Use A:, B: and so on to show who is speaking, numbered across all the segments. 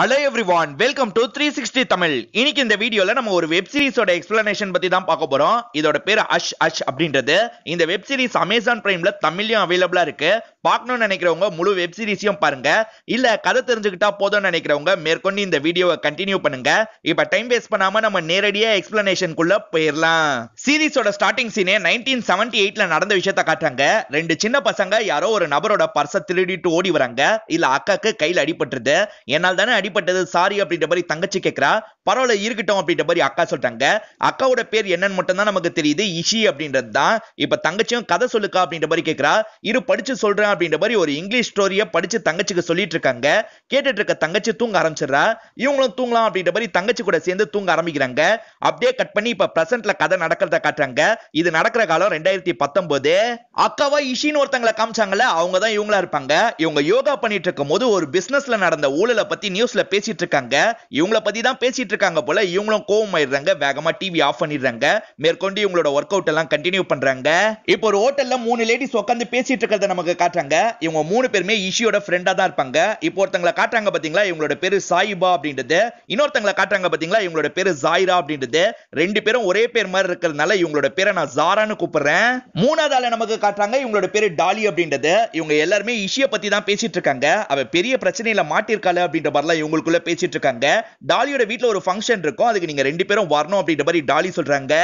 A: hello everyone welcome to three sixty Tamil இன்னைக்கு இந்த வீடியோல நம்ம ஒரு வெப் சீரிஸோட எக்ஸ்பிளனேஷன் பத்தி தான் பார்க்க போறோம் இதோட பேர் அஷ் அஷ் அப்படின்றது இந்த வெப் சீரிஸ் அமேசான் பிரைம்ல தமிழ்லயும் அவைலபிளா இருக்கு பார்க்கணும்னு நினைக்கிறவங்க முழு வெப் சீரிஸையும் பாருங்க இல்ல கதை தெரிஞ்சுக்கிட்டா போதும்னு நினைக்கிறவங்க மேற்கொண்டு இந்த வீடியோவை கண்டினியூ பண்ணுங்க இப்ப டைம் வேஸ்ட் பண்ணாம நம்ம நேரடியா எக்ஸ்பிளனேஷனுக்குள்ள போயிடலாம் சீரிஸோட ஸ்டார்டிங் சீனே நைன்டீன் செவன்டி எயிட்ல நடந்த விஷயத்த காட்டுறாங்க ரெண்டு சின்ன பசங்க யாரோ ஒரு நபரோட பர்ச திருடிட்டு ஓடி வராங்க இல்ல அக்காக்கு கையில் அடிபட்டுருது என்னால் தானே அடிப்பட்டது சாரி அப்படின்ற மாதிரி தங்கச்சி கேட்கிறா பரவாயில்ல இருக்கட்டும் அப்படின்ற மாதிரி அக்கா சொல்றாங்க அக்காவோட பேர் என்னன்னு மட்டும் தான் நமக்கு தெரியுது இஷி அப்படின்றது தான் இப்ப தங்கச்சியும் கதை சொல்லுக்கா அப்படின்ற மாதிரி கேட்கிறா இரு படிச்சு சொல்றேன் அப்படின்ற மாதிரி ஒரு இங்கிலீஷ் ஸ்டோரிய படிச்சு தங்கச்சிக்கு சொல்லிட்டு இருக்காங்க கேட்டுட்டு இருக்க தங்கச்சி தூங்க ஆரம்பிச்சிடுறா இவங்களும் தூங்கலாம் அப்படின்ற மாதிரி தங்கச்சி கூட சேர்ந்து தூங்க ஆரம்பிக்கிறாங்க அப்படியே கட் பண்ணி இப்ப பிரசன்ட்ல கதை நடக்கிறத காட்டுறாங்க இது நடக்கிற காலம் ரெண்டாயிரத்தி பத்தொன்பது அக்காவா இஷின்னு ஒருத்தங்களை காமிச்சாங்கல்ல அவங்க தான் இவங்களா இருப்பாங்க இவங்க யோகா பண்ணிட்டு இருக்கும் போது ஒரு பிசினஸ்ல நடந்த ஊழலை பத்தி நியூஸ் இங்கிலீஷ்ல பேசிட்டு இருக்காங்க இவங்களை பத்தி தான் பேசிட்டு இருக்காங்க போல இவங்களும் கோவம் ஆயிடுறாங்க வேகமா டிவி ஆஃப் பண்ணிடுறாங்க மேற்கொண்டு இவங்களோட ஒர்க் அவுட் எல்லாம் கண்டினியூ பண்றாங்க இப்போ ஒரு ஹோட்டல்ல மூணு லேடிஸ் உட்காந்து பேசிட்டு இருக்கிறத நமக்கு காட்டுறாங்க இவங்க மூணு பேருமே இஷியோட ஃப்ரெண்டா தான் இருப்பாங்க இப்போ ஒருத்தங்களை காட்டுறாங்க பாத்தீங்களா இவங்களோட பேரு சாயிபா அப்படின்றது இன்னொருத்தங்களை காட்டுறாங்க பாத்தீங்களா இவங்களோட பேரு ஜாயிரா அப்படின்றது ரெண்டு பேரும் ஒரே பேர் மாதிரி இருக்கிறதுனால இவங்களோட பேரை நான் ஜாரான்னு கூப்பிடுறேன் மூணாவது ஆளை நமக்கு காட்டுறாங்க இவங்களோட பேரு டாலி அப்படின்றது இவங்க எல்லாருமே இஷிய பத்தி தான் பேசிட்டு இருக்காங்க அவ பெரிய பிரச்சனையில மாட்டிருக்காள அப்படின்ற மாதிரிலாம் இவங்களுக்குள்ள பேசிட்டு இருக்காங்க டாலியோட வீட்டுல ஒரு ஃபங்க்ஷன் இருக்கும் அதுக்கு நீங்க ரெண்டு பேரும் வரணும் அப்படின்ற மாதிரி டாலி சொல்றாங்க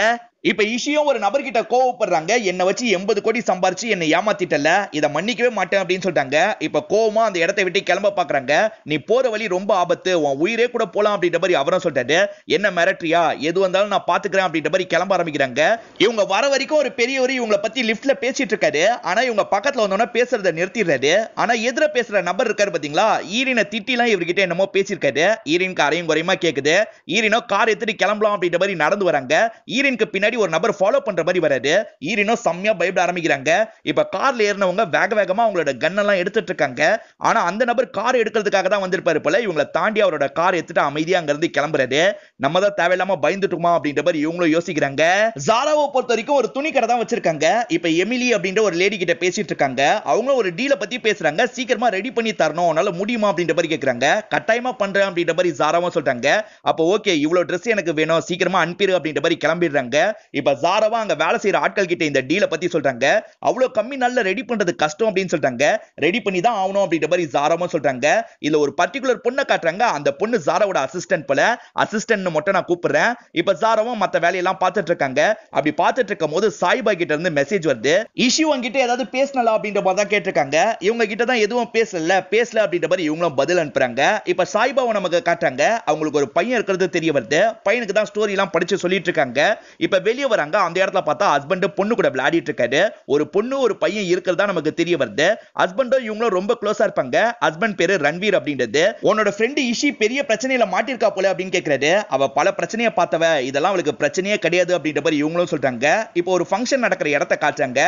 A: இப்ப இஷியும் ஒரு நபர்கிட்ட கோவப்படுறாங்க என்னை வச்சு எண்பது கோடி சம்பாரிச்சு என்னை ஏமாத்திட்டல இதை மன்னிக்கவே மாட்டேன் அப்படின்னு சொல்லிட்டாங்க இப்ப கோவமா அந்த இடத்தை விட்டு கிளம்ப பாக்குறாங்க நீ போற வழி ரொம்ப ஆபத்து உன் உயிரே கூட போலாம் அப்படின்ற மாதிரி அவரும் சொல்லிட்டாரு என்ன மிரட்டியா எது வந்தாலும் நான் பாத்துக்கிறேன் அப்படின்ற மாதிரி கிளம்ப ஆரம்பிக்கிறாங்க இவங்க வர வரைக்கும் ஒரு பெரியவர் இவங்களை பத்தி லிப்ட்ல பேசிட்டு இருக்காரு ஆனா இவங்க பக்கத்துல வந்தோன்னா பேசுறத நிறுத்திடுறாரு ஆனா எதிர பேசுற நபர் இருக்காரு பாத்தீங்களா ஈரினை திட்டிலாம் இவர்கிட்ட என்னமோ பேசியிருக்காரு ஈரின் காரையும் குறையுமா கேக்குது ஈரினோ கார் எடுத்துட்டு கிளம்பலாம் அப்படின்ற மாதிரி நடந்து வராங்க ஈரினுக்கு பின்னாடி பின்னாடி ஒரு நபர் ஃபாலோ பண்ற மாதிரி வராது ஈரினோ செம்மையா பயப்பட ஆரம்பிக்கிறாங்க இப்ப கார்ல ஏறினவங்க வேக வேகமா அவங்களோட கன் எல்லாம் எடுத்துட்டு இருக்காங்க ஆனா அந்த நபர் கார் எடுக்கிறதுக்காக தான் வந்திருப்பாரு போல இவங்களை தாண்டி அவரோட கார் எடுத்துட்டு அமைதியா அங்க இருந்து கிளம்புறது நம்ம தான் தேவையில்லாம பயந்துட்டுமா அப்படின்ற மாதிரி இவங்களும் யோசிக்கிறாங்க ஜாலாவை பொறுத்த வரைக்கும் ஒரு துணி கடை தான் வச்சிருக்காங்க இப்ப எமிலி அப்படின்ற ஒரு லேடி கிட்ட பேசிட்டு இருக்காங்க அவங்க ஒரு டீலை பத்தி பேசுறாங்க சீக்கிரமா ரெடி பண்ணி தரணும் அதனால முடியுமா அப்படின்ற மாதிரி கேக்குறாங்க கட்டாயமா பண்றேன் அப்படின்ற மாதிரி ஜாராவும் சொல்றாங்க அப்போ ஓகே இவ்வளவு ட்ரெஸ் எனக்கு வேணும் சீக்கிரமா அனுப்பிடு அப்படின்ற மாதிரி கிளம்பிடுறாங்க இப்ப சாரவா அங்க வேலை செய்யற ஆட்கள் கிட்ட இந்த டீலை பத்தி சொல்றாங்க அவ்வளவு கம்மி நல்ல ரெடி பண்றது கஷ்டம் அப்படின்னு சொல்றாங்க ரெடி பண்ணி தான் ஆகணும் அப்படின்ற மாதிரி சாரமா சொல்றாங்க இதுல ஒரு பர்டிகுலர் பொண்ணை காட்டுறாங்க அந்த பொண்ணு சாராவோட அசிஸ்டன்ட் போல அசிஸ்டன்ட் மட்டும் நான் கூப்பிடுறேன் இப்ப சாராவும் மத்த வேலையெல்லாம் பார்த்துட்டு இருக்காங்க அப்படி பார்த்துட்டு இருக்கும் போது சாய்பா கிட்ட இருந்து மெசேஜ் வருது இஷ்யூ கிட்ட ஏதாவது பேசலாம் அப்படின்ற மாதிரி தான் கேட்டிருக்காங்க இவங்க கிட்ட தான் எதுவும் பேசல பேசல அப்படின்ற மாதிரி இவங்களும் பதில் அனுப்புறாங்க இப்ப சாய்பாவை நமக்கு காட்டுறாங்க அவங்களுக்கு ஒரு பையன் இருக்கிறது தெரிய வருது பையனுக்கு தான் ஸ்டோரி எல்லாம் படிச்சு சொல்லிட்டு இருக்காங்க இப்ப வெளியே வராங்க அந்த இடத்துல பார்த்தா ஹஸ்பண்ட் பொண்ணு கூட விளையாடிட்டு இருக்காரு ஒரு பொண்ணு ஒரு பையன் இருக்கிறதா நமக்கு தெரிய வருது ஹஸ்பண்டும் இவங்களும் ரொம்ப க்ளோஸா இருப்பாங்க ஹஸ்பண்ட் பேரு ரன்வீர் அப்படின்றது உன்னோட ஃப்ரெண்டு இஷி பெரிய பிரச்சனையில மாட்டிருக்கா போல அப்படின்னு கேட்கறது அவ பல பிரச்சனையை பார்த்தவ இதெல்லாம் அவளுக்கு பிரச்சனையே கிடையாது அப்படின்ற மாதிரி இவங்களும் சொல்றாங்க இப்போ ஒரு ஃபங்க்ஷன் நடக்கிற இடத்த காட்டுறாங்க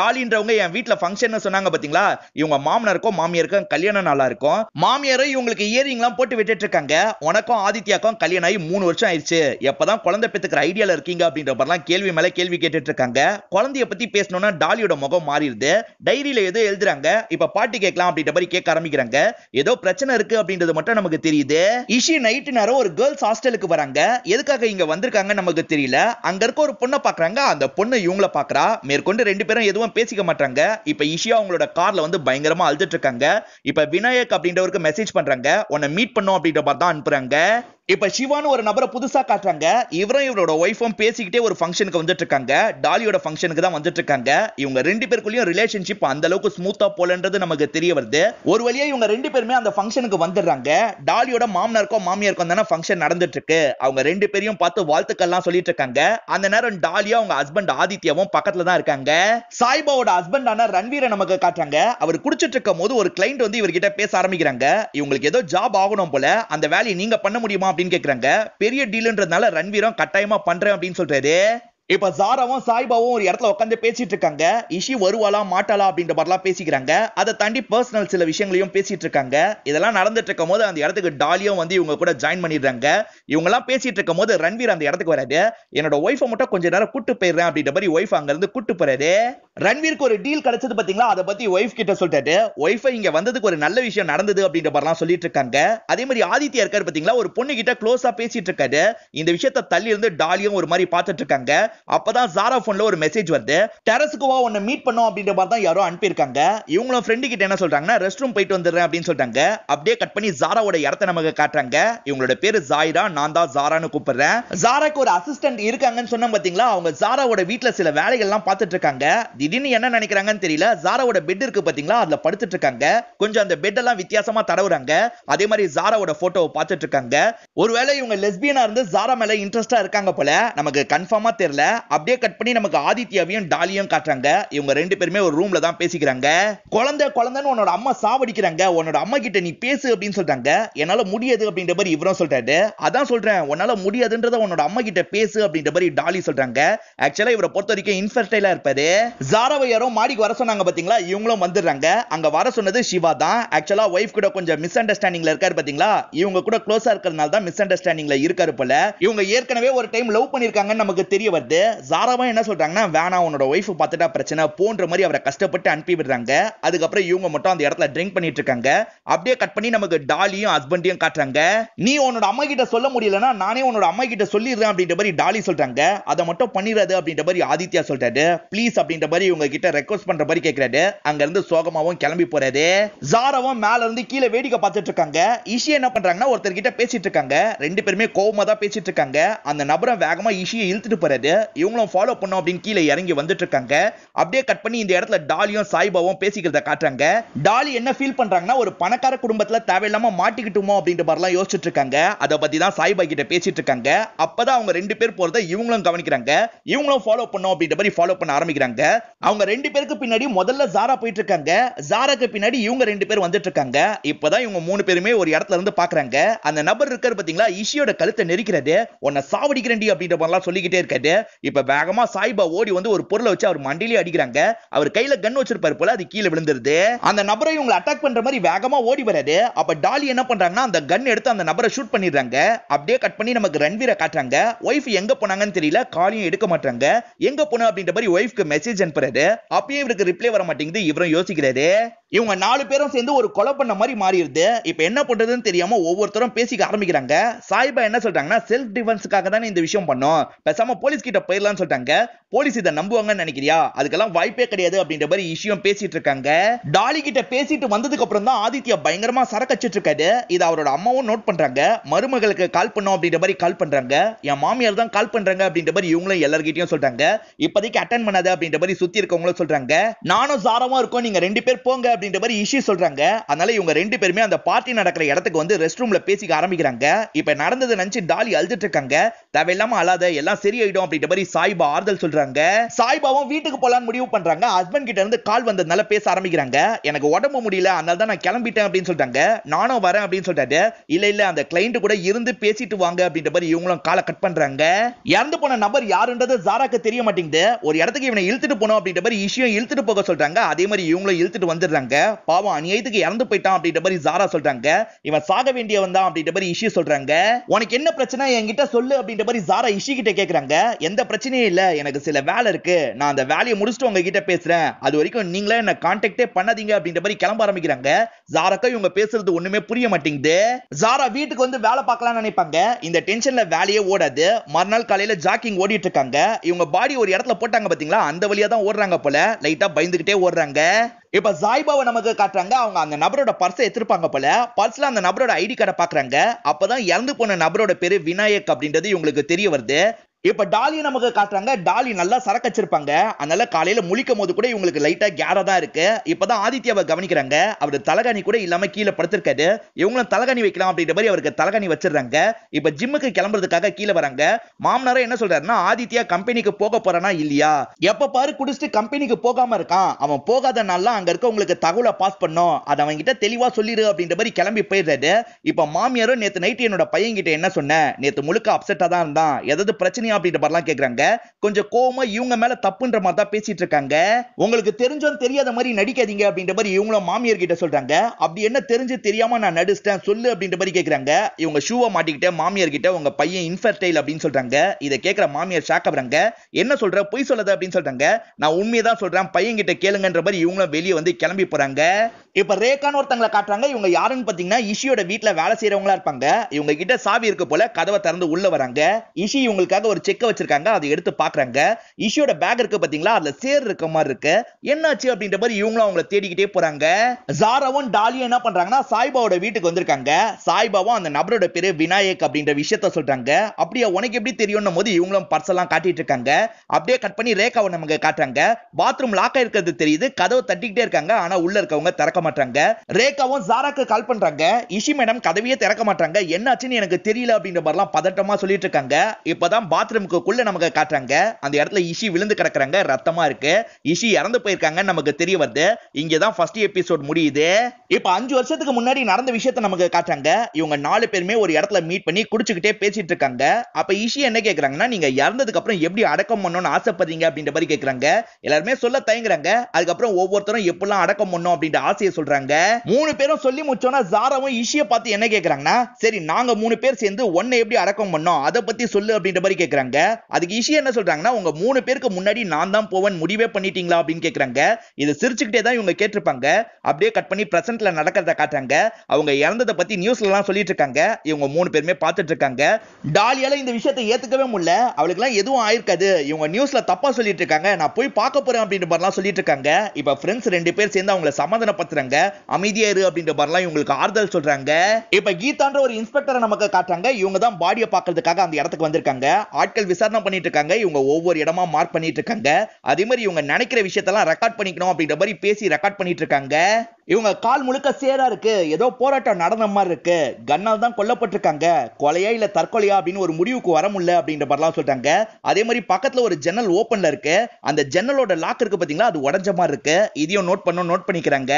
A: டாலின்றவங்க என் வீட்டுல ஃபங்க்ஷன் சொன்னாங்க பாத்தீங்களா இவங்க மாமனாருக்கும் மாமியாருக்கும் கல்யாணம் நல்லா இருக்கும் மாமியாரும் இவங்களுக்கு இயரிங் எல்லாம் போட்டு விட்டுட்டு இருக்காங்க உனக்கும் ஆதித்யாக்கும் கல்யாணம் ஆகி மூணு வருஷம் ஆயிடுச்சு எப்பதான் குழந்தை பெற்றுக்கிற ஐடியால இருக்கீங்க அப்படின்ற நம்பர்லாம் கேள்வி மேல கேள்வி கேட்டுட்டு இருக்காங்க குழந்தைய பத்தி பேசணும்னா டாலியோட முகம் மாறிடுது டைரியில ஏதோ எழுதுறாங்க இப்ப பாட்டு கேட்கலாம் அப்படின்ற மாதிரி கேட்க ஆரம்பிக்கிறாங்க ஏதோ பிரச்சனை இருக்கு அப்படின்றது மட்டும் நமக்கு தெரியுது இஷி நைட்டு நேரம் ஒரு கேர்ள்ஸ் ஹாஸ்டலுக்கு வராங்க எதுக்காக இங்க வந்திருக்காங்க நமக்கு தெரியல அங்க இருக்க ஒரு பொண்ணை பாக்குறாங்க அந்த பொண்ணு இவங்கள பாக்குறா மேற்கொண்டு ரெண்டு பேரும் எதுவும் பேசிக்க மாட்டாங்க இப்ப இஷியா அவங்களோட கார்ல வந்து பயங்கரமா அழுதுட்டு இருக்காங்க இப்ப விநாயக் அப்படின்றவருக்கு மெசேஜ் பண்றாங்க உன்னை மீட் பண்ணும் அப்படின்ற மாதிரி தான் அனுப்புறாங்க இப்ப சிவான்னு ஒரு நபரை புதுசா காட்டுறாங்க இவரும் இவரோட ஒய்ஃபும் பேசிக்கிட்டே ஒரு ஃபங்க்ஷனுக்கு வந்துட்டு இருக்காங்க டாலியோட ஃபங்க்ஷனுக்கு தான் வந்துட்டு இருக்காங்க இவங்க ரெண்டு பேருக்குள்ளயும் ரிலேஷன்ஷிப் அந்த அளவுக்கு ஸ்மூத்தா போலன்றது நமக்கு தெரிய வருது ஒரு வழியா இவங்க ரெண்டு பேருமே அந்த ஃபங்க்ஷனுக்கு வந்துடுறாங்க டாலியோட மாமனாருக்கும் மாமியாருக்கும் தானே ஃபங்க்ஷன் நடந்துட்டு இருக்கு அவங்க ரெண்டு பேரையும் பார்த்து வாழ்த்துக்கள்லாம் சொல்லிட்டு இருக்காங்க அந்த நேரம் டாலியா அவங்க ஹஸ்பண்ட் ஆதித்யாவும் பக்கத்துல தான் இருக்காங்க சாய்பாவோட ஹஸ்பண்டான ரன்வீரை நமக்கு காட்டுறாங்க அவர் குடிச்சிட்டு இருக்கும் போது ஒரு கிளைண்ட் வந்து இவர்கிட்ட பேச ஆரம்பிக்கிறாங்க இவங்களுக்கு ஏதோ ஜாப் ஆகணும் போல அந்த வேலையை நீங்க பண்ண முடியுமா அப்படின்னு கேக்குறாங்க பெரிய டீல்ன்றதுனால ரன்வீரம் கட்டாயமா பண்றேன் அப்படின்னு சொல்றாரு இப்ப சாராவும் சாய்பாவும் ஒரு இடத்துல உட்காந்து பேசிட்டு இருக்காங்க இஷி வருவாளா மாட்டாளா அப்படின்ற மாதிரிலாம் பேசிக்கிறாங்க அதை தாண்டி பர்சனல் சில விஷயங்களையும் பேசிட்டு இருக்காங்க இதெல்லாம் நடந்துட்டு இருக்கும் போது அந்த இடத்துக்கு டாலியும் வந்து இவங்க கூட ஜாயின் பண்ணிடுறாங்க இவங்க எல்லாம் பேசிட்டு இருக்கும் போது ரன்வீர் அந்த இடத்துக்கு வராது என்னோட ஒய்ஃபை மட்டும் கொஞ்ச நேரம் கூட்டு போயிடுறேன் அப்படின்ற மாதிரி ஒய்ஃப் அங்க இருந்து கூட்டு போறாரு ரன்வீருக்கு ஒரு டீல் கிடைச்சது பாத்தீங்களா அதை பத்தி ஒய்ஃப் கிட்ட சொல்லிட்டாரு ஒய்ஃபை இங்க வந்ததுக்கு ஒரு நல்ல விஷயம் நடந்தது அப்படின்ற மாதிரிலாம் சொல்லிட்டு இருக்காங்க அதே மாதிரி ஆதித்யா இருக்காரு பாத்தீங்களா ஒரு பொண்ணு கிட்ட க்ளோஸா பேசிட்டு இருக்காரு இந்த விஷயத்த தள்ளி இருந்து டாலியும் ஒரு மாதிரி பாத்துட்டு இருக்காங்க அப்பதான் ஜாரா போன்ல ஒரு மெசேஜ் வருது டெரஸுக்குவா உன்னை மீட் பண்ணும் அப்படின்ற மாதிரி தான் யாரோ அனுப்பியிருக்காங்க இவங்களும் ஃப்ரெண்டு கிட்ட என்ன சொல்றாங்கன்னா ரெஸ்ட் ரூம் போயிட்டு வந்துடுறேன் அப்படின்னு சொல்லிட்டாங்க அப்படியே கட் பண்ணி ஜாராவோட இடத்த நமக்கு காட்டுறாங்க இவங்களோட பேரு ஜாயிரா நான் தான் ஜாரான்னு கூப்பிடுறேன் ஜாராக்கு ஒரு அசிஸ்டன்ட் இருக்காங்கன்னு சொன்ன பாத்தீங்களா அவங்க ஜாராவோட வீட்டுல சில வேலைகள் எல்லாம் பார்த்துட்டு இருக்காங்க திடீர்னு என்ன நினைக்கிறாங்கன்னு தெரியல ஜாராவோட பெட் இருக்கு பாத்தீங்களா அதுல படுத்துட்டு இருக்காங்க கொஞ்சம் அந்த பெட் எல்லாம் வித்தியாசமா தடவுறாங்க அதே மாதிரி ஜாராவோட போட்டோவை பார்த்துட்டு இருக்காங்க ஒருவேளை இவங்க லெஸ்பியனா இருந்து ஜாரா மேல இன்ட்ரெஸ்டா இருக்காங்க போல நமக்கு கன்ஃபார்மா தெரியல அப்படியே கட் பண்ணி நமக்கு ஆதித்யாவையும் டாலியும் காட்டுறாங்க இவங்க ரெண்டு பேருமே ஒரு ரூம்ல தான் பேசிக்கிறாங்க குழந்தை குழந்தைன்னு உன்னோட அம்மா சாவடிக்கிறாங்க உன்னோட அம்மா கிட்ட நீ பேசு அப்படின்னு சொல்றாங்க என்னால முடியாது அப்படின்ற மாதிரி இவரும் சொல்றாரு அதான் சொல்றேன் உன்னால முடியாதுன்றத உன்னோட அம்மா கிட்ட பேசு அப்படின்ற மாதிரி டாலி சொல்றாங்க ஆக்சுவலா இவரை பொறுத்த வரைக்கும் இன்ஃபர்டைலா இருப்பாரு ஜாராவை யாரோ மாடிக்கு வர சொன்னாங்க பாத்தீங்களா இவங்களும் வந்துடுறாங்க அங்க வர சொன்னது சிவா தான் ஆக்சுவலா ஒய்ஃப் கூட கொஞ்சம் மிஸ் அண்டர்ஸ்டாண்டிங்ல இருக்காரு பாத்தீங்களா இவங்க கூட க்ளோஸா இருக்கிறதுனால தான் மிஸ் அண்டர்ஸ்டாண்டிங்ல இருக்காரு போல இவங்க ஏற்கனவே ஒரு டைம் லவ் பண்ணிருக்காங்கன்னு நமக்கு தெரிய வருது பார்த்துட்டு சாராவும் என்ன சொல்றாங்கன்னா வேணாம் உன்னோட ஒய்ஃப் பார்த்துட்டா பிரச்சனை போன்ற மாதிரி அவரை கஷ்டப்பட்டு அனுப்பி விடுறாங்க அதுக்கப்புறம் இவங்க மட்டும் அந்த இடத்துல ட்ரிங்க் பண்ணிட்டு இருக்காங்க அப்படியே கட் பண்ணி நமக்கு டாலியும் ஹஸ்பண்டையும் காட்டுறாங்க நீ உன்னோட அம்மா கிட்ட சொல்ல முடியலன்னா நானே உன்னோட அம்மா கிட்ட சொல்லிடுறேன் அப்படின்ற மாதிரி டாலி சொல்றாங்க அதை மட்டும் பண்ணிடுறது அப்படின்ற மாதிரி ஆதித்யா சொல்றாரு ப்ளீஸ் அப்படின்ற மாதிரி இவங்க கிட்ட ரெக்வஸ்ட் பண்ற மாதிரி கேட்கிறாரு அங்க இருந்து சோகமாவும் கிளம்பி போறாரு ஜாராவும் மேல இருந்து கீழே வேடிக்கை பார்த்துட்டு இருக்காங்க இஷி என்ன பண்றாங்கன்னா ஒருத்தர் கிட்ட பேசிட்டு இருக்காங்க ரெண்டு பேருமே கோவமா தான் பேசிட்டு இருக்காங்க அந்த நபரை வேகமா இஷியை இழுத்துட்டு போறாரு இவங்களும் ஃபாலோ பண்ணோம் அப்படின்னு கீழே இறங்கி வந்துட்டு இருக்காங்க அப்படியே கட் பண்ணி இந்த இடத்துல டாலியும் சாய்பாவும் பேசிக்கிறத காட்டுறாங்க டாலி என்ன ஃபீல் பண்றாங்கன்னா ஒரு பணக்கார குடும்பத்துல தேவையில்லாம மாட்டிக்கிட்டுமோ அப்படின்ற மாதிரிலாம் யோசிச்சுட்டு இருக்காங்க அதை பத்தி தான் சாய்பா கிட்ட பேசிட்டு இருக்காங்க அப்பதான் அவங்க ரெண்டு பேர் போறத இவங்களும் கவனிக்கிறாங்க இவங்களும் ஃபாலோ பண்ணும் அப்படின்ற மாதிரி ஃபாலோ பண்ண ஆரம்பிக்கிறாங்க அவங்க ரெண்டு பேருக்கு பின்னாடி முதல்ல ஜாரா போயிட்டு இருக்காங்க ஜாராக்கு பின்னாடி இவங்க ரெண்டு பேர் வந்துட்டு இருக்காங்க இப்பதான் இவங்க மூணு பேருமே ஒரு இடத்துல இருந்து பாக்குறாங்க அந்த நபர் இருக்காரு பாத்தீங்களா இஷியோட கழுத்தை நெரிக்கிறது உன்னை சாவடிக்கிறேன் அப்படின்ற மாதிரிலாம் சொல்லிக்கிட்டே இருக்காரு இப்ப வேகமா சாய்பா ஓடி வந்து ஒரு பொருளை வச்சு அவர் மண்டிலே அடிக்கிறாங்க அவர் கையில கன் வச்சிருப்பாரு போல அது கீழே விழுந்துருது அந்த நபரை இவங்களை அட்டாக் பண்ற மாதிரி வேகமா ஓடி வராது அப்ப டாலி என்ன பண்றாங்கன்னா அந்த கன் எடுத்து அந்த நபரை ஷூட் பண்ணிடுறாங்க அப்படியே கட் பண்ணி நமக்கு ரன்வீரை காட்டுறாங்க ஒய்ஃப் எங்க போனாங்கன்னு தெரியல காலையும் எடுக்க மாட்டாங்க எங்க போன அப்படின்ற மாதிரி ஒய்ஃப்க்கு மெசேஜ் அனுப்புறாரு அப்பயும் இவருக்கு ரிப்ளை வர மாட்டேங்குது இவரும் யோசிக்கிறாரு இவங்க நாலு பேரும் சேர்ந்து ஒரு கொலை பண்ண மாதிரி மாறிடுது இப்ப என்ன பண்றதுன்னு தெரியாம ஒவ்வொருத்தரும் பேசிக்க ஆரம்பிக்கிறாங்க சாய்பா என்ன சொல்றாங்கன்னா செல்ஃப் டிஃபென்ஸுக்காக தானே இந்த விஷயம் பண்ணோம் பேசாம போலீஸ் கிட்ட போயிடலாம்னு சொல்லிட்டாங்க போலீஸ் இதை நம்புவாங்கன்னு நினைக்கிறியா அதுக்கெல்லாம் வாய்ப்பே கிடையாது அப்படின்ற மாதிரி விஷயம் பேசிட்டு இருக்காங்க டாலி கிட்ட பேசிட்டு வந்ததுக்கு அப்புறம் தான் ஆதித்யா பயங்கரமா சரக்கச்சிட்டு இருக்காரு இது அவரோட அம்மாவும் நோட் பண்றாங்க மருமகளுக்கு கால் பண்ணோம் அப்படின்ற மாதிரி கால் பண்றாங்க என் மாமியார் தான் கால் பண்றாங்க அப்படின்ற மாதிரி இவங்களும் எல்லார்கிட்டையும் சொல்றாங்க இப்போதைக்கு அட்டன் பண்ணாத அப்படின்ற மாதிரி சுத்தி இருக்கவங்களும் சொல்றாங்க நானும் சாரமா இருக்கோம் நீங்க ரெண்டு பேர் போங்க அப்படின்ற மாதிரி இஷ்யூ சொல்றாங்க அதனால இவங்க ரெண்டு பேருமே அந்த பார்ட்டி நடக்கிற இடத்துக்கு வந்து ரெஸ்ட் ரூம்ல பேசிக்க ஆரம்பிக்கிறாங்க இப்ப நடந்தது நினைச்சு டாலி அழுதுட்டு இருக்காங்க தேவையில்லாம அழாத எல்லாம் சரியாயிடும் அப்படின்ற மாதிரி சாய்பா ஆறுதல் சொல்றாங்க சாய்பாவும் வீட்டுக்கு போலான்னு முடிவு பண்றாங்க ஹஸ்பண்ட் கிட்ட இருந்து கால் வந்ததுனால பேச ஆரம்பிக்கிறாங்க எனக்கு உடம்பு முடியல அதனால தான் நான் கிளம்பிட்டேன் அப்படின்னு சொல்றாங்க நானும் வரேன் அப்படின்னு சொல்றாரு இல்ல இல்ல அந்த கிளைண்ட் கூட இருந்து பேசிட்டு வாங்க அப்படின்ற மாதிரி இவங்களும் காலை கட் பண்றாங்க இறந்து போன நபர் யாருன்றது ஜாராக்கு தெரிய மாட்டேங்குது ஒரு இடத்துக்கு இவனை இழுத்துட்டு போனோம் அப்படின்ற மாதிரி இஷ்யூ இழுத்துட்டு போக சொல்றாங்க அதே மாதிரி இவங்களும் இழுத்துட்டு வந்துடுறாங்க சொல்றாங்க பாவம் அநியாயத்துக்கு இறந்து போயிட்டான் அப்படின்ற மாதிரி ஜாரா சொல்றாங்க இவன் சாக வேண்டியவன் தான் அப்படின்ற மாதிரி இஷி சொல்றாங்க உனக்கு என்ன பிரச்சனை என்கிட்ட சொல்லு அப்படின்ற மாதிரி ஜாரா இஷி கிட்ட கேக்குறாங்க எந்த பிரச்சனையும் இல்ல எனக்கு சில வேலை இருக்கு நான் அந்த வேலையை முடிச்சுட்டு உங்ககிட்ட பேசுறேன் அது வரைக்கும் நீங்களே என்ன கான்டாக்டே பண்ணாதீங்க அப்படின்ற மாதிரி கிளம்ப ஆரம்பிக்கிறாங்க ஜாராக்கா இவங்க பேசுறது ஒண்ணுமே புரிய மாட்டேங்குது ஜாரா வீட்டுக்கு வந்து வேலை பார்க்கலாம் நினைப்பாங்க இந்த டென்ஷன்ல வேலையே ஓடாது மறுநாள் காலையில ஜாக்கிங் ஓடிட்டு இருக்காங்க இவங்க பாடி ஒரு இடத்துல போட்டாங்க பாத்தீங்களா அந்த வழியா தான் ஓடுறாங்க போல லைட்டா பயந்துகிட்டே ஓடுறாங்க இப்ப சாய்பாவை நமக்கு காட்டுறாங்க அவங்க அந்த நபரோட பர்ஸ் எடுத்திருப்பாங்க போல பர்ஸ்ல அந்த நபரோட ஐடி கார்டை பாக்குறாங்க அப்பதான் இறந்து போன நபரோட பேரு விநாயக் அப்படின்றது இவங்களுக்கு தெரிய வருது இப்ப டாலி நமக்கு காட்டுறாங்க டாலி நல்லா சரக்கு வச்சிருப்பாங்க அதனால காலையில முழிக்கும் போது கூட இவங்களுக்கு லைட்டா கேரா தான் இருக்கு இப்பதான் ஆதித்யாவை கவனிக்கிறாங்க அவர் தலகணி கூட இல்லாம கீழே படுத்திருக்காரு இவங்களும் தலகணி வைக்கலாம் அப்படின்ற மாதிரி அவருக்கு தலகணி வச்சிருக்காங்க இப்ப ஜிம்முக்கு கிளம்புறதுக்காக கீழே வராங்க மாமனார என்ன சொல்றாருன்னா ஆதித்யா கம்பெனிக்கு போக போறானா இல்லையா எப்ப பாரு குடிச்சிட்டு கம்பெனிக்கு போகாம இருக்கான் அவன் போகாத நாள்ல அங்க இருக்க உங்களுக்கு தகவலை பாஸ் பண்ணும் அதை அவங்க கிட்ட தெளிவா சொல்லிடு அப்படின்ற மாதிரி கிளம்பி போயிடுறாரு இப்ப மாமியாரும் நேத்து நைட்டு என்னோட பையன் கிட்ட என்ன சொன்ன நேத்து முழுக்க அப்செட்டா தான் இருந்தான் எதாவது பிரச்சனையா அப்படின்ற மாதிரிலாம் கேட்குறாங்க கொஞ்சம் கோமா இவங்க மேல தப்புன்ற மாதிரி தான் பேசிட்டு இருக்காங்க உங்களுக்கு தெரியாத மாதிரி நடிக்காதீங்க அப்படின்ற மாதிரி கிட்ட அப்படி என்ன தெரிஞ்சு தெரியாம நான் நடிச்சிட்டேன் சொல்லு அப்படின்ற மாதிரி கேட்குறாங்க இவங்க ஷூவை மாட்டிக்கிட்ட கிட்ட உங்க பையன் இன்ஃபர்டைல் அப்படின்னு இதை கேட்குற மாமியார் ஷாக்கப்படுறாங்க என்ன சொல்ற பொய் சொல்லாத அப்படின்னு சொல்றாங்க நான் உண்மையை தான் சொல்றேன் பையன் கிட்ட கேளுங்கன்ற மாதிரி இவங்களும் வெளியே வந்து கிளம்பி போறாங்க இப்ப ரேகான்னு ஒருத்தங்களை காட்டுறாங்க இவங்க யாருன்னு பாத்தீங்கன்னா இஷியோட வீட்டுல வேலை செய்யறவங்களா இருப்பாங்க இவங்க கிட்ட சாவி இருக்க போல கதவை திறந்து உள்ள வராங்க இஷி இவங்களுக்காக ஒரு செக்கை வச்சிருக்காங்க அதை எடுத்து பாக்குறாங்க இஷியோட பேக் இருக்கு பாத்தீங்களா அதுல சேர் இருக்க மாதிரி இருக்கு என்னாச்சு அப்படின்ற மாதிரி இவங்களும் அவங்கள தேடிக்கிட்டே போறாங்க ஜாராவும் டாலியும் என்ன பண்றாங்கன்னா சாய்பாவோட வீட்டுக்கு வந்திருக்காங்க சாய்பாவும் அந்த நபரோட பேரு விநாயக் அப்படின்ற விஷயத்த சொல்றாங்க அப்படியே உனக்கு எப்படி தெரியும்னும் போது இவங்களும் பர்ஸ் எல்லாம் காட்டிட்டு இருக்காங்க அப்படியே கட் பண்ணி ரேகாவை நமக்கு காட்டுறாங்க பாத்ரூம் லாக் ஆயிருக்கிறது தெரியுது கதவை தட்டிக்கிட்டே இருக்காங்க ஆனா உள்ள இருக்கவங்க திறக்க மாட்டாங்க ரேகாவும் ஜாராக்கு கால் பண்றாங்க இஷி மேடம் கதவையே திறக்க மாட்டாங்க என்னாச்சுன்னு எனக்கு தெரியல அப்படின்ற மாதிரிலாம் பதட்டமா சொல்லிட்டு இருக்காங்க இப்பதான் பாத்ரூம் பாத்ரூமுக்குள்ள நமக்கு காட்டுறாங்க அந்த இடத்துல இஷி விழுந்து கிடக்குறாங்க ரத்தமா இருக்கு இஷி இறந்து போயிருக்காங்க நமக்கு தெரிய வருது இங்கதான் ஃபர்ஸ்ட் எபிசோட் முடியுது இப்ப அஞ்சு வருஷத்துக்கு முன்னாடி நடந்த விஷயத்த நமக்கு காட்டுறாங்க இவங்க நாலு பேருமே ஒரு இடத்துல மீட் பண்ணி குடிச்சுக்கிட்டே பேசிட்டு இருக்காங்க அப்ப இஷி என்ன கேக்குறாங்கன்னா நீங்க இறந்ததுக்கு அப்புறம் எப்படி அடக்கம் பண்ணணும்னு ஆசைப்படுறீங்க அப்படின்ற மாதிரி கேக்குறாங்க எல்லாருமே சொல்ல தயங்குறாங்க அதுக்கப்புறம் ஒவ்வொருத்தரும் எப்பெல்லாம் அடக்கம் பண்ணும் அப்படின்ற ஆசையை சொல்றாங்க மூணு பேரும் சொல்லி முடிச்சோம்னா ஜாராவும் இஷியை பார்த்து என்ன கேக்குறாங்கன்னா சரி நாங்க மூணு பேர் சேர்ந்து ஒன்னை எப்படி அடக்கம் பண்ணோம் அதை பத்தி சொல்லு அப்படின்ற மாதிரி கேக்குறாங்க கேட்கறாங்க அதுக்கு இஷி என்ன சொல்றாங்கன்னா உங்க மூணு பேருக்கு முன்னாடி நான் தான் போவேன் முடிவே பண்ணிட்டீங்களா அப்படின்னு கேட்கறாங்க இது சிரிச்சுக்கிட்டே தான் இவங்க கேட்டிருப்பாங்க அப்படியே கட் பண்ணி பிரசன்ட்ல நடக்கிறத காட்டுறாங்க அவங்க இறந்ததை பத்தி நியூஸ்ல எல்லாம் சொல்லிட்டு இருக்காங்க இவங்க மூணு பேருமே பார்த்துட்டு இருக்காங்க டாலியால இந்த விஷயத்தை ஏத்துக்கவே முடியல எல்லாம் எதுவும் ஆயிருக்காது இவங்க நியூஸ்ல தப்பா சொல்லிட்டு இருக்காங்க நான் போய் பார்க்க போறேன் அப்படின்ற மாதிரிலாம் சொல்லிட்டு இருக்காங்க இப்ப ஃப்ரெண்ட்ஸ் ரெண்டு பேர் சேர்ந்து அவங்கள பத்துறாங்க அமைதியா இரு அப்படின்ற மாதிரிலாம் இவங்களுக்கு ஆறுதல் சொல்றாங்க இப்ப கீதான்ற ஒரு இன்ஸ்பெக்டரை நமக்கு காட்டுறாங்க இவங்க தான் பாடியை பாக்குறதுக்காக அந்த இடத்துக்கு வந்திருக்காங்க ஆட்கள் விசாரணை பண்ணிட்டு இருக்காங்க இவங்க ஒவ்வொரு இடமா மார்க் பண்ணிட்டு இருக்காங்க அதே மாதிரி இவங்க நினைக்கிற விஷயத்தெல்லாம் ரெக்கார்ட் பண்ணிக்கணும் அப்படின்ற மாதிரி பேசி ரெக்கார்ட் பண்ணிட்டு இருக்காங்க இவங்க கால் முழுக்க சேரா இருக்கு ஏதோ போராட்டம் நடந்த மாதிரி இருக்கு கன்னால் தான் கொல்லப்பட்டிருக்காங்க கொலையா இல்ல தற்கொலையா அப்படின்னு ஒரு முடிவுக்கு வர முடியல அப்படின்ற மாதிரிலாம் சொல்றாங்க அதே மாதிரி பக்கத்துல ஒரு ஜன்னல் ஓப்பன்ல இருக்கு அந்த ஜன்னலோட லாக் இருக்கு பாத்தீங்களா அது உடஞ்ச மாதிரி இருக்கு இதையும் நோட் பண்ணும் நோட் பண்ணிக்கிறாங்க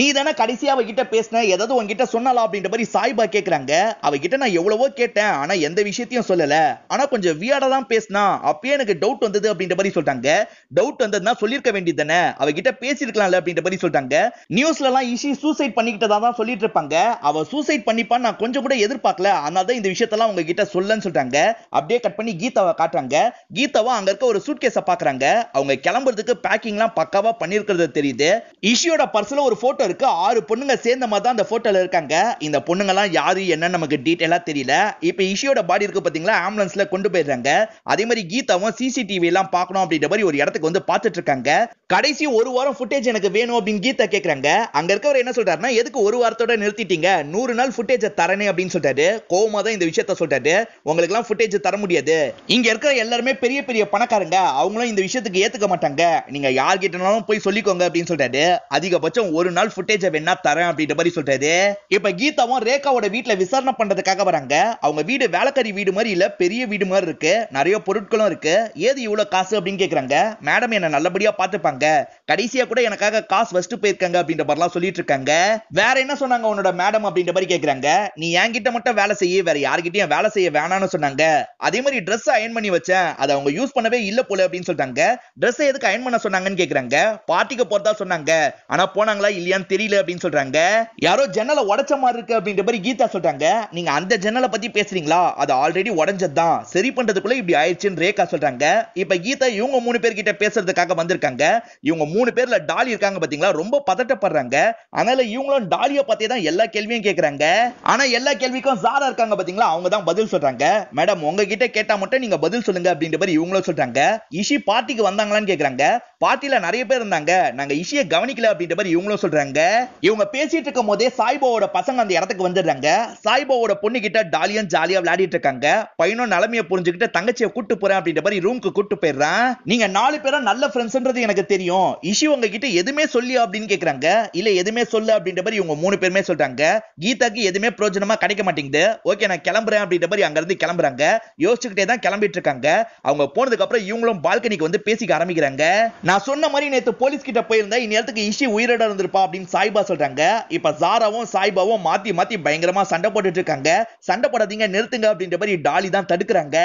A: நீ தானே கடைசியா அவகிட்ட பேசின ஏதாவது உங்ககிட்ட சொன்னலாம் அப்படின்ற மாதிரி சாய்பா கேக்குறாங்க அவகிட்ட நான் எவ்வளவோ கேட்டேன் ஆனா எந்த விஷயத்தையும் சொல்லல ஆனா கொஞ்சம் வியாடா தான் பேசினா அப்பயே எனக்கு டவுட் வந்தது அப்படின்ற மாதிரி சொல்றாங்க டவுட் வந்ததுன்னா சொல்லியிருக்க வேண்டியது தானே அவகிட்ட பேசியிருக்கலாம்ல அப்படின்ற மாதிரி சொல்றாங்க நியூஸ்ல எல்லாம் இஷி சூசைட் பண்ணிக்கிட்டதா தான் சொல்லிட்டு இருப்பாங்க அவ சூசைட் பண்ணிப்பான்னு நான் கொஞ்சம் கூட எதிர்பார்க்கல அதனால தான் இந்த விஷயத்தெல்லாம் உங்ககிட்ட சொல்லன்னு சொல்றாங்க அப்படியே கட் பண்ணி கீதாவை காட்டுறாங்க கீதாவா அங்க இருக்க ஒரு சூட்கேஸ பாக்குறாங்க அவங்க கிளம்புறதுக்கு பேக்கிங்லாம் பக்காவா பண்ணிருக்கிறது தெரியுது இஷியோட பர்ஸ்ல ஒரு போட்டோ இருக்கு ஆறு பொண்ணுங்க சேர்ந்த மாதிரி தான் அந்த போட்டோல இருக்காங்க இந்த பொண்ணுங்க எல்லாம் யாரு என்னன்னு நமக்கு டீட்டெயிலா தெரியல இப்போ இஷியோட பாடி இருக்கு பாத்தீங்களா ஆம்புலன்ஸ்ல கொண்டு போயிடுறாங்க அதே மாதிரி கீதாவும் சிசிடிவி எல்லாம் பார்க்கணும் அப்படின்ற மாதிரி ஒரு இடத்துக்கு வந்து பாத்துட்டு இருக்காங்க கடைசி ஒரு வாரம் ஃபுட்டேஜ் எனக்கு வேணும் அப்படின்னு கீதா கேக்குறாங்க அங்க இருக்கவர் என்ன சொல்றாருன்னா எதுக்கு ஒரு வாரத்தோட நிறுத்திட்டீங்க நூறு நாள் ஃபுட்டேஜ் தரனே அப்படின்னு சொல்லிட்டாரு கோமா தான் இந்த விஷயத்த சொல்றாரு உங்களுக்கு எல்லாம் ஃபுட்டேஜ் தர முடியாது இங்க இருக்கிற எல்லாருமே பெரிய பெரிய பணக்காரங்க அவங்களும் இந்த விஷயத்துக்கு ஏத்துக்க மாட்டாங்க நீங்க யார்கிட்டனாலும் போய் சொல்லிக்கோங்க அப்படின்னு சொல்றாரு அதிகபட்சம் ஒரு நாள் ஃபுட்டேஜ் வேணா தரேன் அப்படின்ற மாதிரி சொல்றாரு இப்ப கீதாவும் ரேகாவோட வீட்டுல விசாரணை பண்றதுக்காக வராங்க அவங்க வீடு வேலைக்கறி வீடு மாதிரி இல்ல பெரிய வீடு மாதிரி இருக்கு நிறைய பொருட்களும் இருக்கு ஏது இவ்வளவு காசு அப்படின்னு கேக்குறாங்க மேடம் என்ன நல்லபடியா பாத்துப்பாங்க கடைசியா கூட எனக்காக காசு வச்சுட்டு போயிருக்காங்க அப்படின்ற மாதிரிலாம் சொல்லிட்டு இருக்காங்க வேற என்ன சொன்னாங்க உன்னோட மேடம் அப்படின்ற மாதிரி கேக்குறாங்க நீ என்கிட்ட மட்டும் வேலை செய்ய வேற யார்கிட்டயும் வேலை செய்ய வேணாம்னு சொன்னாங்க அதே மாதிரி ட்ரெஸ் அயன் பண்ணி வச்சேன் அதை அவங்க யூஸ் பண்ணவே இல்ல போல அப்படின்னு சொல்றாங்க ட்ரெஸ் எதுக்கு அயன் பண்ண சொன்னாங்கன்னு கேக்குறாங்க பார்ட்டிக்கு போறதா சொன்னாங்க ஆனா போனாங்களா இல்லையான்னு தெரியல அப்படின்னு சொல்றாங்க யாரோ ஜன்னலை உடச்ச மாதிரி இருக்கு அப்படின்ற மாதிரி கீதா சொல்றாங்க நீங்க அந்த ஜன்னலை பத்தி பேசுறீங்களா அது ஆல்ரெடி உடஞ்சதுதான் சரி பண்றதுக்குள்ள இப்படி ஆயிடுச்சுன்னு ரேகா சொல்றாங்க இப்ப கீதா இவங்க மூணு பேர்கிட்ட பேசுறதுக்காக வந்திருக்காங்க இவங்க மூணு பேர்ல டாலி இருக்காங்க பாத்தீங்களா ரொம்ப பதட்டப்படுறாங்க அதனால இவங்களும் டாலியை பத்தி தான் எல்லா கேள்வியும் கேட்கறாங்க ஆனா எல்லா கேள்விக்கும் சாரா இருக்காங்க பாத்தீங்களா அவங்க தான் பதில் சொல்றாங்க மேடம் உங்ககிட்ட கேட்டா மட்டும் நீங்க பதில் சொல்லுங்க அப்படின்ற மாதிரி இவங்களும் சொல்றாங்க இஷி பார்ட்டிக்கு வந்தாங்களான்னு கேக்குறாங்க பார்ட்டில நிறைய பேர் இருந்தாங்க நாங்க இஷியை கவனிக்கல அப்படின்ற மாதிரி இவங்களும் சொல்றாங்க இவங்க பேசிட்டு இருக்கும் போதே சாய்பாவோட பசங்க அந்த இடத்துக்கு வந்துடுறாங்க சாய்பாவோட பொண்ணு கிட்ட டாலியும் ஜாலியா விளையாடிட்டு இருக்காங்க பையனும் நிலைமையை புரிஞ்சுக்கிட்டு தங்கச்சியை கூட்டு போறேன் அப்படின்ற மாதிரி ரூம்க்கு கூட்டு போயிடுறான் நீங்க நாலு பேரும் நல்ல ஃப்ரெண்ட்ஸ்ன்றது எனக்கு தெரியும் இஷி உங்ககிட்ட எதுவுமே சொல்லியா அப்படின்னு கேக்குறாங்க இல்ல எதுவுமே சொல்லு அப்படின்ற மாதிரி இவங்க மூணு பேருமே சொல்றாங்க கீதாக்கு எதுவுமே பிரயோஜனமா கிடைக்க மாட்டேங்குது ஓகே நான் கிளம்புறேன் அப்படின்ற மாதிரி அங்க இருந்து கிளம்புறாங்க யோசிச்சுக்கிட்டே தான் கிளம்பிட்டு இருக்காங்க அவங்க போனதுக்கு அப்புறம் இவங்களும் பால்கனிக்கு வந்து பேசிக்க ஆரம்பிக்கிறாங்க நான் சொன்ன மாதிரி நேற்று போலீஸ் கிட்ட போயிருந்தா இந்நேரத்துக்கு இஷி உயிரோட இருந்திருப்பா அப்படின்னு சாய்பா சொல்றாங்க இப்ப சாராவும் சாய்பாவும் மாத்தி மாத்தி பயங்கரமா சண்டை போட்டுட்டு இருக்காங்க சண்டை போடாதீங்க நிறுத்துங்க அப்படின்ற மாதிரி டாலி தான் தடுக்கிறாங்க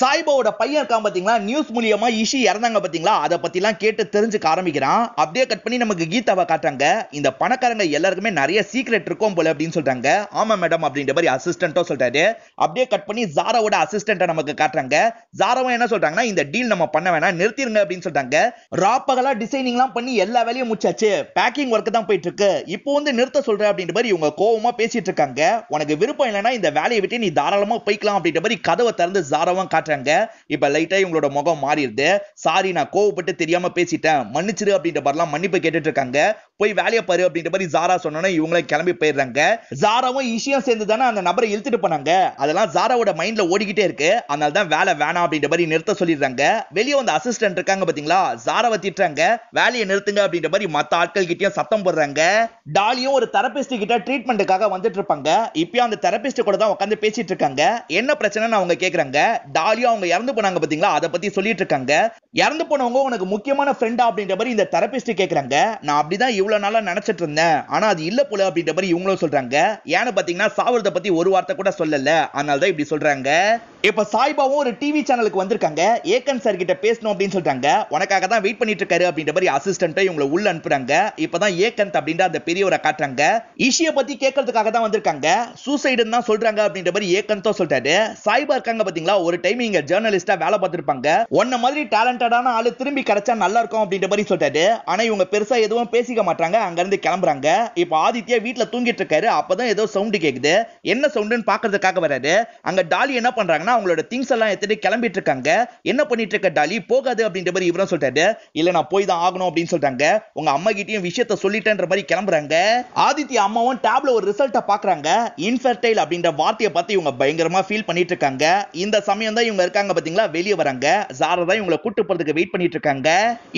A: சாய்பாவோட பையன் இருக்கான் பாத்தீங்களா நியூஸ் மூலியமா இஷி இறந்தாங்க பாத்தீங்களா அதை பத்தி எல்லாம் கேட்டு தெரிஞ்சுக்க ஆரம்பிக்கிறான் அப்படியே கட் பண்ணி நமக்கு கீதாவை காட்டுறாங்க இந்த பணக்காரங்க எல்லாருக்குமே நிறைய சீக்ரெட் இருக்கும் போல அப்படின்னு சொல்றாங்க ஆமா மேடம் அப்படின்ற மாதிரி அசிஸ்டன்ட்டோ சொல்றாரு அப்படியே கட் பண்ணி ஜாராவோட அசிஸ்டன்ட்டை நமக்கு காட்டுறாங்க ஜாராவும் என்ன சொல்றாங்கன்னா இந்த டீல் நம்ம பண்ண வேணாம் நிறுத்திருங்க அப்படின்னு சொல்றாங்க ராப்பகலா எல்லாம் பண்ணி எல்லா வேலையும் முடிச்சாச்சு பேக்கிங் ஒர்க் தான் போயிட்டு இருக்கு இப்போ வந்து நிறுத்த சொல்றேன் அப்படின்ற மாதிரி இவங்க கோவமா பேசிட்டு இருக்காங்க உனக்கு விருப்பம் இல்லைன்னா இந்த வேலையை விட்டு நீ தாராளமா போய்க்கலாம் அப்படின்ற மாதிரி கதவை திறந்து ஜாரவும் காட்டுறாங்க இப்ப லைட்டா இவங்களோட முகம் மாறிடுது சாரி நான் கோவப்பட்டு தெரியாம பேசிட்டேன் மன்னிச்சிரு அப்படின்ற மாதிரிலாம் மன்னிப்பு கேட்டுட்டு இருக்காங்க போய் வேலையை பாரு அப்படின்ற மாதிரி ஜாரா சொன்னோன்னே இவங்களே கிளம்பி போயிடுறாங்க ஜாராவும் சேர்ந்து தானே அந்த நபரை இழுத்துட்டு போனாங்க அதெல்லாம் ஜாராவோட மைண்ட்ல ஓடிக்கிட்டே இருக்கு அதனால தான் வேலை வேணாம் அப்படின்ற மாதிரி நிறுத்த சொல்லிடுறாங்க வெளியே வந்து அசிஸ்டன்ட் இருக்காங்க பாத்தீங்களா வேலையை நிறுத்துங்க அப்படின்ற மாதிரி மத்த ஆட்கள் கிட்டயும் சத்தம் போடுறாங்க டாலியும் ஒரு தெரபிஸ்ட் கிட்ட ட்ரீட்மெண்ட்டுக்காக வந்துட்டு இருப்பாங்க இப்பயும் அந்த தெரபிஸ்ட் கூட தான் உட்காந்து பேசிட்டு இருக்காங்க என்ன பிரச்சனைன்னு அவங்க கேக்குறாங்க டாலியும் அவங்க இறந்து போனாங்க பாத்தீங்களா அதை பத்தி சொல்லிட்டு இருக்காங்க இறந்து போனவங்க உனக்கு முக்கியமான ஃப்ரெண்டா அப்படின்ற மாதிரி இந்த தெரபிஸ்ட் கேக்குறாங்க நான் அப்படிதான் இவ்வளவு நாளா நினைச்ச நினைச்சிட்டு இருந்தேன் ஆனா அது இல்ல போல அப்படின்ற மாதிரி இவங்களும் சொல்றாங்க ஏன்னு பாத்தீங்கன்னா சாவரத்தை பத்தி ஒரு வார்த்தை கூட சொல்லல அதனாலதான் இப்படி சொல்றாங்க இப்ப சாய்பாவும் ஒரு டிவி சேனலுக்கு வந்திருக்காங்க ஏகன் சார் கிட்ட பேசணும் அப்படின்னு சொல்றாங்க உனக்காக தான் வெயிட் பண்ணிட்டு இருக்காரு அப்படின்ற மாதிரி அசிஸ்டன்ட்டை இவங்களை உள்ள அனுப்புறாங்க இப்பதான் ஏகந்த் அப்படின்ற அந்த பெரியவரை காட்டுறாங்க இஷிய பத்தி கேட்கறதுக்காக தான் வந்திருக்காங்க சூசைடுன்னு தான் சொல்றாங்க அப்படின்ற மாதிரி ஏக்கந்தோ சொல்றாரு சாய்பா இருக்காங்க பாத்தீங்களா ஒரு டைம் இங்க ஜேர்னலிஸ்டா வேலை பார்த்திருப்பாங்க ஒன்ன மாதிரி டேலண்டடான ஆளு திரும்பி கிடைச்சா நல்லா இருக்கும் அப்படின்ற மாதிரி சொல்றாரு ஆனா இவங்க பெருசா எதுவும் பேசிக்க மாட்டாங்க அங்க இருந்து அங்கேருந்து கிளம்புறாங்க இப்போ ஆதித்யா வீட்டில் தூங்கிட்டு இருக்காரு அப்பதான் ஏதோ சவுண்டு கேட்குது என்ன சவுண்டுன்னு பார்க்கறதுக்காக வராரு அங்க டாலி என்ன பண்றாங்கன்னா அவங்களோட திங்ஸ் எல்லாம் எடுத்துட்டு கிளம்பிட்டு இருக்காங்க என்ன பண்ணிட்டு இருக்க டாலி போகாது அப்படின்ற மாதிரி இவரும் சொல்லிட்டாரு இல்ல நான் போய் தான் ஆகணும் அப்படின்னு சொல்லிட்டாங்க உங்க அம்மா கிட்டயும் விஷயத்த சொல்லிட்டேன்ற மாதிரி கிளம்புறாங்க ஆதித்யா அம்மாவும் டேப்ல ஒரு ரிசல்ட்டை பாக்குறாங்க இன்ஃபர்டைல் அப்படின்ற வார்த்தையை பார்த்து இவங்க பயங்கரமா ஃபீல் பண்ணிட்டு இருக்காங்க இந்த சமயம் தான் இவங்க இருக்காங்க பாத்தீங்களா வெளியே வராங்க சாரா தான் இவங்களை கூட்டு போறதுக்கு வெயிட் பண்ணிட்டு இருக்காங்க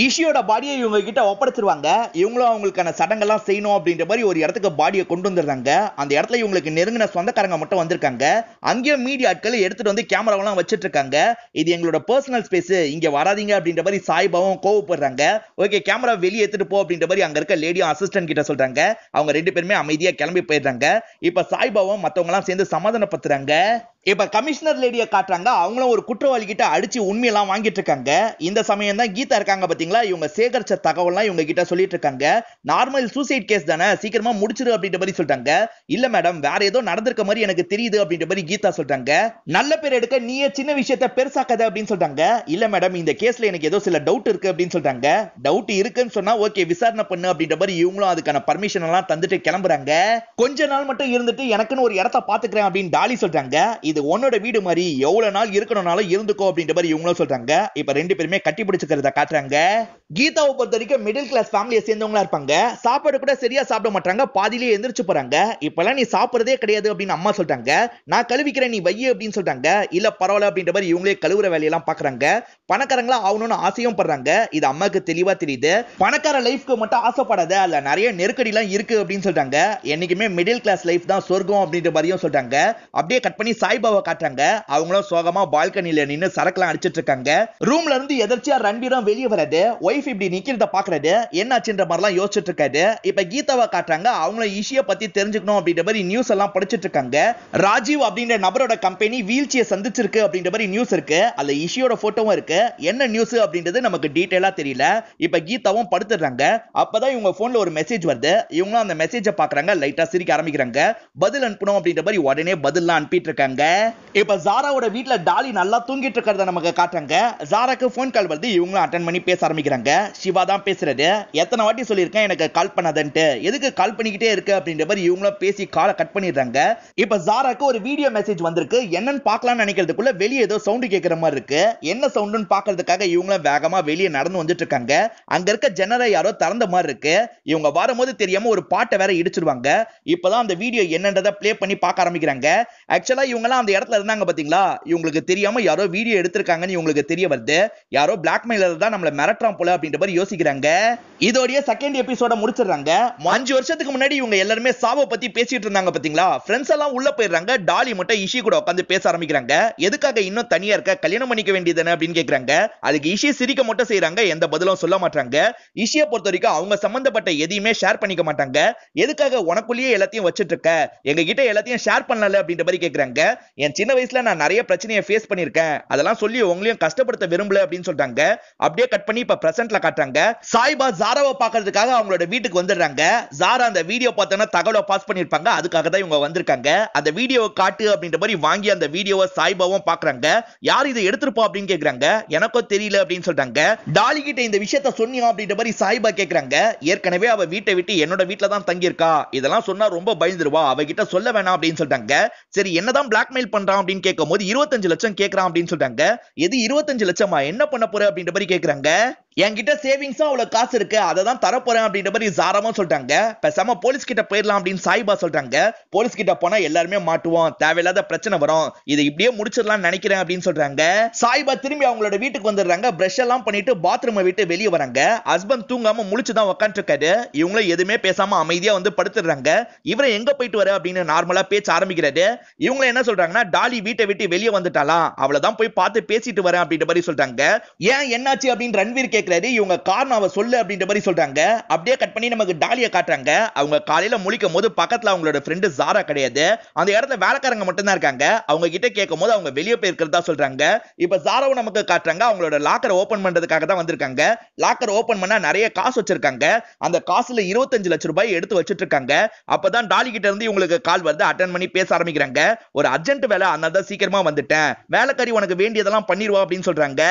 A: இஷியோட பாடியை இவங்க கிட்ட ஒப்படைச்சிருவாங்க இவங்களும் அவங்களுக்கான சடங்கு இதெல்லாம் செய்யணும் அப்படின்ற மாதிரி ஒரு இடத்துக்கு பாடியை கொண்டு வந்துடுறாங்க அந்த இடத்துல இவங்களுக்கு நெருங்கின சொந்தக்காரங்க மட்டும் வந்திருக்காங்க அங்கேயும் மீடியா ஆட்கள் எடுத்துட்டு வந்து கேமராவெல்லாம் வச்சுட்டு இருக்காங்க இது எங்களோட பர்சனல் ஸ்பேஸ் இங்க வராதிங்க அப்படின்ற மாதிரி சாய்பாவும் கோவப்படுறாங்க ஓகே கேமரா வெளியே எடுத்துட்டு போ அப்படின்ற மாதிரி அங்க இருக்க லேடியும் அசிஸ்டன்ட் கிட்ட சொல்றாங்க அவங்க ரெண்டு பேருமே அமைதியா கிளம்பி போயிடுறாங்க இப்ப சாய்பாவும் மத்தவங்க எல்லாம் சேர்ந்து சமாதானப்படுத்துறாங்க இப்ப கமிஷனர் லேடிய காட்டுறாங்க அவங்களும் ஒரு குற்றவாளி கிட்ட அடிச்சு உண்மையெல்லாம் வாங்கிட்டு இருக்காங்க இந்த சமயம் தான் கீதா இருக்காங்க பாத்தீங்களா இவங்க சேகரிச்ச தகவல்லாம் இவங்க கிட்ட சொல்லிட்டு இருக்காங்க நார்மல் சூசைட் கேஸ் தானே சீக்கிரமா முடிச்சிரு அப்படின்ற மாதிரி சொல்றாங்க இல்ல மேடம் வேற ஏதோ நடந்திருக்க மாதிரி எனக்கு தெரியுது அப்படின்ற மாதிரி கீதா சொல்றாங்க நல்ல பேர் எடுக்க நீயே சின்ன விஷயத்த பெருசாக்கத அப்படின்னு சொல்றாங்க இல்ல மேடம் இந்த கேஸ்ல எனக்கு ஏதோ சில டவுட் இருக்கு அப்படின்னு சொல்றாங்க டவுட் இருக்குன்னு சொன்னா ஓகே விசாரணை பண்ணு அப்படின்ற மாதிரி இவங்களும் அதுக்கான பர்மிஷன் எல்லாம் தந்துட்டு கிளம்புறாங்க கொஞ்ச நாள் மட்டும் இருந்துட்டு எனக்குன்னு ஒரு இடத்த பாத்துக்கிறேன் அப்படின்னு டாலி சொல்றாங்க இது உன்னோட வீடு மாதிரி எவ்வளவு நாள் இருக்கணும்னாலும் இருந்துக்கோ அப்படின்ற மாதிரி இவங்களும் சொல்றாங்க இப்ப ரெண்டு பேருமே கட்டி பிடிச்சுக்கிறத காட்டுறாங்க கீதாவை பொறுத்த வரைக்கும் மிடில் கிளாஸ் ஃபேமிலியை சேர்ந்தவங்களா இருப்பாங்க சாப்பாடு கூட சரியா சாப்பிட மாட்டாங்க பாதிலேயே எந்திரிச்சு போறாங்க இப்பெல்லாம் நீ சாப்பிடுறதே கிடையாது அப்படின்னு அம்மா சொல்றாங்க நான் கழுவிக்கிறேன் நீ வைய அப்படின்னு சொல்றாங்க இல்ல பரவாயில்ல அப்படின்ற மாதிரி இவங்களே கழுவுற வேலையெல்லாம் பாக்குறாங்க பணக்காரங்களா ஆகணும்னு ஆசையும் படுறாங்க இது அம்மாவுக்கு தெளிவா தெரியுது பணக்கார லைஃப்க்கு மட்டும் ஆசைப்படாத அல்ல நிறைய நெருக்கடி எல்லாம் இருக்கு அப்படின்னு சொல்றாங்க என்னைக்குமே மிடில் கிளாஸ் லைஃப் தான் சொர்க்கம் அப்படின்ற மாதிரியும் சொல்றாங்க அப்படியே கட் பண்ணி சாய் சாய்பாபா காட்டுறாங்க அவங்களும் சோகமா பால்கனில நின்று சரக்குலாம் அடிச்சிட்டு இருக்காங்க ரூம்ல இருந்து எதிர்ச்சியா ரன்பீரும் வெளியே வர்றது ஒய்ஃப் இப்படி நிக்கிறத பாக்குறது என்னாச்சுன்ற மாதிரி எல்லாம் யோசிச்சுட்டு இருக்காது இப்ப கீதாவை காட்டுறாங்க அவங்களும் இஷிய பத்தி தெரிஞ்சுக்கணும் அப்படின்ற மாதிரி நியூஸ் எல்லாம் படிச்சிட்டு இருக்காங்க ராஜீவ் அப்படின்ற நபரோட கம்பெனி வீல் சந்திச்சிருக்கு அப்படின்ற மாதிரி நியூஸ் இருக்கு அதுல இஷியோட போட்டோவும் இருக்கு என்ன நியூஸ் அப்படின்றது நமக்கு டீட்டெயிலா தெரியல இப்ப கீதாவும் படுத்துடுறாங்க அப்பதான் இவங்க போன்ல ஒரு மெசேஜ் வருது இவங்களும் அந்த மெசேஜை பாக்குறாங்க லைட்டா சிரிக்க ஆரம்பிக்கிறாங்க பதில் அனுப்பணும் அப்படின்ற மாதிரி உடனே பதில்லாம் அனுப்பிட்டு இருக்காங்க இப்ப ஜாராவோட வீட்டுல டாலி நல்லா தூங்கிட்டு இருக்கிறத நமக்கு காட்டுறாங்க ஜாராக்கு போன் கால் வருது இவங்களும் அட்டன் பண்ணி பேச ஆரம்பிக்கிறாங்க சிவா தான் பேசுறது எத்தனை வாட்டி சொல்லியிருக்கேன் எனக்கு கால் பண்ணாதன்ட்டு எதுக்கு கால் பண்ணிக்கிட்டே இருக்கு அப்படின்ற மாதிரி இவங்களும் பேசி காலை கட் பண்ணிடுறாங்க இப்ப ஜாராக்கு ஒரு வீடியோ மெசேஜ் வந்திருக்கு என்னன்னு பாக்கலாம்னு நினைக்கிறதுக்குள்ள வெளியே ஏதோ சவுண்டு கேட்கிற மாதிரி இருக்கு என்ன சவுண்டுன்னு பாக்குறதுக்காக இவங்களும் வேகமா வெளியே நடந்து வந்துட்டு இருக்காங்க அங்க இருக்க ஜெனரை யாரோ திறந்த மாதிரி இருக்கு இவங்க வரும்போது தெரியாம ஒரு பாட்டை வேற இடிச்சிருவாங்க இப்பதான் அந்த வீடியோ என்னன்றதை பிளே பண்ணி பார்க்க ஆரம்பிக்கிறாங்க ஆக்சுவலா இவங்க அந்த இடத்துல இருந்தாங்க பாத்தீங்களா இவங்களுக்கு தெரியாம யாரோ வீடியோ எடுத்திருக்காங்கன்னு இவங்களுக்கு தெரிய வருது யாரோ பிளாக்மெயிலர் தான் நம்மள மிரட்டுறான் போல அப்படின்ற மாதிரி யோசிக்கிறாங்க இதோடைய செகண்ட் எபிசோட முடிச்சிடுறாங்க அஞ்சு வருஷத்துக்கு முன்னாடி இவங்க எல்லாருமே சாவை பத்தி பேசிட்டு இருந்தாங்க பாத்தீங்களா ஃப்ரெண்ட்ஸ் எல்லாம் உள்ள போயிடுறாங்க டாலி மட்டும் இஷி கூட உட்காந்து பேச ஆரம்பிக்கிறாங்க எதுக்காக இன்னும் தனியா இருக்க கல்யாணம் பண்ணிக்க வேண்டியதுன்னு அப்படின்னு கேக்குறாங்க அதுக்கு இஷி சிரிக்க மட்டும் செய்யறாங்க எந்த பதிலும் சொல்ல மாட்டாங்க இஷிய பொறுத்த வரைக்கும் அவங்க சம்பந்தப்பட்ட எதையுமே ஷேர் பண்ணிக்க மாட்டாங்க எதுக்காக உனக்குள்ளேயே எல்லாத்தையும் வச்சிட்டு இருக்க எங்க கிட்ட எல்லாத்தையும் ஷேர் பண்ணல அப்படின்ற மாதிரி கேக்குறாங்க என் சின்ன வயசுல நான் நிறைய பிரச்சனையை ஃபேஸ் பண்ணிருக்கேன் அதெல்லாம் சொல்லி உங்களையும் கஷ்டப்படுத்த விரும்பல அப்படின்னு சொல்றாங்க அப்படியே கட் பண்ணி இப்ப பிரசன்ட்ல காட்டுறாங்க சாய்பா ஜாராவை பாக்குறதுக்காக அவங்களோட வீட்டுக்கு வந்துடுறாங்க ஜாரா அந்த வீடியோ பார்த்தோன்னா தகவலை பாஸ் பண்ணிருப்பாங்க அதுக்காக தான் இவங்க வந்திருக்காங்க அந்த வீடியோவை காட்டு அப்படின்ற மாதிரி வாங்கி அந்த வீடியோவை சாய்பாவும் பாக்குறாங்க யார் இதை எடுத்திருப்பா அப்படின்னு கேக்குறாங்க எனக்கும் தெரியல அப்படின்னு சொல்றாங்க டாலி கிட்ட இந்த விஷயத்த சொன்னியா அப்படின்ற மாதிரி சாய்பா கேக்குறாங்க ஏற்கனவே அவ வீட்டை விட்டு என்னோட வீட்டுல தான் தங்கியிருக்கா இதெல்லாம் சொன்னா ரொம்ப பயந்துருவா அவகிட்ட சொல்ல வேணாம் அப்படின்னு சொல்றாங்க சரி என்னதான் பிளாக் பிளாக்மெயில் பண்றான் அப்படின்னு கேட்கும் போது இருபத்தஞ்சு லட்சம் கேட்கறான் அப்படின்னு சொல்றாங்க எது இருபத்தஞ்சு லட்சமா என்ன பண்ண போற அப்படின்ற மாதிரி கேட்கறாங்க என்கிட்ட சேவிங்ஸும் அவ்வளோ காசு இருக்கு அதை தான் தரப்போறேன் அப்படின்ற மாதிரி சாரமாக சொல்லிட்டாங்க பேசாம போலீஸ் கிட்ட போயிடலாம் அப்படின்னு சாய்பா சொல்றாங்க போலீஸ் கிட்ட போனா எல்லாருமே மாட்டுவோம் தேவையில்லாத பிரச்சனை வரும் இதை இப்படியே முடிச்சிடலாம் நினைக்கிறேன் அப்படின்னு சொல்றாங்க சாய்பா திரும்பி அவங்களோட வீட்டுக்கு வந்துடுறாங்க பிரஷ் எல்லாம் பண்ணிட்டு பாத்ரூமை விட்டு வெளியே வராங்க ஹஸ்பண்ட் தூங்காம முழிச்சு தான் உட்காந்துருக்காரு இவங்களும் எதுவுமே பேசாம அமைதியா வந்து படுத்துடுறாங்க இவரை எங்க போயிட்டு வர அப்படின்னு நார்மலா பேச்சு ஆரம்பிக்கிறாரு இவங்க என்ன சொல்றாங்கன்னா டாலி வீட்டை விட்டு வெளியே வந்துட்டாலாம் அவ்வளவுதான் போய் பார்த்து பேசிட்டு வரேன் அப்படின்ற மாதிரி சொல்றாங்க ஏன் என்னாச்சு அப்படின்னு ரன்வீர் கேட்க கேட்கிறாரு இவங்க காரணம் அவ சொல்லு அப்படின்ற மாதிரி சொல்றாங்க அப்படியே கட் பண்ணி நமக்கு டாலிய காட்டுறாங்க அவங்க காலையில முழிக்கும் போது பக்கத்துல அவங்களோட ஃப்ரெண்டு ஜாரா கிடையாது அந்த இடத்துல வேலைக்காரங்க மட்டும் தான் இருக்காங்க அவங்க கிட்ட கேட்கும் போது அவங்க வெளியே போயிருக்கிறதா சொல்றாங்க இப்ப ஜாராவை நமக்கு காட்டுறாங்க அவங்களோட லாக்கரை ஓபன் பண்றதுக்காக தான் வந்திருக்காங்க லாக்கர் ஓபன் பண்ணா நிறைய காசு வச்சிருக்காங்க அந்த காசுல இருபத்தஞ்சு லட்சம் ரூபாய் எடுத்து வச்சிட்டு இருக்காங்க அப்பதான் டாலி கிட்ட இருந்து இவங்களுக்கு கால் வருது அட்டன் பண்ணி பேச ஆரம்பிக்கிறாங்க ஒரு அர்ஜென்ட் வேலை அதனால தான் சீக்கிரமா வந்துட்டேன் வேலைக்காரி உனக்கு வேண்டியதெல்லாம் பண்ணிடுவா அப்படின்னு சொல்றாங்க